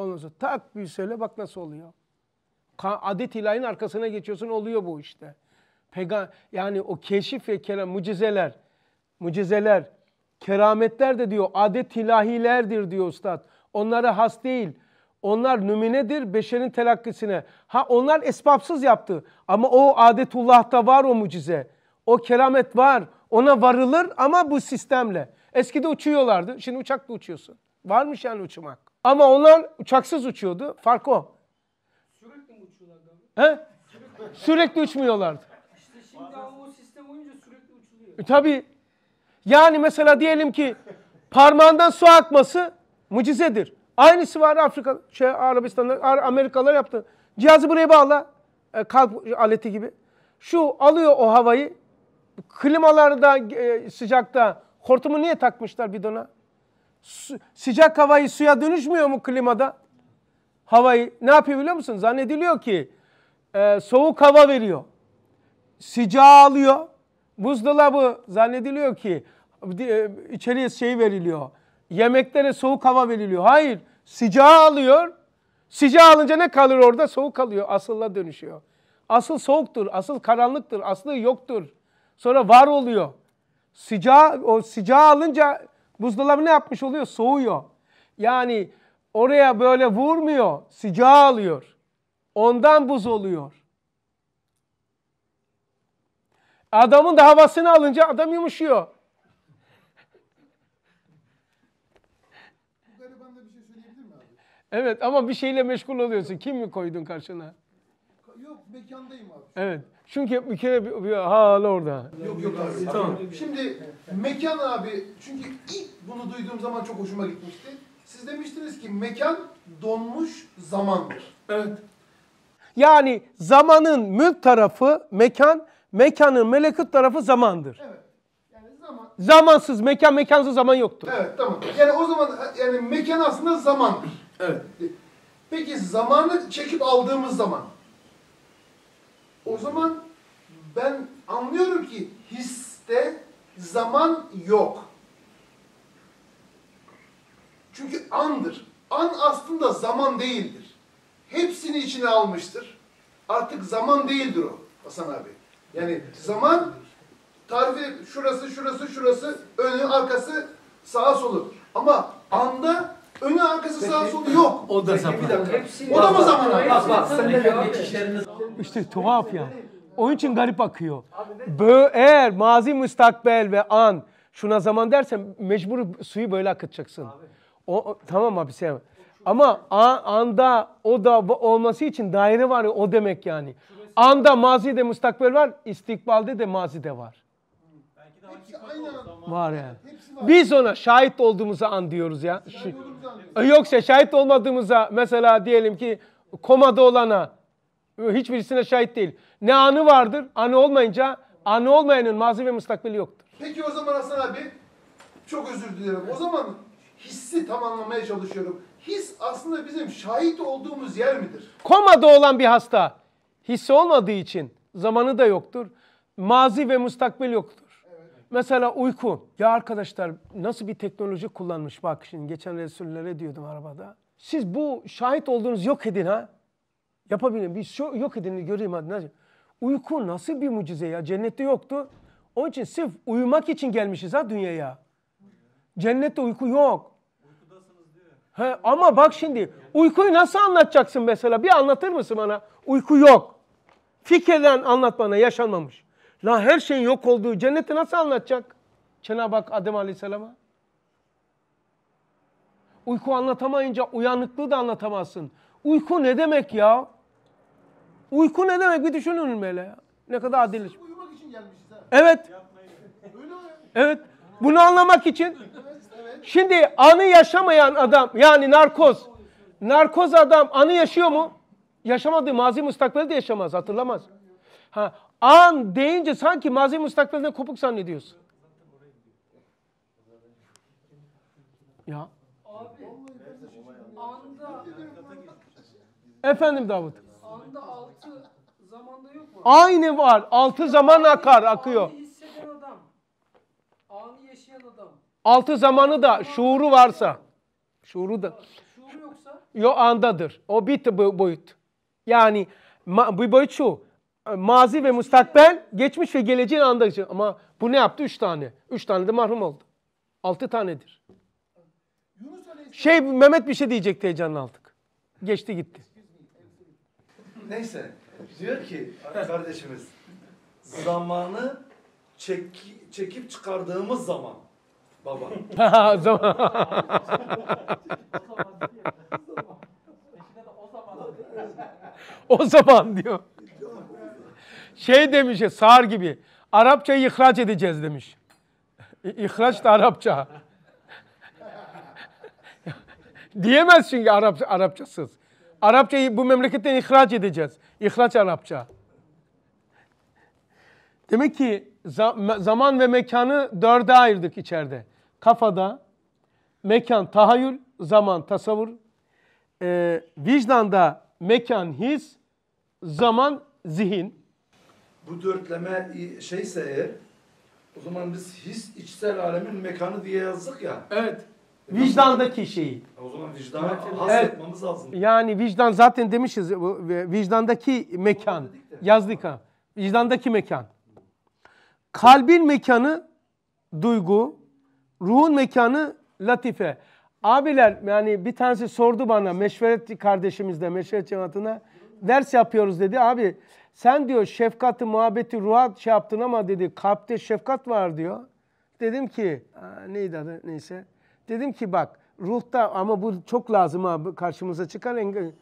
Ondan sonra tak bir söyle bak nasıl oluyor. Adet ilahinin arkasına geçiyorsun oluyor bu işte. Pega yani o keşif ve kelam, mucizeler, mucizeler, kerametler de diyor adet ilahilerdir diyor ustad. Onlara has değil. Onlar nüminedir beşerin telakkisine. Ha onlar esbapsız yaptı. Ama o adetullah'ta var o mucize. O keramet var. Ona varılır ama bu sistemle. Eskide uçuyorlardı. Şimdi uçakla uçuyorsun. Varmış yani uçmak. Ama onlar uçaksız uçuyordu. Fark o. Sürekli mi uçuyorlardı? He? Sürekli uçmuyorlardı. İşte şimdi o sistem olunca sürekli uçuluyor. E, tabii. Yani mesela diyelim ki parmağından su akması mucizedir. Aynısı var Afrika, şey Arabistan'da, Amerikalılar yaptı. Cihazı buraya bağla, e, kalp aleti gibi. Şu alıyor o havayı, klimalarda, e, sıcakta, hortumu niye takmışlar bidona? Su, sıcak havayı suya dönüşmüyor mu klimada? Havayı ne yapıyor biliyor musun? Zannediliyor ki e, soğuk hava veriyor. Sıcağı alıyor. Buzdolabı zannediliyor ki e, içeriye şey veriliyor. Yemeklere soğuk hava veriliyor. Hayır sıcağı alıyor. Sıcağı alınca ne kalır orada? Soğuk kalıyor. Asılla dönüşüyor. Asıl soğuktur, asıl karanlıktır, aslı yoktur. Sonra var oluyor. Sıcağı, o sıcağı alınca Buzdolabı ne yapmış oluyor? Soğuyor. Yani oraya böyle vurmuyor, sıcağı alıyor. Ondan buz oluyor. Adamın da havasını alınca adam yumuşuyor. Şey evet ama bir şeyle meşgul oluyorsun. Kim mi koydun karşına? Yok mekandayım abi. Evet. Çünkü bir kere bir, bir hala orada. Yok yok abi. Tamam. Şimdi mekan abi çünkü ilk bunu duyduğum zaman çok hoşuma gitmişti. Siz demiştiniz ki mekan donmuş zamandır. Evet. Yani zamanın mülk tarafı mekan, mekanın melekut tarafı zamandır. Evet. Yani zaman. Zamansız mekan, mekansız zaman yoktur. Evet tamam. Yani o zaman yani mekan aslında zamandır. Evet. Peki zamanı çekip aldığımız zaman o zaman ben anlıyorum ki histe zaman yok. Çünkü andır. An aslında zaman değildir. Hepsini içine almıştır. Artık zaman değildir o Hasan abi. Yani zaman tarifi şurası, şurası, şurası, önü, arkası, sağa, solu. Ama anda Önü arkası sağ solu yok. O da sapan. O da mı zaman Bak bak İşte tuhaf ya. Onun için garip akıyor. Bö eğer mazi, müstakbel ve an şuna zaman dersen mecbur suyu böyle akıtacaksın. O, o, tamam abi sen. Ama a, anda o da olması için daire var ya o demek yani. Anda mazide müstakbel var, istikbalde de mazide var. Var yani. Biz ona şahit olduğumuzu an diyoruz ya. Şu, e, yoksa şahit olmadığımıza mesela diyelim ki komada olana e, hiçbirisine şahit değil. Ne anı vardır? Anı olmayınca anı olmayanın mazi ve müstakbeli yoktur. Peki o zaman Hasan abi çok özür dilerim. O zaman hissi tamamlamaya çalışıyorum. His aslında bizim şahit olduğumuz yer midir? Komada olan bir hasta hissi olmadığı için zamanı da yoktur. Mazi ve müstakbel yoktur. Mesela uyku. Ya arkadaşlar nasıl bir teknoloji kullanmış bak şimdi geçen Resullere diyordum arabada. Siz bu şahit olduğunuz yok edin ha. Yapabilirim. Bir şu yok edin göreyim hadi. Nasıl? Uyku nasıl bir mucize ya? Cennette yoktu. Onun için sırf uyumak için gelmişiz ha dünyaya. Cennette uyku yok. He, ama bak şimdi uykuyu nasıl anlatacaksın mesela? Bir anlatır mısın bana? Uyku yok. Fikirden anlat bana yaşanmamış. La her şeyin yok olduğu cenneti nasıl anlatacak? Cenab-ı Hak Adem Aleyhisselam'a. Uyku anlatamayınca uyanıklığı da anlatamazsın. Uyku ne demek ya? Uyku ne demek bir düşünün böyle ya. Ne kadar adil. Uyumak için gelmişiz Evet. evet. Bunu anlamak için. Şimdi anı yaşamayan adam yani narkoz. Narkoz adam anı yaşıyor mu? Yaşamadı. Mazi müstakbeli de yaşamaz. Hatırlamaz. Ha, An deyince sanki mazi mustakbelden kopuk zannediyorsun. Ya. Efendim Davut. Anda altı zamanda yok mu? Aynı var. Altı zaman akar, akıyor. Anı adam. Anı yaşayan adam. Altı zamanı da şuuru varsa. Şuuru da. Şuuru yoksa? Yo andadır. O bit boyut. Yani bu boyut şu. Ee, mazi ve mustakbel, geçmiş ve geleceğin anda Ama bu ne yaptı? Üç tane. Üç tane de mahrum oldu. Altı tanedir. Şey Mehmet bir şey diyecekti heyecanla aldık. Geçti gitti. Neyse. Diyor ki kardeşimiz zamanı çek, çekip çıkardığımız zaman baba. <laughs> zaman. o zaman diyor şey demiş sağır gibi. Arapça ihraç edeceğiz demiş. ihraç da Arapça. <laughs> Diyemez çünkü Arap, Arapçasız. Arapçayı bu memleketten ihraç edeceğiz. İhraç Arapça. Demek ki zaman ve mekanı dörde ayırdık içeride. Kafada mekan tahayyül, zaman tasavvur. Ee, vicdanda mekan his, zaman zihin bu dörtleme şeyse eğer o zaman biz his içsel alemin mekanı diye yazdık ya. Evet. E, vicdandaki şeyi. E, o zaman vicdana hasretmemiz evet. lazım. Yani vicdan zaten demişiz vicdandaki mekan yazdık ha. Vicdandaki mekan. Kalbin mekanı duygu, ruhun mekanı latife. Abiler yani bir tanesi sordu bana meşveret kardeşimizde, meşveret cemaatine ders yapıyoruz dedi. Abi sen diyor şefkati, muhabbeti, ruhat şey yaptın ama dedi kalpte şefkat var diyor. Dedim ki neydi adı neyse. Dedim ki bak ruhta ama bu çok lazım abi karşımıza çıkan engel.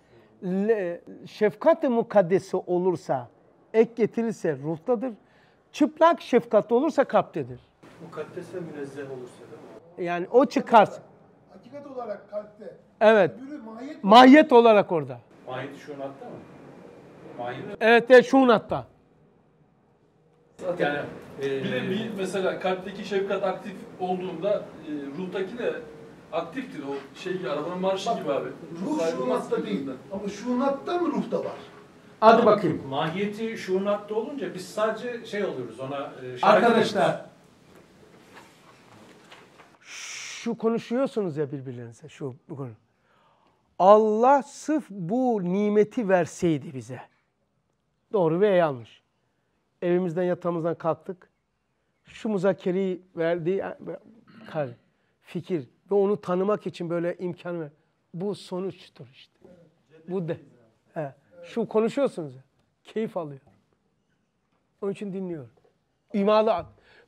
Şefkat-ı mukaddesi olursa, ek getirirse ruhtadır. Çıplak şefkat olursa kalptedir. Mukaddes ve münezzeh olursa da. Yani o çıkar. Hakikat olarak kalpte. Evet. Mahiyet, mahiyet olarak orada. Mahiyet şu hatta mı? Evet de şun hatta. Zaten yani, e, bir de bir mesela kalpteki şefkat aktif olduğunda e, ruhtaki de aktiftir o şey arabanın marşı gibi abi. Ruh şunatta değil. De. Ama şunatta mı ruhta var? Hadi bakayım. Mahiyeti şunatta olunca biz sadece şey oluyoruz ona. E, Arkadaşlar. Şu konuşuyorsunuz ya birbirlerinize şu bu Allah sıf bu nimeti verseydi bize. Doğru veya yanlış. Evimizden yatağımızdan kalktık. Şu muzakereyi verdiği e, kar, fikir ve onu tanımak için böyle imkanı ver. Bu sonuçtur işte. Bu de. He. Şu konuşuyorsunuz ya. Keyif alıyor. Onun için dinliyorum. İmalı at.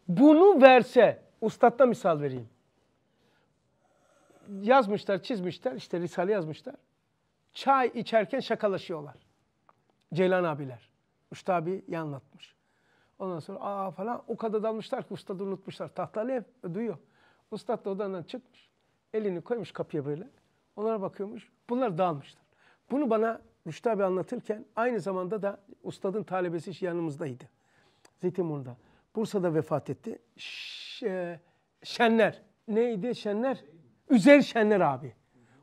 Bunu verse, ustatta misal vereyim. Yazmışlar, çizmişler, işte risale yazmışlar. Çay içerken şakalaşıyorlar. Ceylan abiler. Usta abi iyi anlatmış. Ondan sonra aa falan o kadar dalmışlar ki ustadı unutmuşlar. Tahtalı ev duyuyor. Ustad da odadan çıkmış. Elini koymuş kapıya böyle. Onlara bakıyormuş. Bunlar dağılmışlar. Bunu bana Rüştü abi anlatırken aynı zamanda da ustadın talebesi yanımızdaydı. Zeytinburnu'da. Bursa'da vefat etti. Ş e, Şenler. Neydi Şenler? Üzer Şenler abi.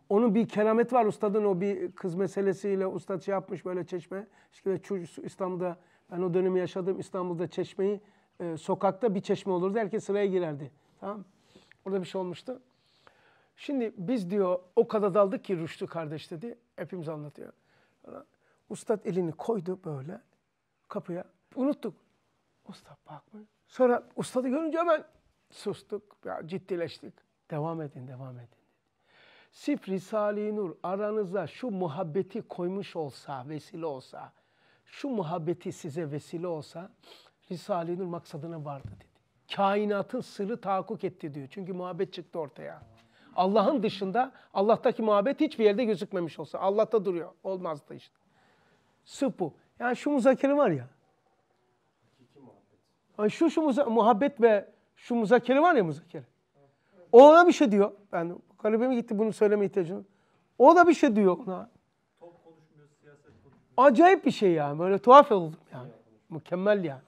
Onun bir keramet var ustadın o bir kız meselesiyle usta şey yapmış böyle çeşme. İşte İstanbul'da ben o dönemi yaşadım İstanbul'da çeşmeyi e, sokakta bir çeşme olurdu. Herkes sıraya girerdi. Tamam Orada bir şey olmuştu. Şimdi biz diyor o kadar daldık ki Rüştü kardeş dedi. Hepimiz anlatıyor. Ustad elini koydu böyle kapıya. Unuttuk. Usta bakma. Sonra ustadı görünce hemen sustuk. Ya ciddileştik. Devam edin, devam edin. Sif Risale-i Nur aranıza şu muhabbeti koymuş olsa, vesile olsa, şu muhabbeti size vesile olsa Risale-i Nur maksadına vardı dedi. Kainatın sırrı tahakkuk etti diyor. Çünkü muhabbet çıktı ortaya. Allah'ın dışında Allah'taki muhabbet hiçbir yerde gözükmemiş olsa. Allah'ta duruyor. Olmazdı işte. Sırf bu. Yani şu muzakere var ya. Yani şu şu muhabbet ve şu muzakere var ya muzakere. O ona bir şey diyor. Ben Kalbime gitti bunu söyleme ihtiyacım. O da bir şey diyor ona. Top konuşmuyor, siyaset konuşmuyor. Acayip bir şey yani. Böyle tuhaf oldum yani. Mükemmel yani.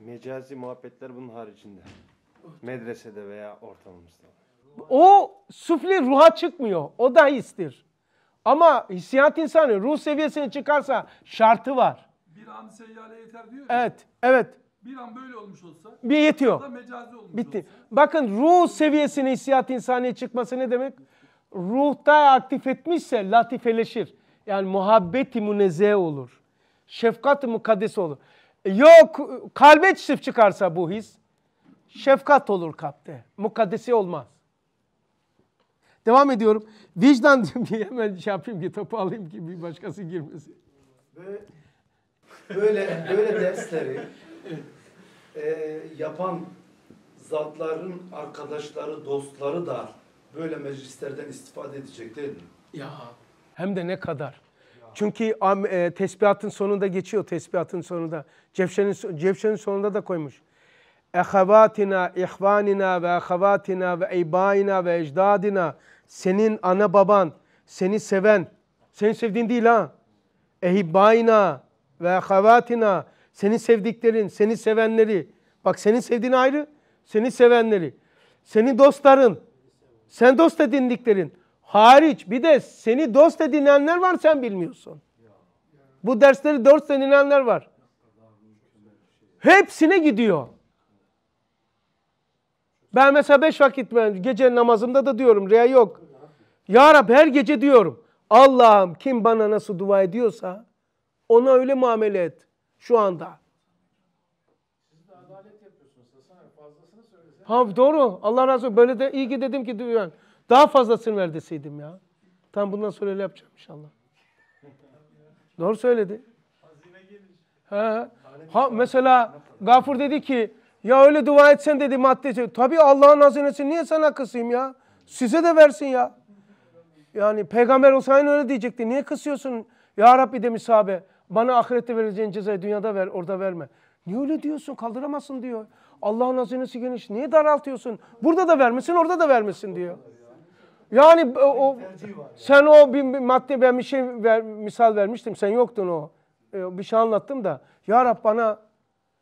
Mecazi muhabbetler bunun haricinde. Medresede veya ortamımızda. O sufli ruha çıkmıyor. O da histir. Ama hissiyat insanı ruh seviyesine çıkarsa şartı var. Bir an seyyale yeter diyor. Evet, evet. Bir an böyle olmuş olsa. Bir yetiyor. Mecazi olmuş Bitti. Olsa. Bakın ruh seviyesine hissiyat insaniye çıkması ne demek? Ruhta aktif etmişse latifeleşir. Yani muhabbeti münezze olur. Şefkat-ı mukaddesi olur. E, yok kalbe çizip çıkarsa bu his şefkat olur kalpte. Mukaddesi olmaz. Devam ediyorum. Vicdan <laughs> diye hemen şey yapayım ki topu alayım ki bir başkası girmesin. Böyle, böyle dersleri e, yapan zatların arkadaşları, dostları da böyle meclislerden istifade edecek değil mi? Ya hem de ne kadar. Çünkü e, tesbihatın sonunda geçiyor tesbihatın sonunda. Cevşenin, cevşenin sonunda da koymuş. Ehavatina, ihvanina ve ehavatina ve ibayina ve ecdadina. Senin ana baban, seni seven. seni sevdiğin değil ha. Ehibayina ve ehavatina seni sevdiklerin, seni sevenleri. Bak senin sevdiğin ayrı, seni sevenleri. Seni dostların, sen dost edindiklerin. Hariç bir de seni dost edinenler var sen bilmiyorsun. Bu dersleri dost edinenler var. Hepsine gidiyor. Ben mesela beş vakit ben gece namazımda da diyorum rüya yok. Ya Rab her gece diyorum. Allah'ım kim bana nasıl dua ediyorsa ona öyle muamele et şu anda. Ha doğru. Allah razı olsun. Böyle de iyi ki dedim ki diyorum. Daha fazlasını ver deseydim ya. Tam bundan sonra öyle yapacağım inşallah. doğru söyledi. Ha. ha mesela Gafur dedi ki ya öyle dua etsen dedi maddeci. Tabii Allah'ın hazinesi niye sana kısayım ya? Size de versin ya. Yani peygamber olsaydı öyle diyecekti. Niye kısıyorsun? Ya Rabbi demiş sahabe. Bana ahirette vereceğin cezayı dünyada ver, orada verme. Niye öyle diyorsun? Kaldıramazsın diyor. Allah'ın hazinesi geniş. Niye daraltıyorsun? Burada da vermesin, orada da vermesin diyor. Yani o, sen o bir madde ben bir şey ver, misal vermiştim. Sen yoktun o. E, bir şey anlattım da. Ya Rab bana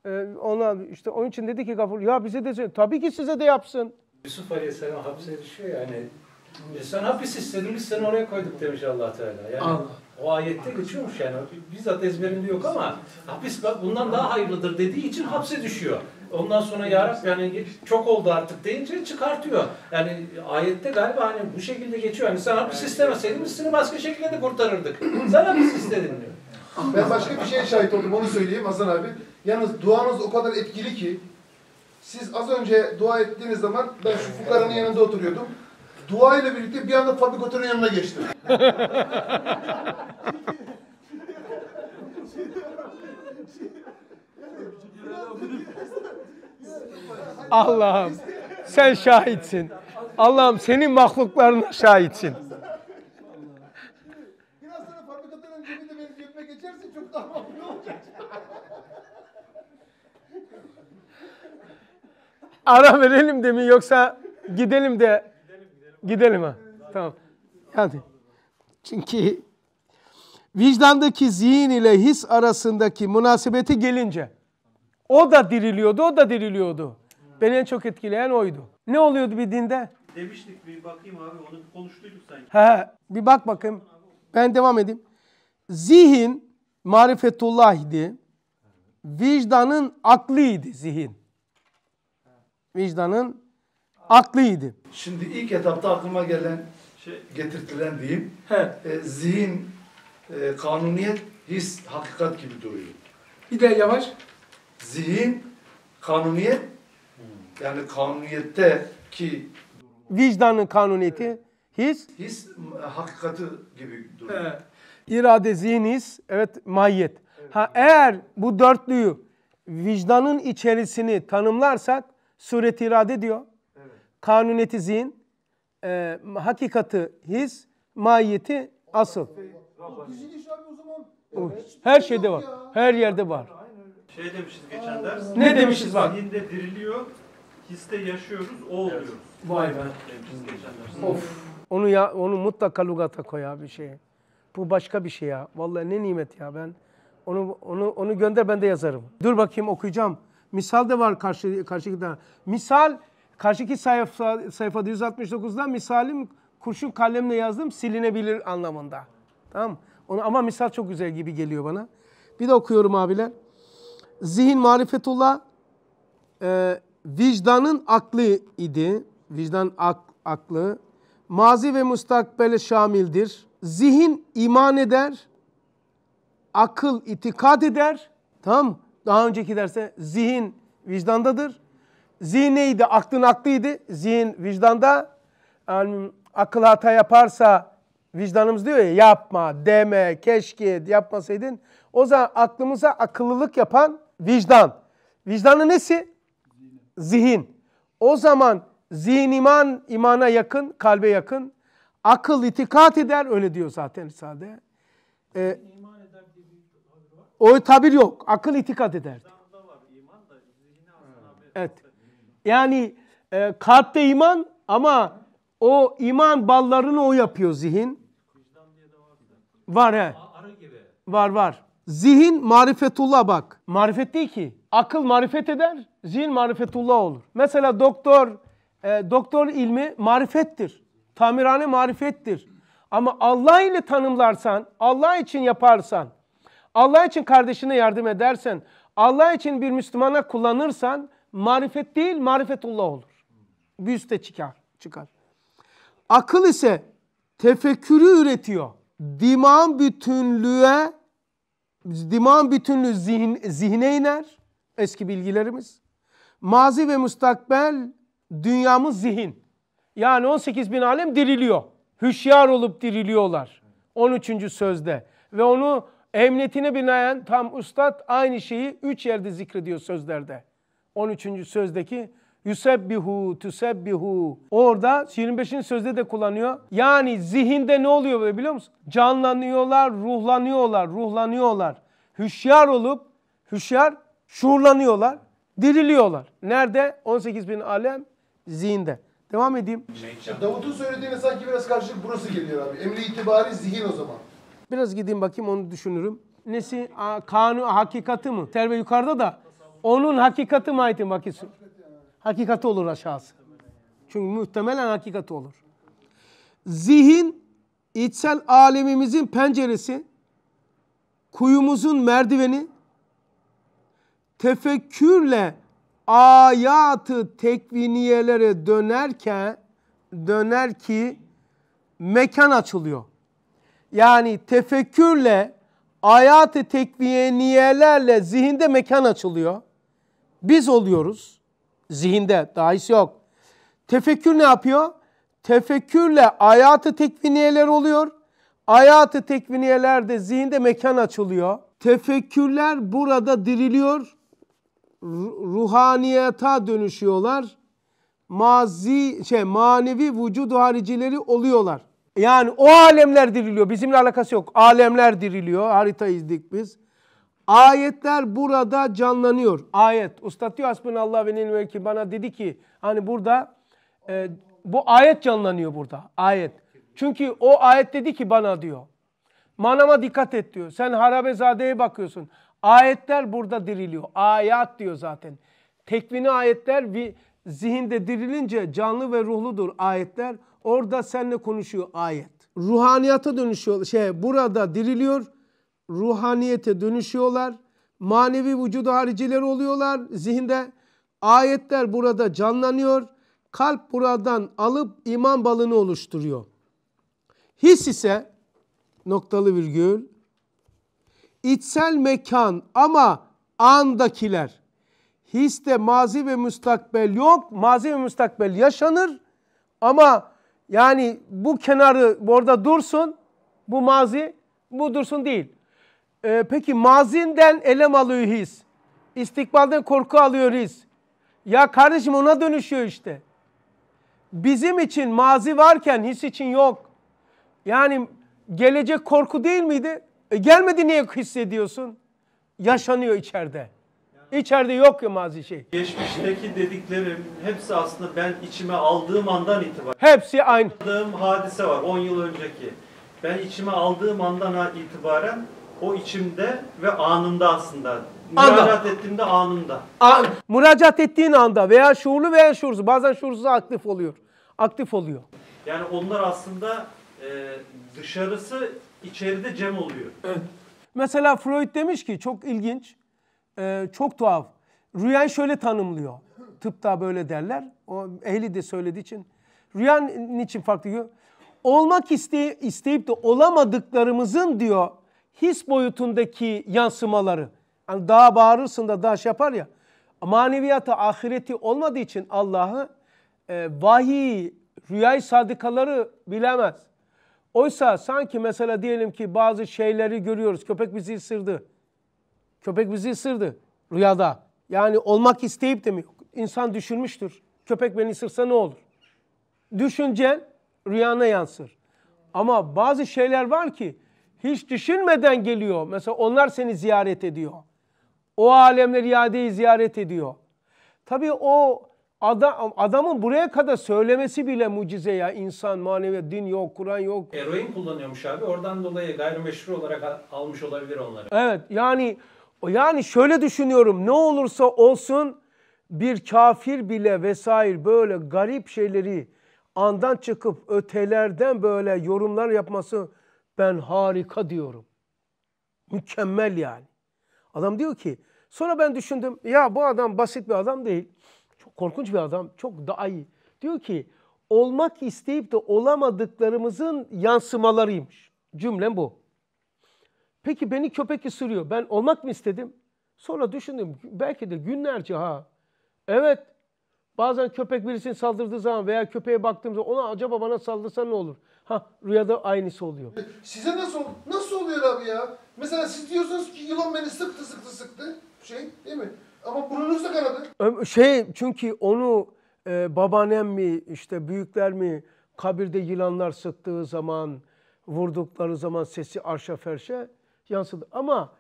e, ona işte onun için dedi ki Gafur ya bize de Tabii ki size de yapsın. Yusuf Aleyhisselam hapse düşüyor yani. Biz sen hapis istedim biz seni oraya koyduk demiş Allah Teala. Yani Allah. O ayette geçiyormuş yani. Bizzat ezberinde yok ama hapis bundan daha hayırlıdır dediği için hapse düşüyor. Ondan sonra ya yani çok oldu artık deyince çıkartıyor. Yani ayette galiba hani bu şekilde geçiyor. Hani sen hapis istemeseydin seni başka şekilde de kurtarırdık. Sen hapis istedin diyor. Ben başka bir şeye şahit oldum onu söyleyeyim Hasan abi. Yalnız duanız o kadar etkili ki siz az önce dua ettiğiniz zaman ben şu fukaranın yanında oturuyordum. Dua ile birlikte bir anda fabrikatörün yanına geçtim. Allah'ım sen şahitsin. Allah'ım senin mahluklarına şahitsin. Biraz sonra fabrikatörün gemi benim cebime geçerse çok daha mahvul olacak. Ara verelim de mi yoksa gidelim de Gidelim ha. Tamam. Yani çünkü vicdandaki zihin ile his arasındaki münasebeti gelince o da diriliyordu, o da diriliyordu. Beni en çok etkileyen oydu. Ne oluyordu bir dinde? Demiştik bir bakayım abi onu konuştuyduk sanki. He, bir bak bakayım. Ben devam edeyim. Zihin marifetullah idi. Vicdanın idi zihin. Vicdanın aklıydı. Şimdi ilk etapta aklıma gelen şey getirtilen diyeyim. He. E, zihin, e, kanuniyet, his, hakikat gibi duruyor. Bir de yavaş. Zihin, kanuniyet, yani kanuniyette ki vicdanın kanuniyeti, his, his hakikati gibi duruyor. He. İrade, zihin, his, evet mahiyet. Evet. Ha eğer bu dörtlüyü vicdanın içerisini tanımlarsak suret irade diyor. Kanuneti zihin, e, hakikati his, mahiyeti asıl. Her şeyde var. Her yerde var. Şey demişiz geçen ders. Ne demişiz bak. Zihinde diriliyor, histe yaşıyoruz, o oluyoruz. Vay be. Demişiz geçen ders. Of. Onu ya onu mutlaka lugata koy abi şey. Bu başka bir şey ya. Vallahi ne nimet ya ben. Onu onu onu gönder ben de yazarım. Dur bakayım okuyacağım. Misal de var karşı karşıda. Misal Karşıki sayfa, sayfa 169'da misalim kurşun kalemle yazdım silinebilir anlamında. Tamam Onu, ama misal çok güzel gibi geliyor bana. Bir de okuyorum abiler. Zihin marifetullah e, vicdanın aklı idi. Vicdan ak, aklı. Mazi ve mustakbele şamildir. Zihin iman eder. Akıl itikad eder. Tamam Daha önceki derse zihin vicdandadır zihneydi, aklın aklıydı. Zihin vicdanda yani akıl hata yaparsa vicdanımız diyor ya yapma, deme, keşke yapmasaydın. O zaman aklımıza akıllılık yapan vicdan. Vicdanın nesi? Zihin. O zaman zihin iman, imana yakın, kalbe yakın. Akıl itikat eder, öyle diyor zaten sade. Ee, o tabir yok. Akıl itikat eder. Evet. Yani e, kalpte iman ama o iman ballarını o yapıyor zihin. Var he. Var var. Zihin marifetullah bak. Marifet değil ki. Akıl marifet eder, zihin marifetullah olur. Mesela doktor, e, doktor ilmi marifettir. Tamirhane marifettir. Ama Allah ile tanımlarsan, Allah için yaparsan, Allah için kardeşine yardım edersen, Allah için bir Müslümana kullanırsan marifet değil marifetullah olur. Bir üste çıkar. çıkar. Akıl ise tefekkürü üretiyor. Diman bütünlüğe diman bütünlüğü zihin, zihne iner. Eski bilgilerimiz. Mazi ve müstakbel dünyamız zihin. Yani 18 bin alem diriliyor. Hüşyar olup diriliyorlar. 13. sözde. Ve onu emniyetine binaen tam ustad aynı şeyi üç yerde zikrediyor sözlerde. 13. sözdeki Yusebbihu, tüsebbihu. Orada 25. sözde de kullanıyor. Yani zihinde ne oluyor böyle biliyor musun? Canlanıyorlar, ruhlanıyorlar, ruhlanıyorlar. Hüşyar olup, hüşyar, şuurlanıyorlar, diriliyorlar. Nerede? 18 bin alem zihinde. Devam edeyim. Davut'un söylediğine sanki biraz karşılık burası geliyor abi. Emri itibari zihin o zaman. Biraz gideyim bakayım onu düşünürüm. Nesi? Aa, kanun, hakikati mi? Terve yukarıda da onun hakikati mahiti makisi. Hakikati olur aşağısı. Çünkü muhtemelen hakikati olur. Zihin içsel alemimizin penceresi, kuyumuzun merdiveni, tefekkürle ayatı tekviniyelere dönerken döner ki mekan açılıyor. Yani tefekkürle ayatı tekviniyelerle zihinde mekan açılıyor. Biz oluyoruz. Zihinde dahisi yok. Tefekkür ne yapıyor? Tefekkürle hayatı tekviniyeler oluyor. Hayatı tekviniyelerde zihinde mekan açılıyor. Tefekkürler burada diriliyor. Ruhaniyata dönüşüyorlar. Mazi, şey, manevi vücudu haricileri oluyorlar. Yani o alemler diriliyor. Bizimle alakası yok. Alemler diriliyor. Harita izdik biz. Ayetler burada canlanıyor. Ayet. Ustad diyor hasbunallah ve ni'mel ki bana dedi ki hani burada e, bu ayet canlanıyor burada. Ayet. Çünkü o ayet dedi ki bana diyor. Manama dikkat et diyor. Sen harabezadeye bakıyorsun. Ayetler burada diriliyor. Ayet diyor zaten. Tekvini ayetler bir zihinde dirilince canlı ve ruhludur ayetler. Orada seninle konuşuyor ayet. Ruhaniyata dönüşüyor. Şey burada diriliyor ruhaniyete dönüşüyorlar. Manevi vücudu haricileri oluyorlar. Zihinde ayetler burada canlanıyor. Kalp buradan alıp iman balını oluşturuyor. His ise noktalı virgül içsel mekan ama andakiler. Histe mazi ve müstakbel yok. Mazi ve müstakbel yaşanır ama yani bu kenarı orada dursun. Bu mazi bu dursun değil. Ee, peki mazinden elem alıyor his. İstikbalden korku alıyor his. Ya kardeşim ona dönüşüyor işte. Bizim için mazi varken his için yok. Yani gelecek korku değil miydi? E gelmedi niye hissediyorsun? Yaşanıyor içeride. İçeride yok ya mazi şey. Geçmişteki dediklerim hepsi aslında ben içime aldığım andan itibaren. Hepsi aynı. Aldığım hadise var 10 yıl önceki. Ben içime aldığım andan itibaren o içimde ve anında aslında. Müracaat ettiğimde anında. An, müracaat ettiğin anda veya şuurlu veya şuursuz. Bazen şuursuz aktif oluyor. Aktif oluyor. Yani onlar aslında e, dışarısı içeride cem oluyor. Evet. Mesela Freud demiş ki çok ilginç, e, çok tuhaf. Rüyayı şöyle tanımlıyor. Tıpta böyle derler. O ehli de söylediği için. Rüyan niçin farklı diyor? Olmak isteyip de olamadıklarımızın diyor his boyutundaki yansımaları. Yani daha bağırırsın da daha şey yapar ya. Maneviyatı, ahireti olmadığı için Allah'ı e, vahiy, rüyayı sadikaları bilemez. Oysa sanki mesela diyelim ki bazı şeyleri görüyoruz. Köpek bizi ısırdı. Köpek bizi ısırdı rüyada. Yani olmak isteyip de mi? İnsan düşünmüştür. Köpek beni ısırsa ne olur? Düşüncen rüyana yansır. Ama bazı şeyler var ki hiç düşünmeden geliyor. Mesela onlar seni ziyaret ediyor. O alemler iadeyi ziyaret ediyor. Tabii o adam, adamın buraya kadar söylemesi bile mucize ya. insan manevi din yok, Kur'an yok. Eroin kullanıyormuş abi. Oradan dolayı gayrimeşru olarak almış olabilir onları. Evet yani yani şöyle düşünüyorum. Ne olursa olsun bir kafir bile vesaire böyle garip şeyleri andan çıkıp ötelerden böyle yorumlar yapması ben harika diyorum. Mükemmel yani. Adam diyor ki sonra ben düşündüm ya bu adam basit bir adam değil. Çok korkunç bir adam. Çok daha iyi. Diyor ki olmak isteyip de olamadıklarımızın yansımalarıymış. Cümlem bu. Peki beni köpek ısırıyor. Ben olmak mı istedim? Sonra düşündüm belki de günlerce ha. Evet bazen köpek birisini saldırdığı zaman veya köpeğe baktığımda ona acaba bana saldırsa ne olur? Ha rüyada aynısı oluyor. Size nasıl nasıl oluyor abi ya? Mesela siz diyorsunuz ki yılan beni sıktı sıktı sıktı. Şey değil mi? Ama burnunuz da kanadı. Şey çünkü onu e, babaannem mi işte büyükler mi kabirde yılanlar sıktığı zaman vurdukları zaman sesi arşa ferşe yansıdı. Ama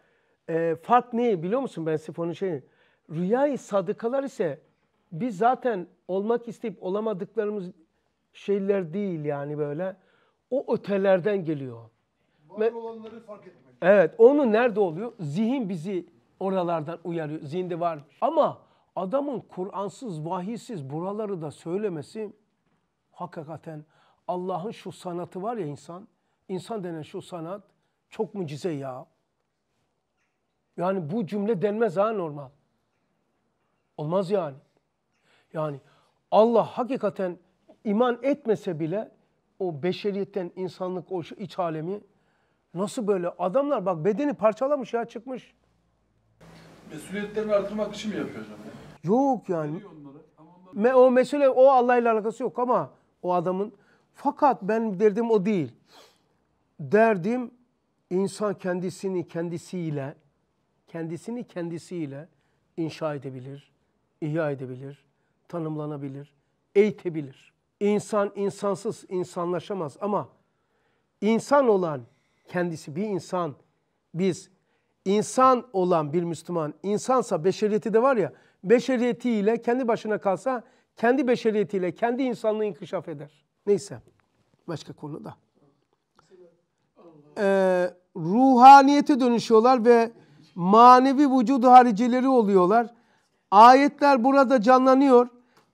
e, fark ne biliyor musun ben Sifon'un şeyini? Rüyayı sadıkalar ise biz zaten olmak isteyip olamadıklarımız şeyler değil yani böyle o ötelerden geliyor. Var olanları fark etmek. Evet, onu nerede oluyor? Zihin bizi oralardan uyarıyor. Zihinde var. Ama adamın Kur'ansız, vahiysiz buraları da söylemesi hakikaten Allah'ın şu sanatı var ya insan. İnsan denen şu sanat çok mucize ya. Yani bu cümle denmez ha normal. Olmaz yani. Yani Allah hakikaten iman etmese bile o beşeriyetten insanlık o iç alemi nasıl böyle adamlar bak bedeni parçalamış ya çıkmış. Mesuliyetlerini artırmak için mi yapıyor hocam? Yok yani. Me, o mesele o Allah'la alakası yok ama o adamın. Fakat ben derdim o değil. Derdim insan kendisini kendisiyle kendisini kendisiyle inşa edebilir, ihya edebilir, tanımlanabilir, eğitebilir. İnsan insansız insanlaşamaz ama insan olan kendisi bir insan biz insan olan bir Müslüman insansa beşeriyeti de var ya beşeriyetiyle kendi başına kalsa kendi beşeriyetiyle kendi insanlığı inkişaf eder. Neyse başka konuda. Ee, ruhaniyete dönüşüyorlar ve manevi vücudu haricileri oluyorlar. Ayetler burada canlanıyor.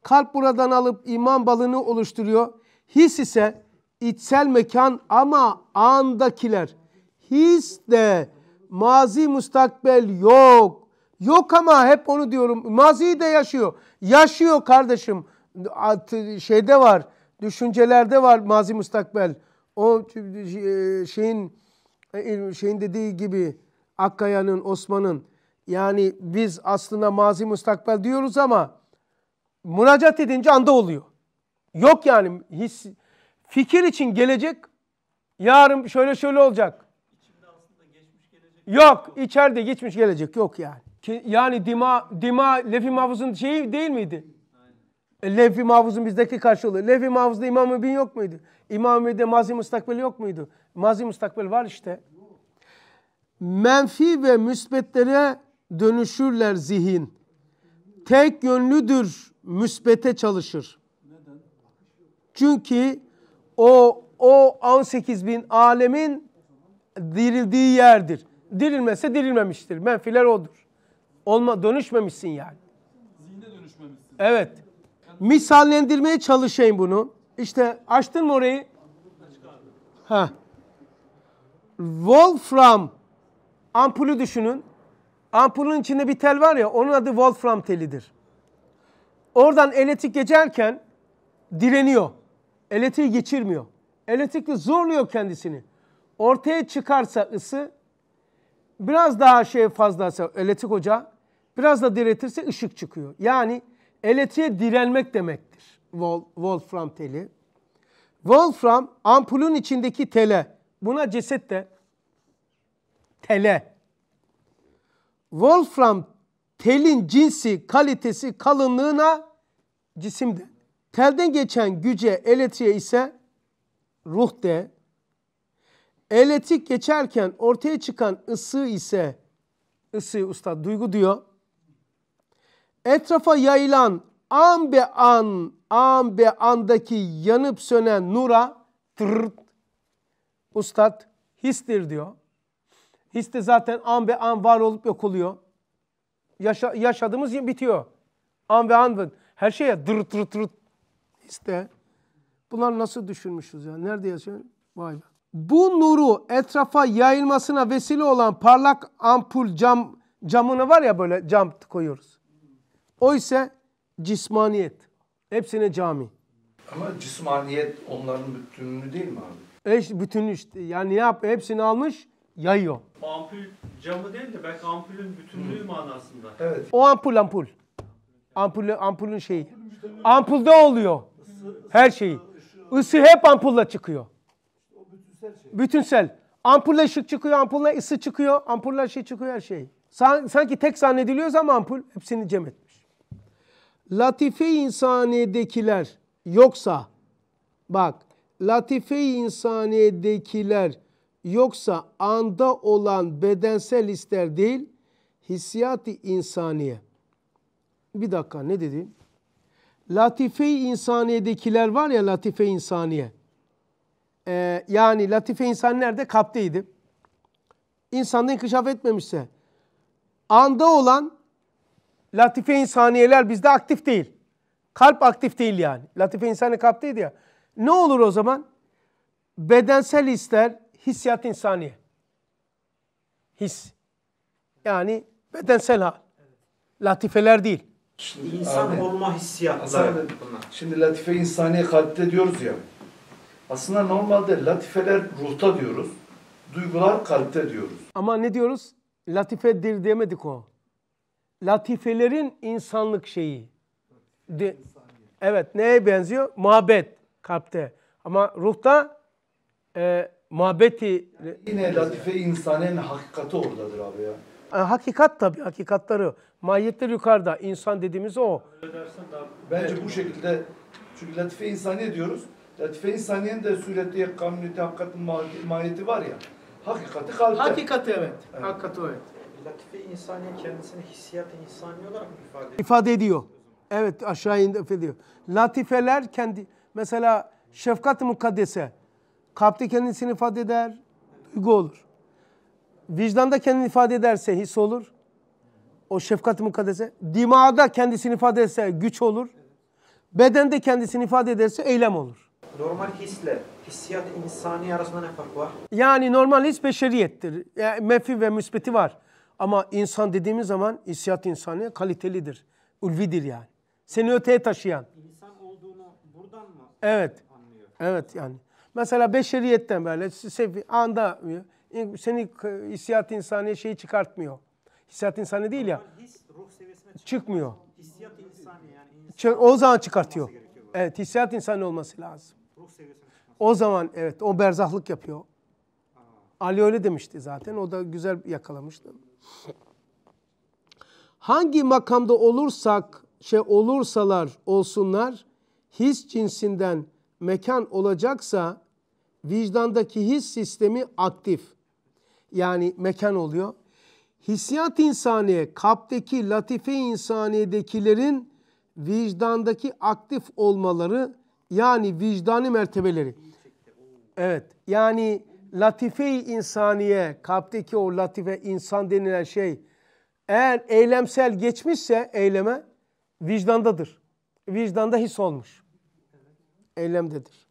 Kalp buradan alıp iman balını oluşturuyor. His ise içsel mekan ama andakiler. His de mazi mustakbel yok. Yok ama hep onu diyorum. Mazi de yaşıyor. Yaşıyor kardeşim. Şeyde var. Düşüncelerde var mazi mustakbel. O e, şeyin e, şeyin dediği gibi Akkaya'nın, Osman'ın yani biz aslında mazi mustakbel diyoruz ama münacat edince anda oluyor. Yok yani his, fikir için gelecek yarın şöyle şöyle olacak. yok içeride geçmiş gelecek yok yani. yani dima, dima Lefi Mahfuz'un şeyi değil miydi? Aynen. E, Lefi Mahfuz'un bizdeki karşılığı. Lefi Mahfuz'da İmam-ı Bin yok muydu? İmam-ı Bin'de mazi müstakbel yok muydu? Mazi müstakbel var işte. Menfi ve müsbetlere dönüşürler zihin. Tek yönlüdür müsbete çalışır. Neden? Çünkü o o 18 bin alemin dirildiği yerdir. Dirilmese dirilmemiştir. Menfiler odur. Olma, dönüşmemişsin yani. Zihne dönüşmemişsin. Evet. Misallendirmeye çalışayım bunu. İşte açtın mı orayı? Ha. Wolfram ampulü düşünün. Ampulün içinde bir tel var ya onun adı Wolfram telidir. Oradan elektrik geçerken direniyor. Elektriği geçirmiyor. Elektrikli zorluyor kendisini. Ortaya çıkarsa ısı biraz daha şey fazlasa elektrik ocağı biraz da diretirse ışık çıkıyor. Yani elektriğe direnmek demektir. Vol, Wolfram teli. Wolfram ampulün içindeki tele. Buna ceset de tele. Wolfram telin cinsi, kalitesi, kalınlığına cisim de. Telden geçen güce, elektriğe ise ruh de. Elektrik geçerken ortaya çıkan ısı ise ısı usta duygu diyor. Etrafa yayılan an be an, an be andaki yanıp sönen nura tırt, ustad histir diyor. His de zaten an be an var olup yok oluyor yaşa, yaşadığımız bitiyor. An ve andın. Her şeye dır dır dır. İşte bunlar nasıl düşünmüşüz ya? Nerede yaşıyor? Vay be. Bu nuru etrafa yayılmasına vesile olan parlak ampul cam camını var ya böyle cam koyuyoruz. O ise cismaniyet. Hepsine cami. Ama cismaniyet onların bütünlüğü değil mi abi? E işte bütünlüğü işte. Yani ne yap? Hepsini almış yayıyor. Ampul camı değil de belki ampulün bütünlüğü manasında. Evet. O ampul ampul. Ampul ampulün şeyi. Ampulde oluyor her şeyi. Isı hep ampulla çıkıyor. Bütünsel. Şey. Ampulle ışık çıkıyor, ampulle ısı çıkıyor, ampulle şey çıkıyor her şey. Sanki tek zannediliyoruz ama ampul hepsini cem etmiş. Latife insaniyedekiler yoksa bak latife insaniyedekiler Yoksa anda olan bedensel hisler değil, hissiyat-ı insaniye. Bir dakika ne dedi? Latife-i insaniyedekiler var ya latife-i insaniye. Ee, yani latife insan nerede? Kapteydi. İnsanda inkişaf etmemişse. Anda olan latife insaniyeler bizde aktif değil. Kalp aktif değil yani. Latife insani kapteydi ya. Ne olur o zaman? Bedensel hisler, hissiyat insani. His. Yani bedensel hal. Latifeler değil. Şimdi insan Abi, olma hissiyatları bunlar. Şimdi latife insani kalpte diyoruz ya. Aslında normalde latifeler ruhta diyoruz. Duygular kalpte diyoruz. Ama ne diyoruz? Latifedir demedik o. Latifelerin insanlık şeyi. De, evet neye benziyor? Muhabbet kalpte. Ama ruhta e, muhabbeti... yine latife insanın hakikati oradadır abi ya. E, hakikat tabii, hakikatları. Mahiyetler yukarıda. insan dediğimiz o. Bence bu şekilde, çünkü latife insaniye diyoruz. Latife insaniyenin de sureti, kamüneti, hakikatin mahiyeti var ya. Hakikati kalpte. Hakikati evet. evet. Hakikati evet. Latife insaniye kendisini hissiyat-ı insani olarak mı ifade ediyor? İfade ediyor. Evet aşağı indi ediyor. Latifeler kendi, mesela şefkat-ı mukaddese Kalpte kendisini ifade eder, duygu olur. Vicdanda kendini ifade ederse his olur. O şefkat mukaddese. Dimağda kendisini ifade ederse güç olur. Bedende kendisini ifade ederse eylem olur. Normal hisle hissiyat insani arasında ne fark var? Yani normal his beşeriyettir. Yani menfi ve müsbeti var. Ama insan dediğimiz zaman hissiyat insani kalitelidir. Ulvidir yani. Seni öteye taşıyan. İnsan olduğunu buradan mı Evet. Anlıyor? Evet yani. Mesela beşeriyetten böyle anda e, seni hissiyat insaniye şeyi çıkartmıyor. Hissiyat insani değil ya. çıkmıyor. Hissiyat yani. o zaman çıkartıyor. Evet hissiyat insani olması lazım. O zaman evet o berzahlık yapıyor. Ali öyle demişti zaten. O da güzel yakalamıştı. Hangi makamda olursak şey olursalar olsunlar his cinsinden mekan olacaksa vicdandaki his sistemi aktif. Yani mekan oluyor. Hissiyat insaniye, kalpteki latife insaniyedekilerin vicdandaki aktif olmaları yani vicdani mertebeleri. Evet yani latife insaniye, kalpteki o latife insan denilen şey eğer eylemsel geçmişse eyleme vicdandadır. Vicdanda his olmuş. Eylemdedir.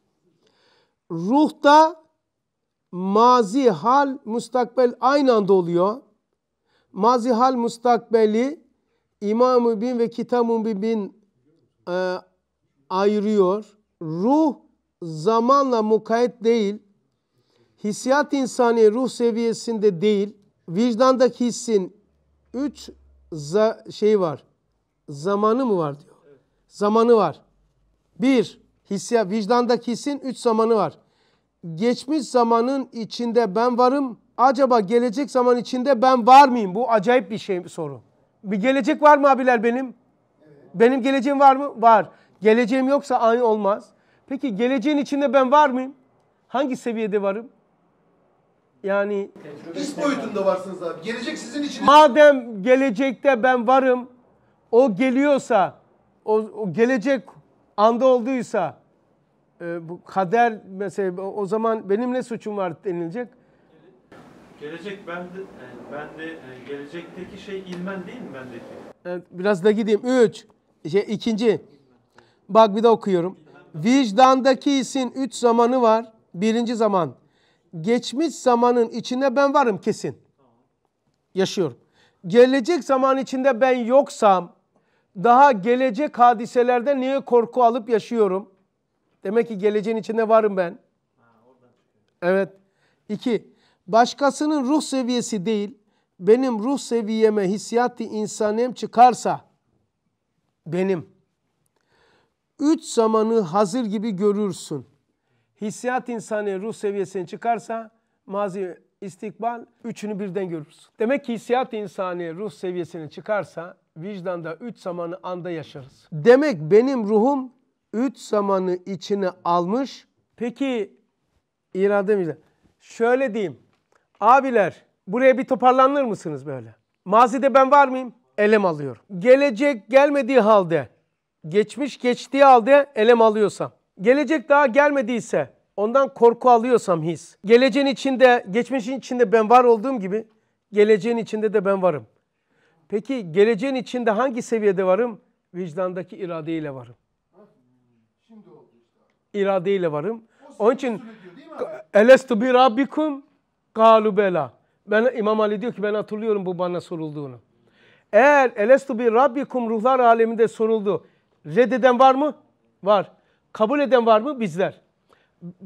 Ruhta mazi, hal, mustakbel aynı anda oluyor. Mazi, hal, mustakbeli İmam-ı Bin ve Kitab-ı Bin e, ayırıyor. Ruh zamanla mukayet değil. Hissiyat insani ruh seviyesinde değil. Vicdandaki hissin üç za şey var. Zamanı mı var diyor. Zamanı var. Bir, Hissiyat, vicdandaki hissin üç zamanı var. Geçmiş zamanın içinde ben varım. Acaba gelecek zaman içinde ben var mıyım? Bu acayip bir şey bir soru. Bir gelecek var mı abiler benim? Benim geleceğim var mı? Var. Geleceğim yoksa aynı olmaz. Peki geleceğin içinde ben var mıyım? Hangi seviyede varım? Yani his boyutunda varsınız abi. Gelecek sizin için. Madem gelecekte ben varım, o geliyorsa, o, o gelecek anda olduysa e, bu kader mesela o zaman benim ne suçum var denilecek? Gelecek bende, bende e, gelecekteki şey ilmen değil mi bendeki? Evet, biraz da gideyim. Üç, şey, ikinci. Bak bir de okuyorum. Vicdandaki hisin üç zamanı var. Birinci zaman. Geçmiş zamanın içinde ben varım kesin. Yaşıyorum. Gelecek zaman içinde ben yoksam daha gelecek hadiselerde niye korku alıp yaşıyorum? Demek ki geleceğin içinde varım ben. Evet. İki, başkasının ruh seviyesi değil, benim ruh seviyeme hissiyati insanem çıkarsa, benim. Üç zamanı hazır gibi görürsün. Hissiyat insanı ruh seviyesine çıkarsa, mazi, istikbal, üçünü birden görürsün. Demek ki hissiyat insanı ruh seviyesine çıkarsa, vicdanda üç zamanı anda yaşarız. Demek benim ruhum üç zamanı içine almış. Peki irade vicdan. Şöyle diyeyim. Abiler buraya bir toparlanır mısınız böyle? Mazide ben var mıyım? Elem alıyorum. Gelecek gelmediği halde, geçmiş geçtiği halde elem alıyorsam, gelecek daha gelmediyse ondan korku alıyorsam his, geleceğin içinde, geçmişin içinde ben var olduğum gibi geleceğin içinde de ben varım. Peki geleceğin içinde hangi seviyede varım? Vicdandaki iradeyle varım. İradeyle varım. Onun için elestu bi rabbikum galu bela. Ben, İmam Ali diyor ki ben hatırlıyorum bu bana sorulduğunu. Eğer elestu bi rabbikum ruhlar aleminde soruldu. Reddeden var mı? Var. Kabul eden var mı? Bizler.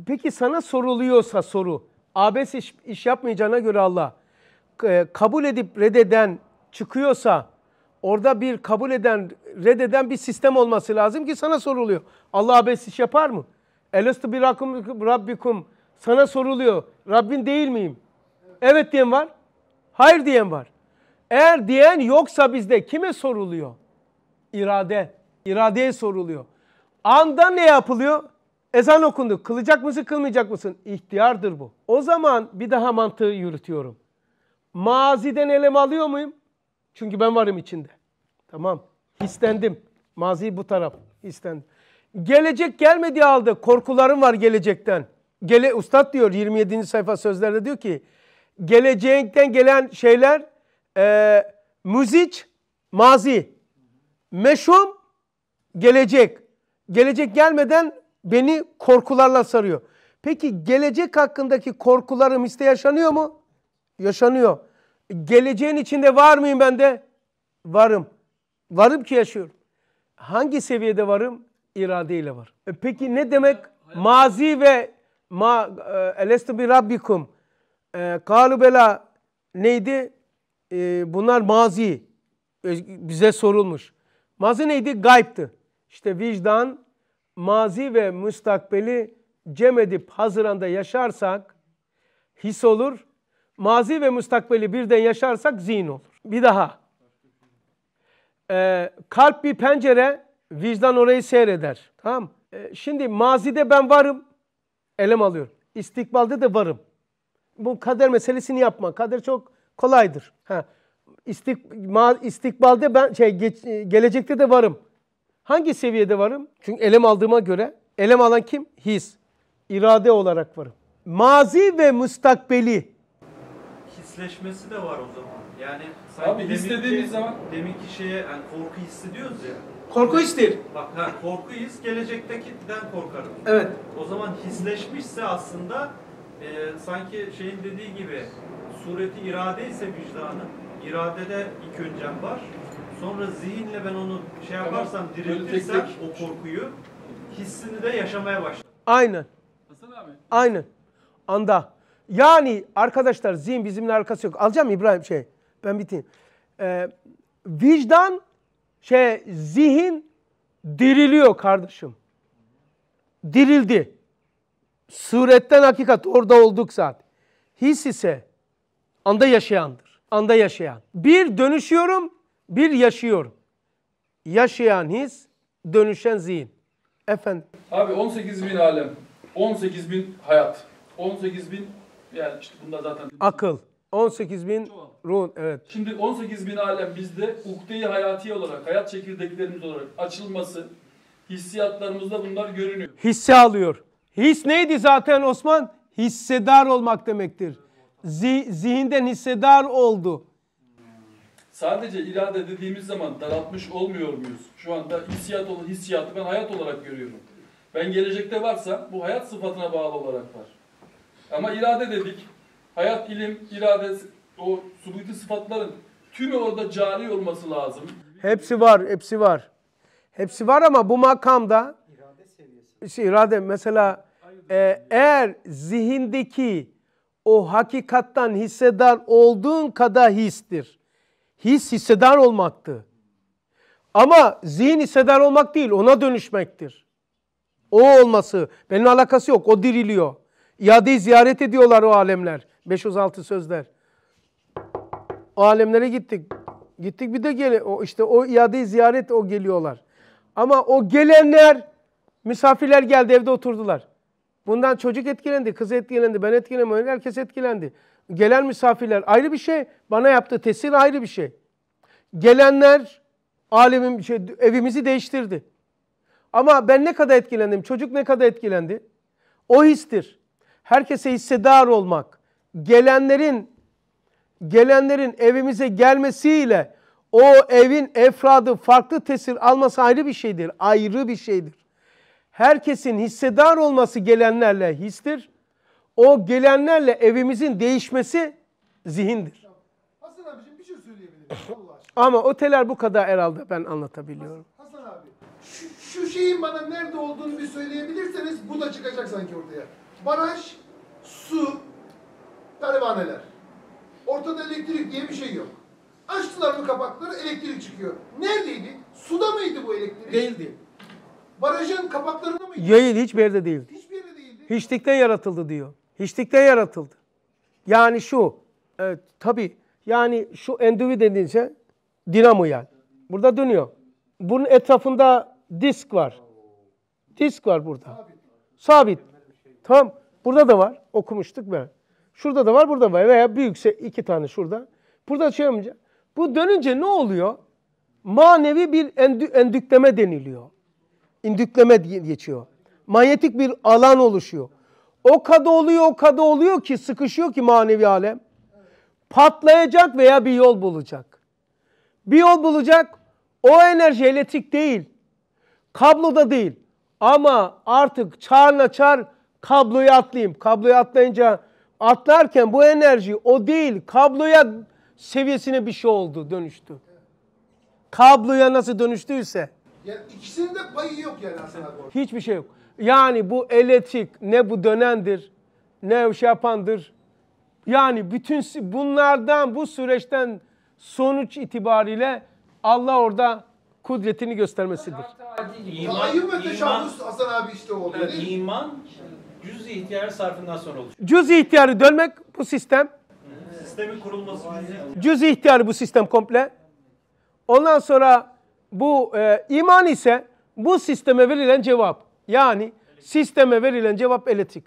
Peki sana soruluyorsa soru. Abes iş, iş yapmayacağına göre Allah. E, kabul edip reddeden çıkıyorsa orada bir kabul eden, reddeden bir sistem olması lazım ki sana soruluyor. Allah Abes iş yapar mı? Elestu bir rabbikum. Sana soruluyor. Rabbin değil miyim? Evet. evet diyen var. Hayır diyen var. Eğer diyen yoksa bizde kime soruluyor? İrade. İradeye soruluyor. Anda ne yapılıyor? Ezan okundu. Kılacak mısın, kılmayacak mısın? İhtiyardır bu. O zaman bir daha mantığı yürütüyorum. Maziden elem alıyor muyum? Çünkü ben varım içinde. Tamam. Hislendim. Mazi bu taraf. Hislendim. Gelecek gelmedi aldı, korkularım var gelecekten. Gele, Ustad diyor 27. sayfa sözlerde diyor ki gelecekten gelen şeyler e, müziç, mazi, meşhum, gelecek. Gelecek gelmeden beni korkularla sarıyor. Peki gelecek hakkındaki korkularım işte yaşanıyor mu? Yaşanıyor. Geleceğin içinde var mıyım ben de? Varım. Varım ki yaşıyorum. Hangi seviyede varım? İradeyle var. E peki ne demek mazi ve ma e, elestu bi rabbikum e, kalu neydi? E, bunlar mazi. E, bize sorulmuş. Mazi neydi? Gayptı. İşte vicdan mazi ve müstakbeli cem edip hazıranda yaşarsak his olur Mazi ve müstakbeli birden yaşarsak zihin olur. Bir daha. Ee, kalp bir pencere, vicdan orayı seyreder. Tamam ee, Şimdi mazide ben varım, elem alıyorum. İstikbalde de varım. Bu kader meselesini yapma. Kader çok kolaydır. Ha. İstik, ma, istikbalde ben şey geç, e, gelecekte de varım. Hangi seviyede varım? Çünkü elem aldığıma göre elem alan kim? His. İrade olarak varım. Mazi ve müstakbeli hisleşmesi de var o zaman. Yani sanki Abi his zaman- deminki şeye yani korku hissi diyoruz ya. Korku histir. Bak ha, korku his gelecektekinden korkarım. Evet. O zaman hisleşmişse aslında e, sanki şeyin dediği gibi sureti irade ise vicdanı iradede ilk öncem var. Sonra zihinle ben onu şey yaparsam Böyle diriltirsem o korkuyu hissini de yaşamaya başlar Aynen. Hasan abi. Aynen. Anda. Yani arkadaşlar zihin bizimle arkası yok. Alacağım İbrahim şey. Ben biteyim. Ee, vicdan şey zihin diriliyor kardeşim. Dirildi. Suretten hakikat orada olduk saat. His ise anda yaşayandır. Anda yaşayan. Bir dönüşüyorum, bir yaşıyorum. Yaşayan his, dönüşen zihin. Efendim. Abi 18 bin alem, 18 bin hayat, 18 bin yani işte bunda zaten... Akıl. 18 bin run Evet. Şimdi 18 bin alem bizde ukde-i hayati olarak, hayat çekirdeklerimiz olarak açılması, hissiyatlarımızda bunlar görünüyor. Hisse alıyor. His neydi zaten Osman? Hissedar olmak demektir. Zi zihinden hissedar oldu. Sadece irade dediğimiz zaman daraltmış olmuyor muyuz? Şu anda hissiyat olan hissiyatı ben hayat olarak görüyorum. Ben gelecekte varsa bu hayat sıfatına bağlı olarak var. Ama irade dedik. Hayat, ilim, irade, o subuti sıfatların tümü orada cari olması lazım. Hepsi var, hepsi var. Hepsi var ama bu makamda irade seviyesi. Şey, irade mesela e, eğer zihindeki o hakikattan hissedar olduğun kadar histir. His hissedar olmaktı. Ama zihin hissedar olmak değil, ona dönüşmektir. O olması, benim alakası yok, o diriliyor. İadeyi ziyaret ediyorlar o alemler. 506 sözler. O alemlere gittik. Gittik bir de gele o işte o iadeyi ziyaret o geliyorlar. Ama o gelenler misafirler geldi evde oturdular. Bundan çocuk etkilendi, kız etkilendi, ben etkilendim, herkes etkilendi. Gelen misafirler ayrı bir şey, bana yaptığı tesir ayrı bir şey. Gelenler alemim şey, evimizi değiştirdi. Ama ben ne kadar etkilendim, çocuk ne kadar etkilendi? O histir herkese hissedar olmak, gelenlerin gelenlerin evimize gelmesiyle o evin efradı farklı tesir alması ayrı bir şeydir. Ayrı bir şeydir. Herkesin hissedar olması gelenlerle histir. O gelenlerle evimizin değişmesi zihindir. Hasan abicim bir şey söyleyebilirim <coughs> Allah aşkına. Ama oteller bu kadar herhalde ben anlatabiliyorum. Hasan abi şu, şu şeyin bana nerede olduğunu bir söyleyebilirseniz bu da çıkacak sanki ortaya. Baraj, su, pervaneler. Ortada elektrik diye bir şey yok. Açtılar mı kapakları elektrik çıkıyor. Neredeydi? Suda mıydı bu elektrik? Değildi. Barajın kapaklarında mıydı? Değil, hiçbir yerde değildi. Hiçbir yerde değildi. Hiçlikte yaratıldı diyor. Hiçlikte yaratıldı. Yani şu, e, tabii yani şu endüvi dediğince dinamo yani. Burada dönüyor. Bunun etrafında disk var. Disk var burada. Sabit. Sabit. Tamam. Burada da var. Okumuştuk ben. Şurada da var, burada var. Veya büyükse iki tane şurada. Burada şey yapınca. Bu dönünce ne oluyor? Manevi bir endü, endükleme deniliyor. İndükleme geçiyor. Manyetik bir alan oluşuyor. O kadar oluyor, o kadar oluyor ki sıkışıyor ki manevi alem. Patlayacak veya bir yol bulacak. Bir yol bulacak. O enerji elektrik değil. Kabloda değil. Ama artık çağrına çağır kabloyu atlayayım. Kabloya atlayınca atlarken bu enerji o değil kabloya seviyesine bir şey oldu dönüştü. Kabloya nasıl dönüştüyse. Yani ikisinin de payı yok yani aslında. Bu. Hiçbir şey yok. Yani bu elektrik ne bu dönendir ne şey yapandır. Yani bütün bunlardan bu süreçten sonuç itibariyle Allah orada kudretini göstermesidir. İman, iman, iman, Hasan abi işte oldu? Yani iman cüz ihtiyarı ihtiyar sarfından sonra oluşur. cüz ihtiyarı dönmek bu sistem. Sistemin kurulması. cüz ihtiyarı bu sistem komple. Ondan sonra bu e, iman ise bu sisteme verilen cevap. Yani sisteme verilen cevap elektrik.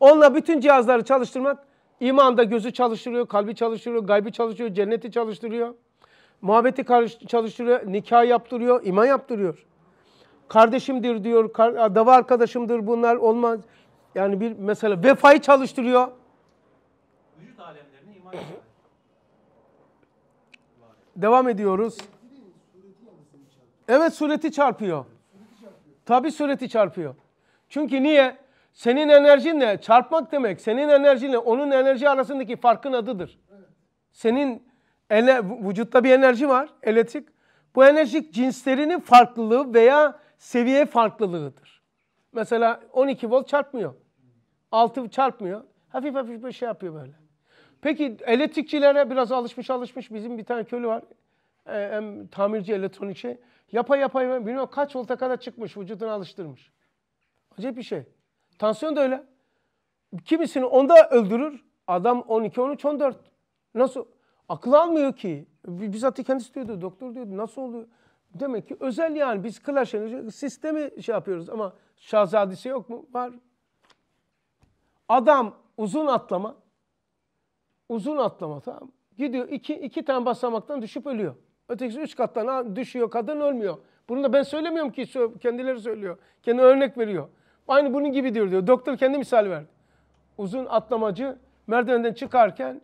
Onunla bütün cihazları çalıştırmak imanda gözü çalıştırıyor, kalbi çalıştırıyor, gaybi çalıştırıyor, cenneti çalıştırıyor. Muhabbeti çalıştırıyor, nikah yaptırıyor, iman yaptırıyor. Kardeşimdir diyor, dava arkadaşımdır bunlar olmaz. Yani bir mesela vefayı çalıştırıyor. Vücut alemlerine iman Devam ediyoruz. Evet sureti çarpıyor. Tabi sureti çarpıyor. Çünkü niye? Senin enerjinle çarpmak demek. Senin enerjinle onun enerji arasındaki farkın adıdır. Senin ele, vücutta bir enerji var, elektrik. Bu enerjik cinslerinin farklılığı veya seviye farklılığıdır. Mesela 12 volt çarpmıyor. 6 çarpmıyor. Hafif hafif bir şey yapıyor böyle. Peki elektrikçilere biraz alışmış alışmış bizim bir tane köylü var. E, hem tamirci elektronikçi. Yapa yapa bilmiyorum kaç volta kadar çıkmış vücuduna alıştırmış. Acayip bir şey. Tansiyon da öyle. Kimisini onda öldürür. Adam 12, 13, 14. Nasıl? Akıl almıyor ki. Bizzat kendisi diyordu. Doktor diyordu. Nasıl oluyor? Demek ki özel yani biz Clash Energy sistemi şey yapıyoruz ama Şahzadisi yok mu? Var. Adam uzun atlama. Uzun atlama tamam Gidiyor iki, iki tane basamaktan düşüp ölüyor. Ötekisi üç kattan düşüyor kadın ölmüyor. Bunu da ben söylemiyorum ki kendileri söylüyor. Kendi örnek veriyor. Aynı bunun gibi diyor diyor. Doktor kendi misal verdi. Uzun atlamacı merdivenden çıkarken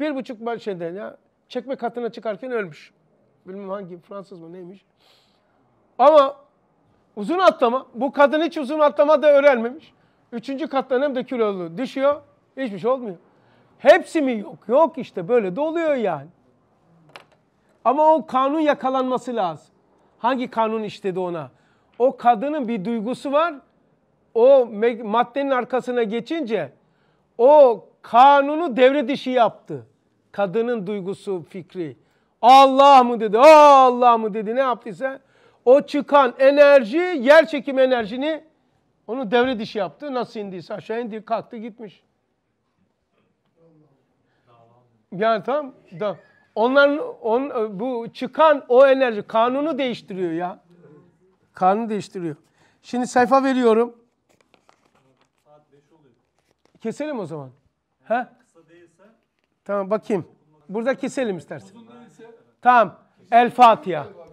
bir buçuk şeyden ya çekme katına çıkarken ölmüş. Bilmem hangi Fransız mı neymiş. Ama uzun atlama. Bu kadın hiç uzun atlama da öğrenmemiş. Üçüncü kattan hem de kilolu düşüyor. Hiçbir şey olmuyor. Hepsi mi yok? Yok işte böyle de oluyor yani. Ama o kanun yakalanması lazım. Hangi kanun işledi ona? O kadının bir duygusu var. O maddenin arkasına geçince o kanunu devre dışı yaptı. Kadının duygusu, fikri. Allah mı dedi, Allah mı dedi ne yaptıysa o çıkan enerji yer çekim enerjini onu devre dışı yaptı. Nasıl indiyse aşağı indi kalktı gitmiş. Yani tam da onların on, bu çıkan o enerji kanunu değiştiriyor ya. Kanunu değiştiriyor. Şimdi sayfa veriyorum. Keselim o zaman. He? Tamam bakayım. Burada keselim istersen. Tamam. El Fatiha.